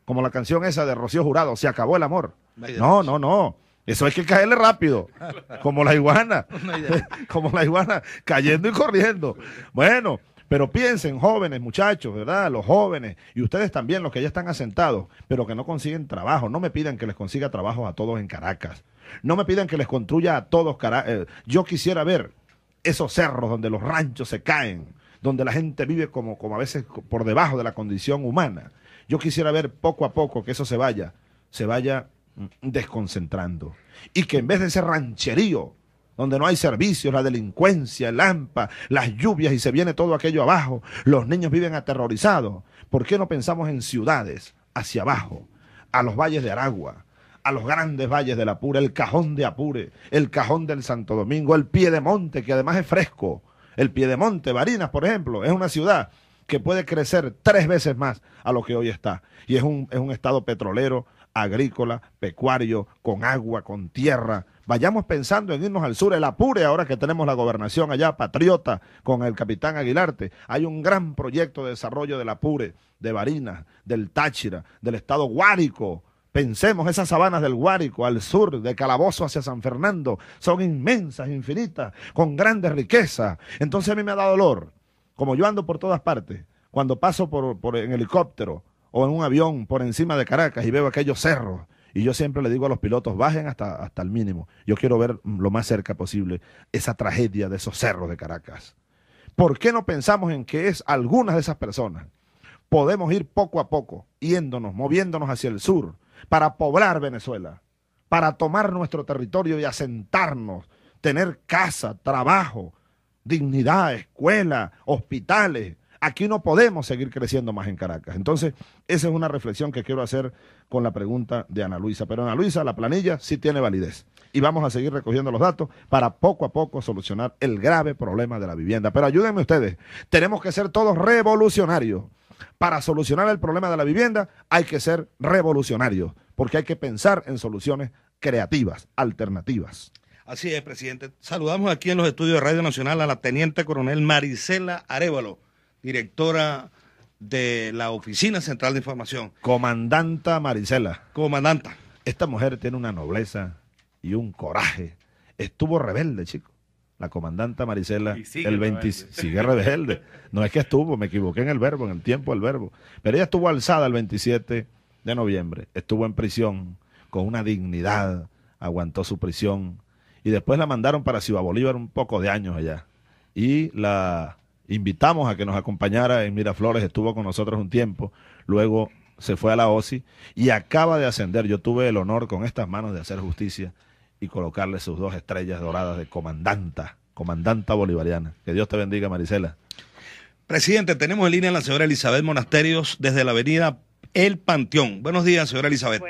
Como la canción esa de Rocío Jurado, se acabó el amor. No, no, no. Eso hay que caerle rápido, como la iguana, como la iguana, cayendo y corriendo. Bueno, pero piensen, jóvenes, muchachos, ¿verdad? Los jóvenes, y ustedes también, los que ya están asentados, pero que no consiguen trabajo. No me pidan que les consiga trabajo a todos en Caracas. No me pidan que les construya a todos Caracas. Eh, yo quisiera ver esos cerros donde los ranchos se caen, donde la gente vive como, como a veces por debajo de la condición humana. Yo quisiera ver poco a poco que eso se vaya, se vaya desconcentrando. Y que en vez de ese rancherío, donde no hay servicios, la delincuencia, el hampa las lluvias y se viene todo aquello abajo, los niños viven aterrorizados. ¿Por qué no pensamos en ciudades hacia abajo, a los valles de Aragua, a los grandes valles del Apure, el cajón de Apure, el cajón del Santo Domingo, el Piedemonte, que además es fresco? El Piedemonte, Barinas, por ejemplo, es una ciudad que puede crecer tres veces más a lo que hoy está. Y es un estado petrolero, agrícola, pecuario, con agua, con tierra. Vayamos pensando en irnos al sur, el Apure, ahora que tenemos la gobernación allá, patriota, con el capitán Aguilarte. Hay un gran proyecto de desarrollo del Apure, de Barinas, del Táchira, del estado Guárico. Pensemos, esas sabanas del Guárico, al sur, de Calabozo hacia San Fernando, son inmensas, infinitas, con grandes riquezas. Entonces a mí me ha dado dolor, como yo ando por todas partes, cuando paso por en helicóptero, o en un avión por encima de Caracas y veo aquellos cerros. Y yo siempre le digo a los pilotos, bajen hasta, hasta el mínimo. Yo quiero ver lo más cerca posible esa tragedia de esos cerros de Caracas. ¿Por qué no pensamos en que es algunas de esas personas? Podemos ir poco a poco, yéndonos, moviéndonos hacia el sur, para poblar Venezuela, para tomar nuestro territorio y asentarnos, tener casa, trabajo, dignidad, escuela, hospitales, aquí no podemos seguir creciendo más en Caracas. Entonces, esa es una reflexión que quiero hacer con la pregunta de Ana Luisa. Pero Ana Luisa, la planilla sí tiene validez. Y vamos a seguir recogiendo los datos para poco a poco solucionar el grave problema de la vivienda. Pero ayúdenme ustedes, tenemos que ser todos revolucionarios. Para solucionar el problema de la vivienda hay que ser revolucionarios, porque hay que pensar en soluciones creativas, alternativas. Así es, presidente. Saludamos aquí en los estudios de Radio Nacional a la teniente coronel Marisela Arevalo directora de la Oficina Central de Información. Comandanta Marisela. Comandanta. Esta mujer tiene una nobleza y un coraje. Estuvo rebelde, chico. La comandanta Marisela, el 20, sigue rebelde. No es que estuvo, me equivoqué en el verbo, en el tiempo del verbo. Pero ella estuvo alzada el 27 de noviembre. Estuvo en prisión con una dignidad, aguantó su prisión. Y después la mandaron para Ciudad Bolívar un poco de años allá. Y la invitamos a que nos acompañara en Miraflores, estuvo con nosotros un tiempo, luego se fue a la OSI y acaba de ascender. Yo tuve el honor con estas manos de hacer justicia y colocarle sus dos estrellas doradas de comandanta, comandanta bolivariana. Que Dios te bendiga, Marisela. Presidente, tenemos en línea a la señora Elizabeth Monasterios desde la avenida El Panteón. Buenos días, señora Elizabeth.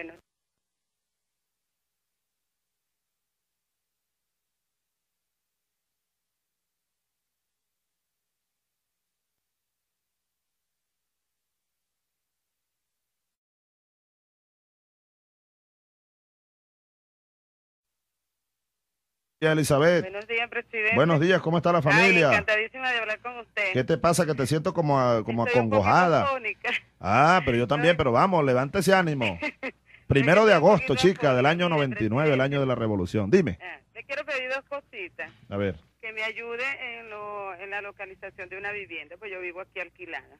Elizabeth. Buenos días, presidente. Buenos días, ¿cómo está la familia? encantadísima de hablar con usted. ¿Qué te pasa que te siento como, como acongojada? ah, pero yo también, pero vamos, levántese ánimo. Primero de agosto, chica, del año 99, el año de la revolución. Dime. Ah, le quiero pedir dos cositas. A ver. Que me ayude en, en la localización de una vivienda, pues yo vivo aquí alquilada.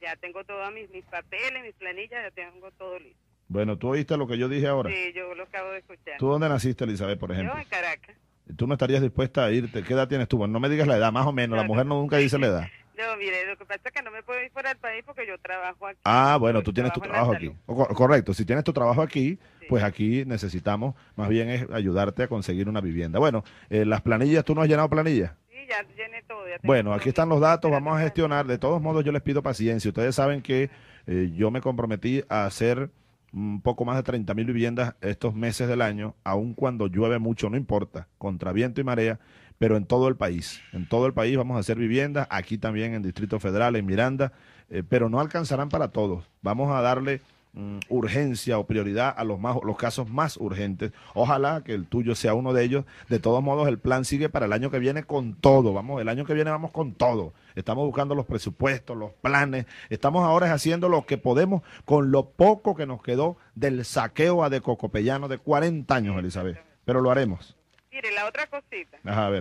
Ya tengo todos mis, mis papeles, mis planillas, ya tengo todo listo. Bueno, ¿tú oíste lo que yo dije ahora? Sí, yo lo acabo de escuchar. ¿Tú dónde naciste, Elizabeth, por ejemplo? Yo en Caracas. ¿Tú no estarías dispuesta a irte? ¿Qué edad tienes tú? no me digas la edad, más o menos. la mujer no, nunca dice la edad. No, mire, lo que pasa es que no me puedo ir fuera del país porque yo trabajo aquí. Ah, bueno, tú tienes tu trabajo aquí. correcto, si tienes tu trabajo aquí, pues aquí necesitamos más bien es ayudarte a conseguir una vivienda. Bueno, eh, las planillas, ¿tú no has llenado planillas? Sí, ya llené todo. bueno, aquí están los datos, vamos a gestionar. De todos modos, yo les pido paciencia. Ustedes saben que eh, yo me comprometí a hacer un poco más de treinta mil viviendas estos meses del año, aun cuando llueve mucho, no importa, contra viento y marea, pero en todo el país. En todo el país vamos a hacer viviendas, aquí también en Distrito Federal, en Miranda, eh, pero no alcanzarán para todos. Vamos a darle Mm, urgencia o prioridad a los, más, los casos más urgentes. Ojalá que el tuyo sea uno de ellos. De todos modos, el plan sigue para el año que viene con todo. Vamos, el año que viene vamos con todo. Estamos buscando los presupuestos, los planes. Estamos ahora haciendo lo que podemos con lo poco que nos quedó del saqueo a de Cocopellano de 40 años, Elizabeth. Pero lo haremos. Mire, la otra cosita.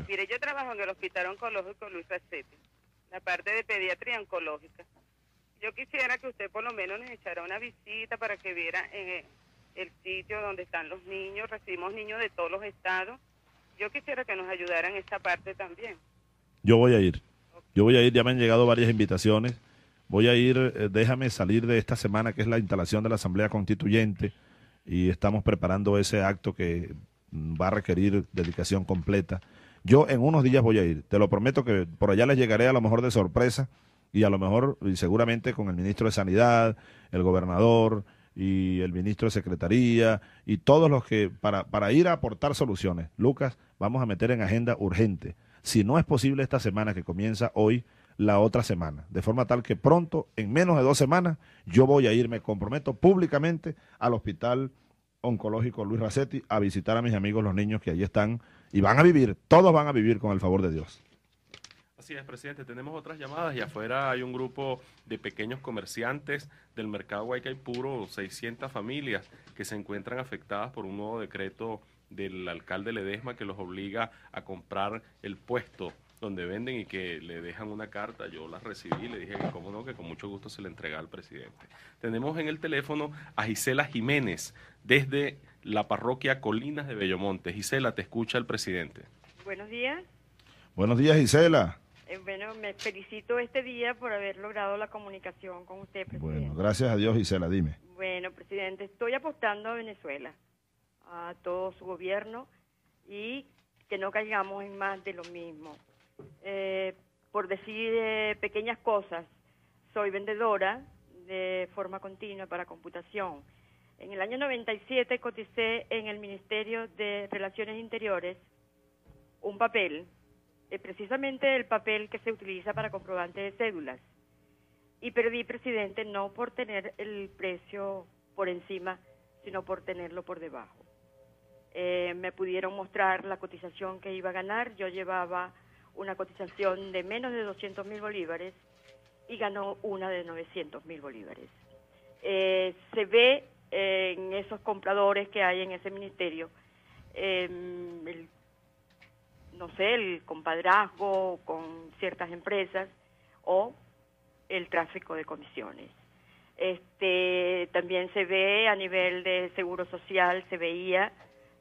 Mire, yo trabajo en el Hospital Oncológico Luis la parte de pediatría oncológica. Yo quisiera que usted por lo menos nos echara una visita para que viera en eh, el sitio donde están los niños. Recibimos niños de todos los estados. Yo quisiera que nos ayudaran en esta parte también. Yo voy a ir. Yo voy a ir. Ya me han llegado varias invitaciones. Voy a ir. Eh, déjame salir de esta semana que es la instalación de la Asamblea Constituyente y estamos preparando ese acto que va a requerir dedicación completa. Yo en unos días voy a ir, te lo prometo que por allá les llegaré a lo mejor de sorpresa y a lo mejor, y seguramente con el ministro de Sanidad, el gobernador y el ministro de Secretaría y todos los que, para, para ir a aportar soluciones. Lucas, vamos a meter en agenda urgente. Si no es posible esta semana que comienza hoy, la otra semana, de forma tal que pronto, en menos de dos semanas, yo voy a ir, me comprometo públicamente al Hospital Oncológico Luis Racetti a visitar a mis amigos los niños que allí están y van a vivir, todos van a vivir con el favor de Dios. Así es, presidente. Tenemos otras llamadas y afuera hay un grupo de pequeños comerciantes del mercado Guaycaipuro, 600 familias que se encuentran afectadas por un nuevo decreto del alcalde Ledesma que los obliga a comprar el puesto donde venden y que le dejan una carta. Yo la recibí y le dije que, cómo no, que con mucho gusto se le entrega al presidente. Tenemos en el teléfono a Gisela Jiménez desde la parroquia Colinas de Bellomonte. Gisela, te escucha el presidente. Buenos días. Buenos días, Gisela. Eh, bueno, me felicito este día por haber logrado la comunicación con usted, presidente. Bueno, gracias a Dios, la dime. Bueno, presidente, estoy apostando a Venezuela, a todo su gobierno y que no caigamos en más de lo mismo. Eh, por decir eh, pequeñas cosas, soy vendedora de forma continua para computación. En el año 97 coticé en el Ministerio de Relaciones Interiores un papel eh, precisamente el papel que se utiliza para comprobante de cédulas. Y perdí presidente no por tener el precio por encima, sino por tenerlo por debajo. Eh, me pudieron mostrar la cotización que iba a ganar. Yo llevaba una cotización de menos de 200 mil bolívares y ganó una de 900 mil bolívares. Eh, se ve en esos compradores que hay en ese ministerio el no sé, el compadrazgo con ciertas empresas o el tráfico de comisiones. Este, también se ve a nivel de seguro social, se veía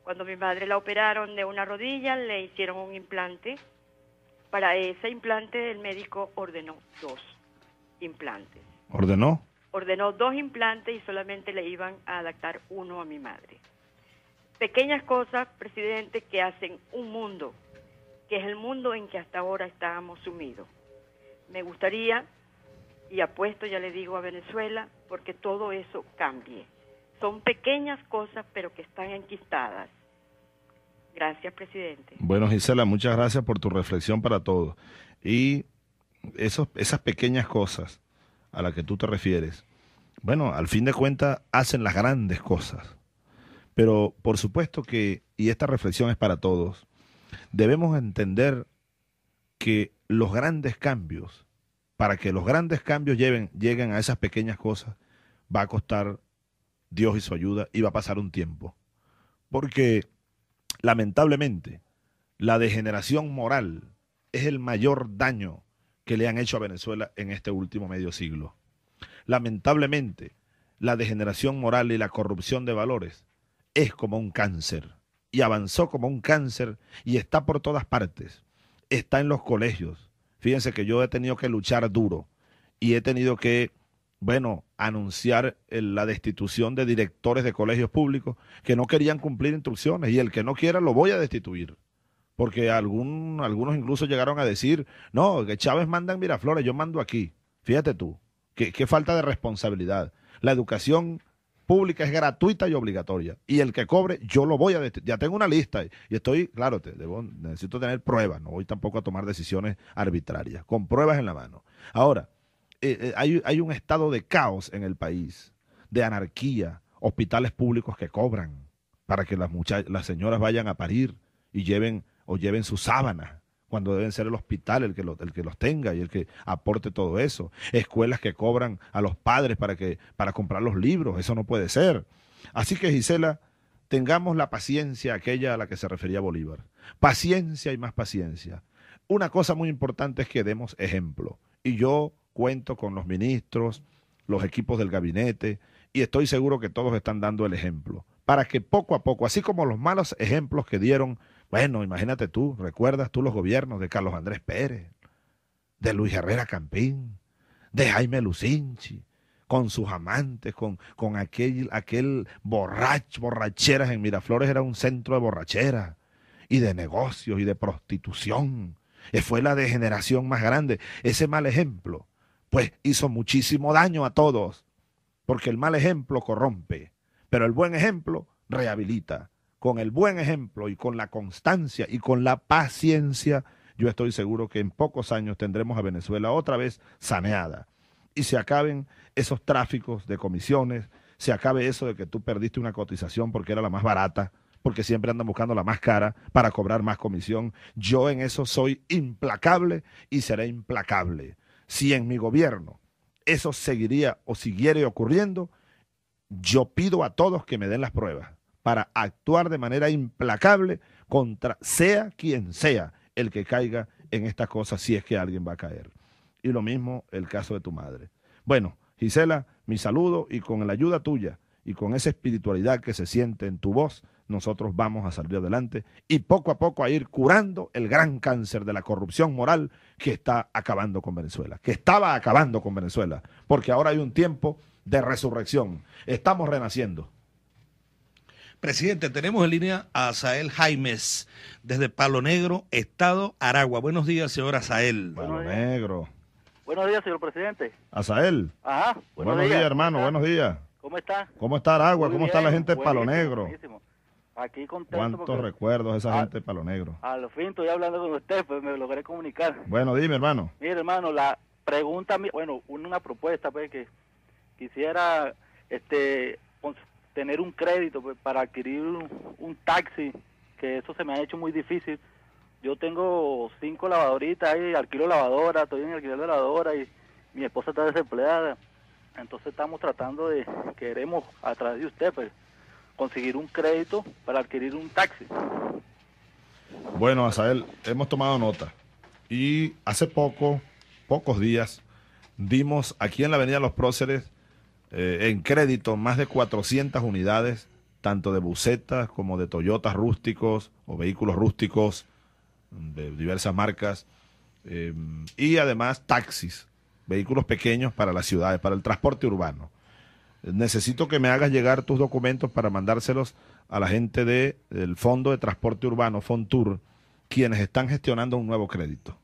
cuando mi madre la operaron de una rodilla, le hicieron un implante. Para ese implante el médico ordenó dos implantes. ¿Ordenó? Ordenó dos implantes y solamente le iban a adaptar uno a mi madre. Pequeñas cosas, presidente, que hacen un mundo que es el mundo en que hasta ahora estábamos sumidos. Me gustaría, y apuesto ya le digo a Venezuela, porque todo eso cambie. Son pequeñas cosas, pero que están enquistadas. Gracias, presidente. Bueno, Gisela, muchas gracias por tu reflexión para todos. Y esos, esas pequeñas cosas a las que tú te refieres, bueno, al fin de cuentas hacen las grandes cosas. Pero por supuesto que, y esta reflexión es para todos, debemos entender que los grandes cambios, para que los grandes cambios lleguen a esas pequeñas cosas, va a costar Dios y su ayuda y va a pasar un tiempo. Porque lamentablemente la degeneración moral es el mayor daño que le han hecho a Venezuela en este último medio siglo. Lamentablemente, la degeneración moral y la corrupción de valores es como un cáncer y avanzó como un cáncer y está por todas partes. Está en los colegios. Fíjense que yo he tenido que luchar duro y he tenido que, bueno, anunciar eh, la destitución de directores de colegios públicos que no querían cumplir instrucciones y el que no quiera lo voy a destituir. Porque algún, algunos incluso llegaron a decir, no, que Chávez manda en Miraflores, yo mando aquí. Fíjate tú, qué, qué falta de responsabilidad. La educación pública es gratuita y obligatoria. Y el que cobre, yo lo voy a... Ya tengo una lista y estoy, claro, te, necesito tener pruebas, no voy tampoco a tomar decisiones arbitrarias, con pruebas en la mano. Ahora, eh, eh, hay, hay un estado de caos en el país, de anarquía, hospitales públicos que cobran para que las, las señoras vayan a parir y lleven o lleven sus sábanas cuando deben ser el hospital el que, el que los tenga y el que aporte todo eso. Escuelas que cobran a los padres para, que, para comprar los libros, eso no puede ser. Así que Gisela, tengamos la paciencia aquella a la que se refería Bolívar. Paciencia y más paciencia. Una cosa muy importante es que demos ejemplo. Y yo cuento con los ministros, los equipos del gabinete, y estoy seguro que todos están dando el ejemplo, para que poco a poco, así como los malos ejemplos que dieron bueno, imagínate tú, recuerdas tú los gobiernos de Carlos Andrés Pérez, de Luis Herrera Campín, de Jaime Lucinchi, con sus amantes, con, con aquel, aquel borracheras en Miraflores era un centro de borracheras y de negocios y de prostitución. Eh, fue la degeneración más grande. Ese mal ejemplo, pues hizo muchísimo daño a todos, porque el mal ejemplo corrompe, pero el buen ejemplo rehabilita con el buen ejemplo y con la constancia y con la paciencia, yo estoy seguro que en pocos años tendremos a Venezuela otra vez saneada y se acaben esos tráficos de comisiones, se acabe eso de que tú perdiste una cotización porque era la más barata, porque siempre andan buscando la más cara para cobrar más comisión. Yo en eso soy implacable y seré implacable. Si en mi gobierno eso seguiría o siguiere ocurriendo, yo pido a todos que me den las pruebas para actuar de manera implacable contra sea quien sea el que caiga en estas cosas si es que alguien va a caer. Y lo mismo el caso de tu madre. Bueno, Gisela, mi saludo y con la ayuda tuya y con esa espiritualidad que se siente en tu voz, nosotros vamos a salir adelante y poco a poco a ir curando el gran cáncer de la corrupción moral que está acabando con Venezuela, que estaba acabando con Venezuela, porque ahora hay un tiempo de resurrección. Estamos renaciendo. Presidente, tenemos en línea a Sael Jaimes, desde Palo Negro, Estado Aragua. Buenos días, señor Azael. Palo Negro. Buenos días, señor presidente. Azael. Ajá. Buenos, días, hermano. Buenos días. ¿Cómo está? ¿Cómo está Aragua? ¿Cómo está la gente de Palo Negro? Aquí contento. ¿Cuántos recuerdos esa gente de Palo Negro? Al fin estoy hablando con usted, pues me logré comunicar. Bueno, dime, hermano. Mire, hermano, la pregunta, bueno, una propuesta, pues, que quisiera este tener un crédito para adquirir un, taxi, que eso se me ha hecho muy difícil. Yo tengo cinco lavadoritas ahí, alquilo lavadora, estoy en alquiler de lavadora y mi esposa está desempleada. Entonces estamos tratando de, queremos a través de usted, pues, conseguir un crédito para adquirir un taxi. Bueno, Asael, hemos tomado nota y hace poco, pocos días, dimos aquí en la Avenida Los Próceres eh, en crédito más de 400 unidades, tanto de bucetas como de Toyotas rústicos o vehículos rústicos de diversas marcas, eh, y además taxis, vehículos pequeños para las ciudades, para el transporte urbano. Necesito que me hagas llegar tus documentos para mandárselos a la gente del Fondo de Transporte Urbano, Fontur, quienes están gestionando un nuevo crédito,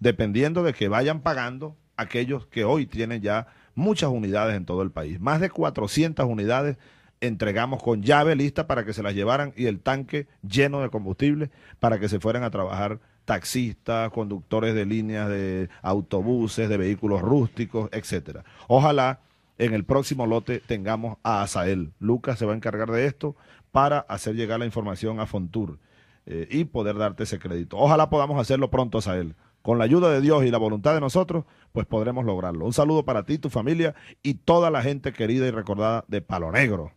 dependiendo de que vayan pagando aquellos que hoy tienen ya muchas unidades en todo el país. Más de 400 unidades entregamos con llave lista para que se las llevaran y el tanque lleno de combustible para que se fueran a trabajar taxistas, conductores de líneas de autobuses, de vehículos rústicos, etcétera. Ojalá en el próximo lote tengamos a Asael. Lucas se va a encargar de esto para hacer llegar la información a Fontur eh, y poder darte ese crédito. Ojalá podamos hacerlo pronto, Asael con la ayuda de Dios y la voluntad de nosotros, pues podremos lograrlo. Un saludo para ti, tu familia y toda la gente querida y recordada de Palo Negro.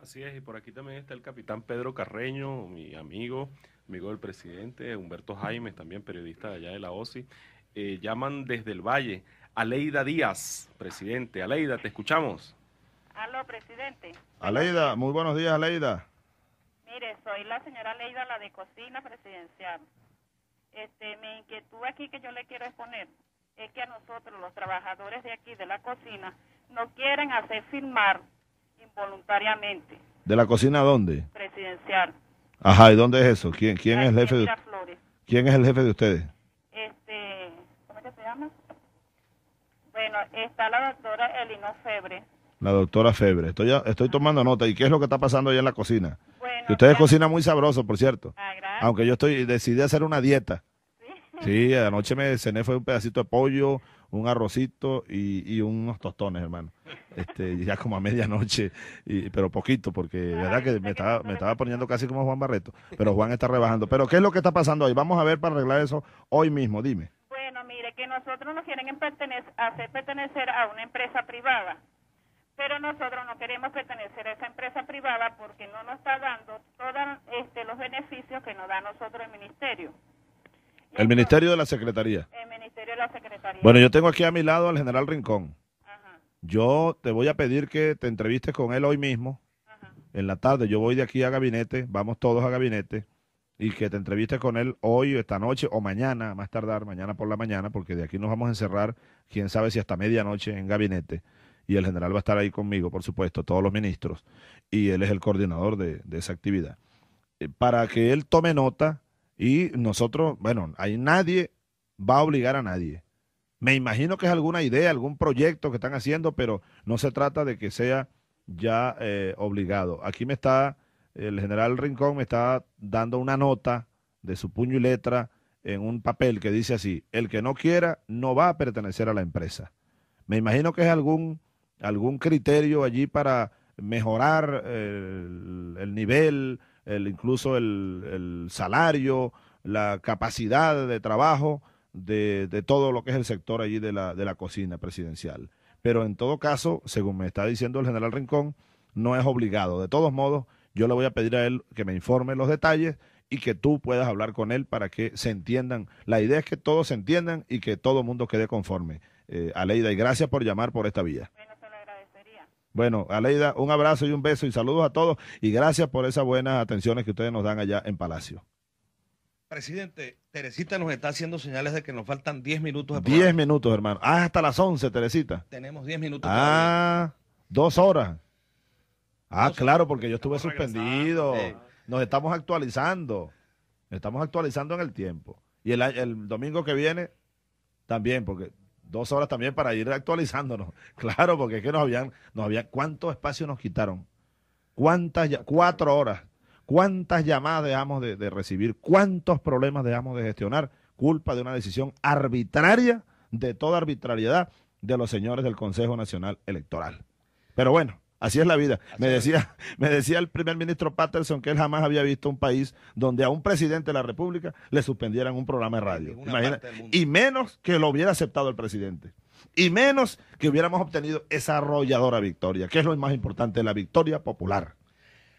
Así es, y por aquí también está el capitán Pedro Carreño, mi amigo, amigo del presidente, Humberto Jaime, también periodista de allá de la OSI. Eh, llaman desde el Valle, Aleida Díaz, presidente. Aleida, te escuchamos. Aló, presidente. Aleida, muy buenos días, Aleida. Mire, soy la señora Aleida, la de cocina presidencial. Este, mi inquietud aquí que yo le quiero exponer es que a nosotros, los trabajadores de aquí, de la cocina, no quieren hacer firmar involuntariamente. ¿De la cocina dónde? Presidencial. Ajá, ¿y dónde es eso? ¿Quién, quién es el jefe de ¿Quién es el jefe de ustedes? Este, ¿cómo se llama? Bueno, está la doctora Elino Febre, la doctora Febre. Estoy, estoy tomando nota. ¿Y qué es lo que está pasando allá en la cocina? ustedes cocinan muy sabroso, por cierto. Ah, Aunque yo estoy decidí hacer una dieta. Sí, anoche me cené fue un pedacito de pollo, un arrocito y, unos tostones, hermano. Este, ya como a medianoche, y, pero poquito, porque verdad que me estaba, me estaba poniendo casi como Juan Barreto, pero Juan está rebajando. Pero ¿qué es lo que está pasando ahí? Vamos a ver para arreglar eso hoy mismo, dime. Bueno, mire, que nosotros nos quieren hacer pertenecer a una empresa privada pero nosotros no queremos pertenecer a esa empresa privada porque no nos está dando todos este, los beneficios que nos da nosotros el ministerio. El ministerio de la Secretaría. El ministerio de la Secretaría. Bueno, yo tengo aquí a mi lado al general Rincón. Yo te voy a pedir que te entrevistes con él hoy mismo, en la tarde. Yo voy de aquí a gabinete, vamos todos a gabinete, y que te entrevistes con él hoy, esta noche o mañana, más tardar, mañana por la mañana, porque de aquí nos vamos a encerrar, quién sabe si hasta medianoche en gabinete y el general va a estar ahí conmigo, por supuesto, todos los ministros, y él es el coordinador de, esa actividad. Eh, para que él tome nota y nosotros, bueno, ahí nadie va a obligar a nadie. Me imagino que es alguna idea, algún proyecto que están haciendo, pero no se trata de que sea ya eh, obligado. Aquí me está, el general Rincón me está dando una nota de su puño y letra en un papel que dice así, el que no quiera no va a pertenecer a la empresa. Me imagino que es algún algún criterio allí para mejorar eh, el, nivel, el, incluso el, salario, la capacidad de trabajo de, todo lo que es el sector allí de la, de la cocina presidencial. Pero en todo caso, según me está diciendo el general Rincón, no es obligado. De todos modos, yo le voy a pedir a él que me informe los detalles y que tú puedas hablar con él para que se entiendan. La idea es que todos se entiendan y que todo el mundo quede conforme. Eh, Aleida, y gracias por llamar por esta vía. Bueno, Aleida, un abrazo y un beso y saludos a todos y gracias por esas buenas atenciones que ustedes nos dan allá en Palacio. Presidente, Teresita nos está haciendo señales de que nos faltan 10 minutos. 10 minutos, hermano. Ah, hasta las 11, Teresita. Tenemos 10 minutos. Ah, ah, dos horas. Ah, claro, porque yo estuve suspendido. Nos estamos actualizando. Estamos actualizando en el tiempo. Y el, el domingo que viene también, porque dos horas también para ir actualizándonos. Claro, porque es que nos habían, nos habían, ¿cuánto espacio nos quitaron? ¿Cuántas, cuatro horas? ¿Cuántas llamadas dejamos de, de recibir? ¿Cuántos problemas dejamos de gestionar? Culpa de una decisión arbitraria, de toda arbitrariedad, de los señores del Consejo Nacional Electoral. Pero bueno, Así es la vida. me decía, me decía el primer ministro Patterson que él jamás había visto un país donde a un presidente de la República le suspendieran un programa de radio. y menos que lo hubiera aceptado el presidente. Y menos que hubiéramos obtenido esa arrolladora victoria, que es lo más importante, la victoria popular.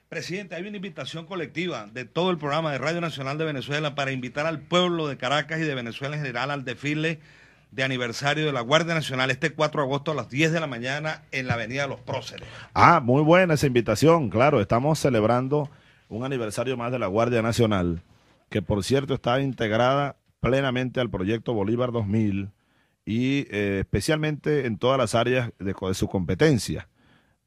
Presidente, hay una invitación colectiva de todo el programa de Radio Nacional de Venezuela para invitar al pueblo de Caracas y de Venezuela en general al desfile de aniversario de la Guardia Nacional este 4 de agosto a las 10 de la mañana en la Avenida de Los Próceres. Ah, muy buena esa invitación, claro, estamos celebrando un aniversario más de la Guardia Nacional, que por cierto está integrada plenamente al proyecto Bolívar 2000 y eh, especialmente en todas las áreas de, de su competencia.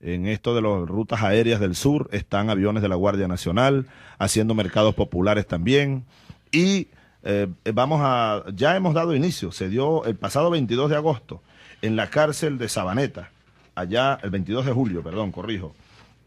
En esto de las rutas aéreas del sur están aviones de la Guardia Nacional haciendo mercados populares también y eh, vamos a, ya hemos dado inicio, se dio el pasado 22 de agosto en la cárcel de Sabaneta, allá el 22 de julio, perdón, corrijo,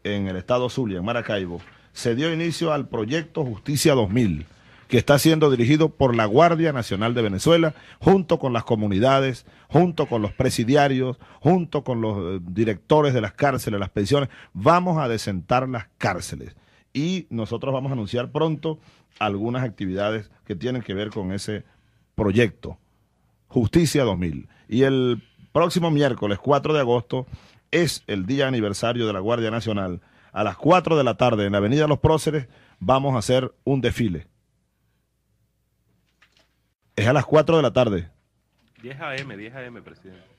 en el estado Zulia, en Maracaibo, se dio inicio al proyecto Justicia 2000, que está siendo dirigido por la Guardia Nacional de Venezuela, junto con las comunidades, junto con los presidiarios, junto con los eh, directores de las cárceles, las pensiones. Vamos a desentar las cárceles y nosotros vamos a anunciar pronto algunas actividades que tienen que ver con ese proyecto. Justicia 2000. Y el próximo miércoles 4 de agosto es el día aniversario de la Guardia Nacional. A las 4 de la tarde en la Avenida Los Próceres vamos a hacer un desfile. Es a las 4 de la tarde. 10 a.m., 10 a.m., presidente.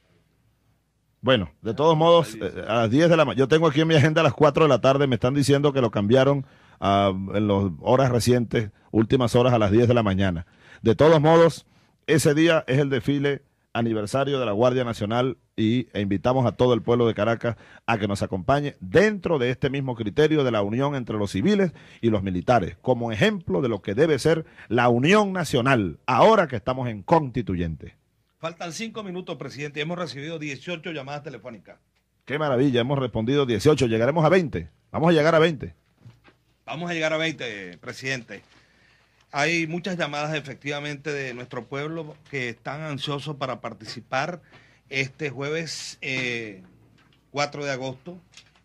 Bueno, de todos modos, eh, a las 10 de la mañana, yo tengo aquí en mi agenda a las 4 de la tarde, me están diciendo que lo cambiaron en las horas recientes, últimas horas a las 10 de la mañana. De todos modos, ese día es el desfile aniversario de la Guardia Nacional y, e invitamos a todo el pueblo de Caracas a que nos acompañe dentro de este mismo criterio de la unión entre los civiles y los militares, como ejemplo de lo que debe ser la unión nacional ahora que estamos en constituyente. Faltan cinco minutos, presidente. Hemos recibido 18 llamadas telefónicas. Qué maravilla, hemos respondido 18. Llegaremos a 20. Vamos a llegar a 20. Vamos a llegar a 20, presidente. Hay muchas llamadas efectivamente de nuestro pueblo que están ansiosos para participar este jueves 4 eh, de agosto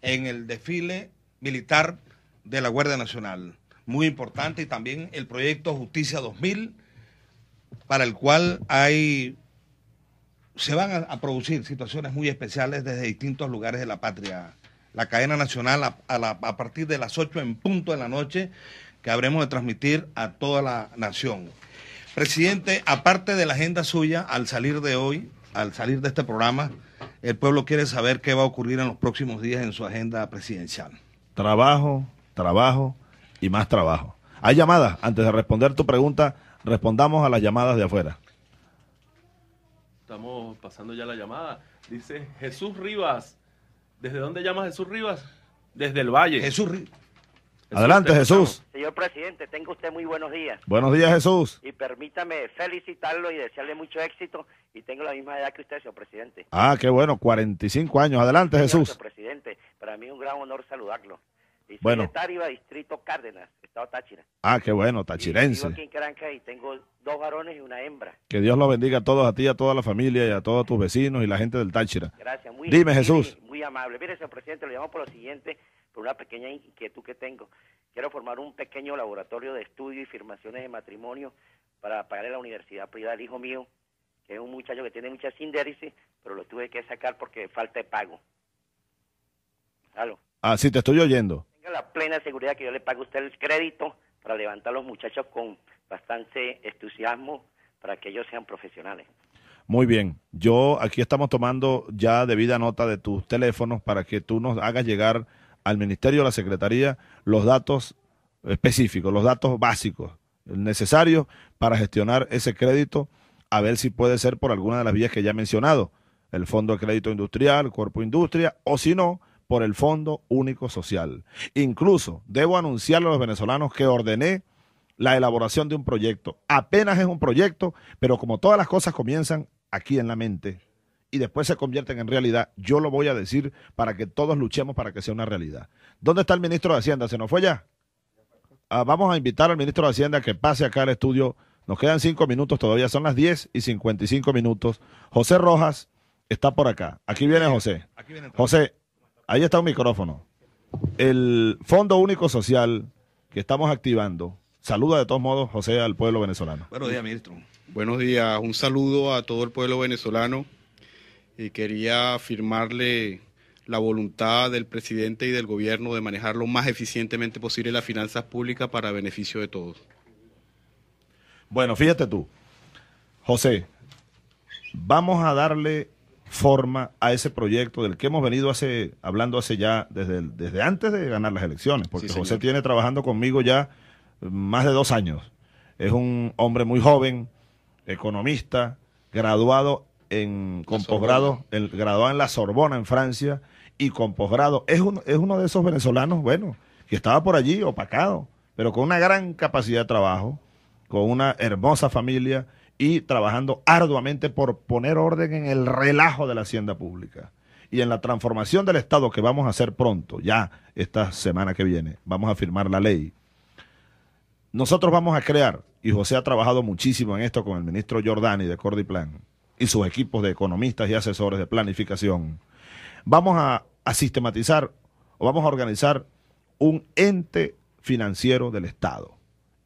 en el desfile militar de la Guardia Nacional. Muy importante y también el proyecto Justicia 2000, para el cual hay se van a, producir situaciones muy especiales desde distintos lugares de la patria. La cadena nacional a, a partir de las 8 en punto de la noche que habremos de transmitir a toda la nación. Presidente, aparte de la agenda suya, al salir de hoy, al salir de este programa, el pueblo quiere saber qué va a ocurrir en los próximos días en su agenda presidencial. Trabajo, trabajo y más trabajo. Hay llamadas. Antes de responder tu pregunta, respondamos a las llamadas de afuera. Estamos pasando ya la llamada. Dice Jesús Rivas. ¿Desde dónde llama Jesús Rivas? Desde el Valle. Jesús Rivas. Adelante, Jesús. Señor presidente, tengo usted muy buenos días. Buenos días, Jesús. Y permítame felicitarlo y desearle mucho éxito. Y tengo la misma edad que usted, señor presidente. Ah, qué bueno, 45 años. Adelante, Jesús. Señor presidente, para mí es un gran honor saludarlo bueno. distrito Cárdenas, estado Táchira. Ah, qué bueno, táchirense. aquí en y tengo dos varones y una hembra. Que Dios lo bendiga a todos, a ti, a toda la familia y a todos tus vecinos y la gente del Táchira. Gracias, muy Dime, Jesús. Muy amable. Mire, señor presidente, lo llamo por lo siguiente, por una pequeña inquietud que tengo. Quiero formar un pequeño laboratorio de estudio y firmaciones de matrimonio para pagar la universidad privada al hijo mío, que es un muchacho que tiene mucha sindérisis, pero lo tuve que sacar porque falta de pago. ¿Algo? Ah, sí, te estoy oyendo la plena seguridad que yo le pague a usted el crédito para levantar a los muchachos con bastante entusiasmo para que ellos sean profesionales. Muy bien, yo aquí estamos tomando ya debida nota de tus teléfonos para que tú nos hagas llegar al Ministerio, a la Secretaría, los datos específicos, los datos básicos necesarios para gestionar ese crédito, a ver si puede ser por alguna de las vías que ya he mencionado, el Fondo de Crédito Industrial, Cuerpo Industria, o si no, por el Fondo Único Social. Incluso debo anunciarle a los venezolanos que ordené la elaboración de un proyecto. Apenas es un proyecto, pero como todas las cosas comienzan aquí en la mente y después se convierten en realidad, yo lo voy a decir para que todos luchemos para que sea una realidad. ¿Dónde está el ministro de Hacienda? ¿Se nos fue ya? Ah, vamos a invitar al ministro de Hacienda que pase acá al estudio. Nos quedan cinco minutos todavía, son las diez y cinco minutos. José Rojas está por acá. Aquí viene José. José, ahí está un micrófono. El Fondo Único Social que estamos activando. Saluda de todos modos, José, al pueblo venezolano. Buenos días, ministro. Buenos días, un saludo a todo el pueblo venezolano y quería afirmarle la voluntad del presidente y del gobierno de manejar lo más eficientemente posible las finanzas públicas para beneficio de todos. Bueno, fíjate tú, José, vamos a darle forma a ese proyecto del que hemos venido hace, hablando hace ya desde, desde antes de ganar las elecciones, porque José tiene trabajando conmigo ya más de dos años. Es un hombre muy joven, economista, graduado en, con posgrado, graduado en la Sorbona en Francia y con posgrado. Es, es uno de esos venezolanos, bueno, que estaba por allí opacado, pero con una gran capacidad de trabajo, con una hermosa familia y trabajando arduamente por poner orden en el relajo de la hacienda pública y en la transformación del Estado que vamos a hacer pronto, ya esta semana que viene, vamos a firmar la ley. Nosotros vamos a crear, y José ha trabajado muchísimo en esto con el ministro Jordani de Cordiplan y sus equipos de economistas y asesores de planificación, vamos a, a sistematizar o vamos a organizar un ente financiero del Estado.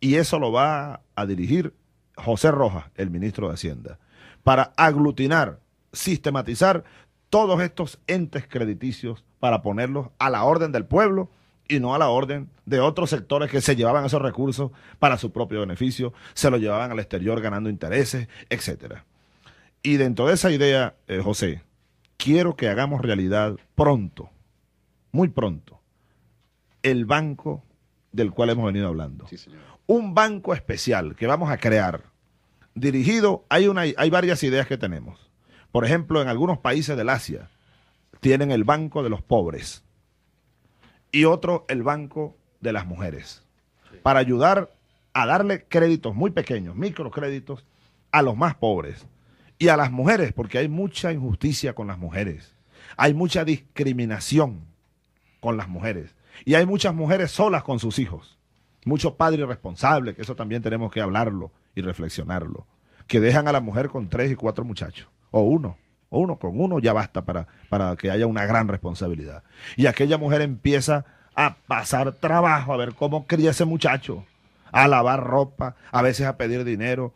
Y eso lo va a dirigir José Rojas, el ministro de Hacienda, para aglutinar, sistematizar todos estos entes crediticios para ponerlos a la orden del pueblo y no a la orden de otros sectores que se llevaban esos recursos para su propio beneficio, se los llevaban al exterior ganando intereses, etcétera. Y dentro de esa idea, eh, José, quiero que hagamos realidad pronto, muy pronto, el banco del cual hemos venido hablando. Un banco especial que vamos a crear dirigido, hay, una, hay varias ideas que tenemos. Por ejemplo, en algunos países del Asia tienen el banco de los pobres y otro el banco de las mujeres para ayudar a darle créditos muy pequeños, microcréditos, a los más pobres y a las mujeres, porque hay mucha injusticia con las mujeres, hay mucha discriminación con las mujeres y hay muchas mujeres solas con sus hijos, muchos padres responsables que eso también tenemos que hablarlo y reflexionarlo. Que dejan a la mujer con tres y cuatro muchachos, o uno, o uno, con uno ya basta para, para que haya una gran responsabilidad. Y aquella mujer empieza a pasar trabajo, a ver cómo cría ese muchacho, a lavar ropa, a veces a pedir dinero,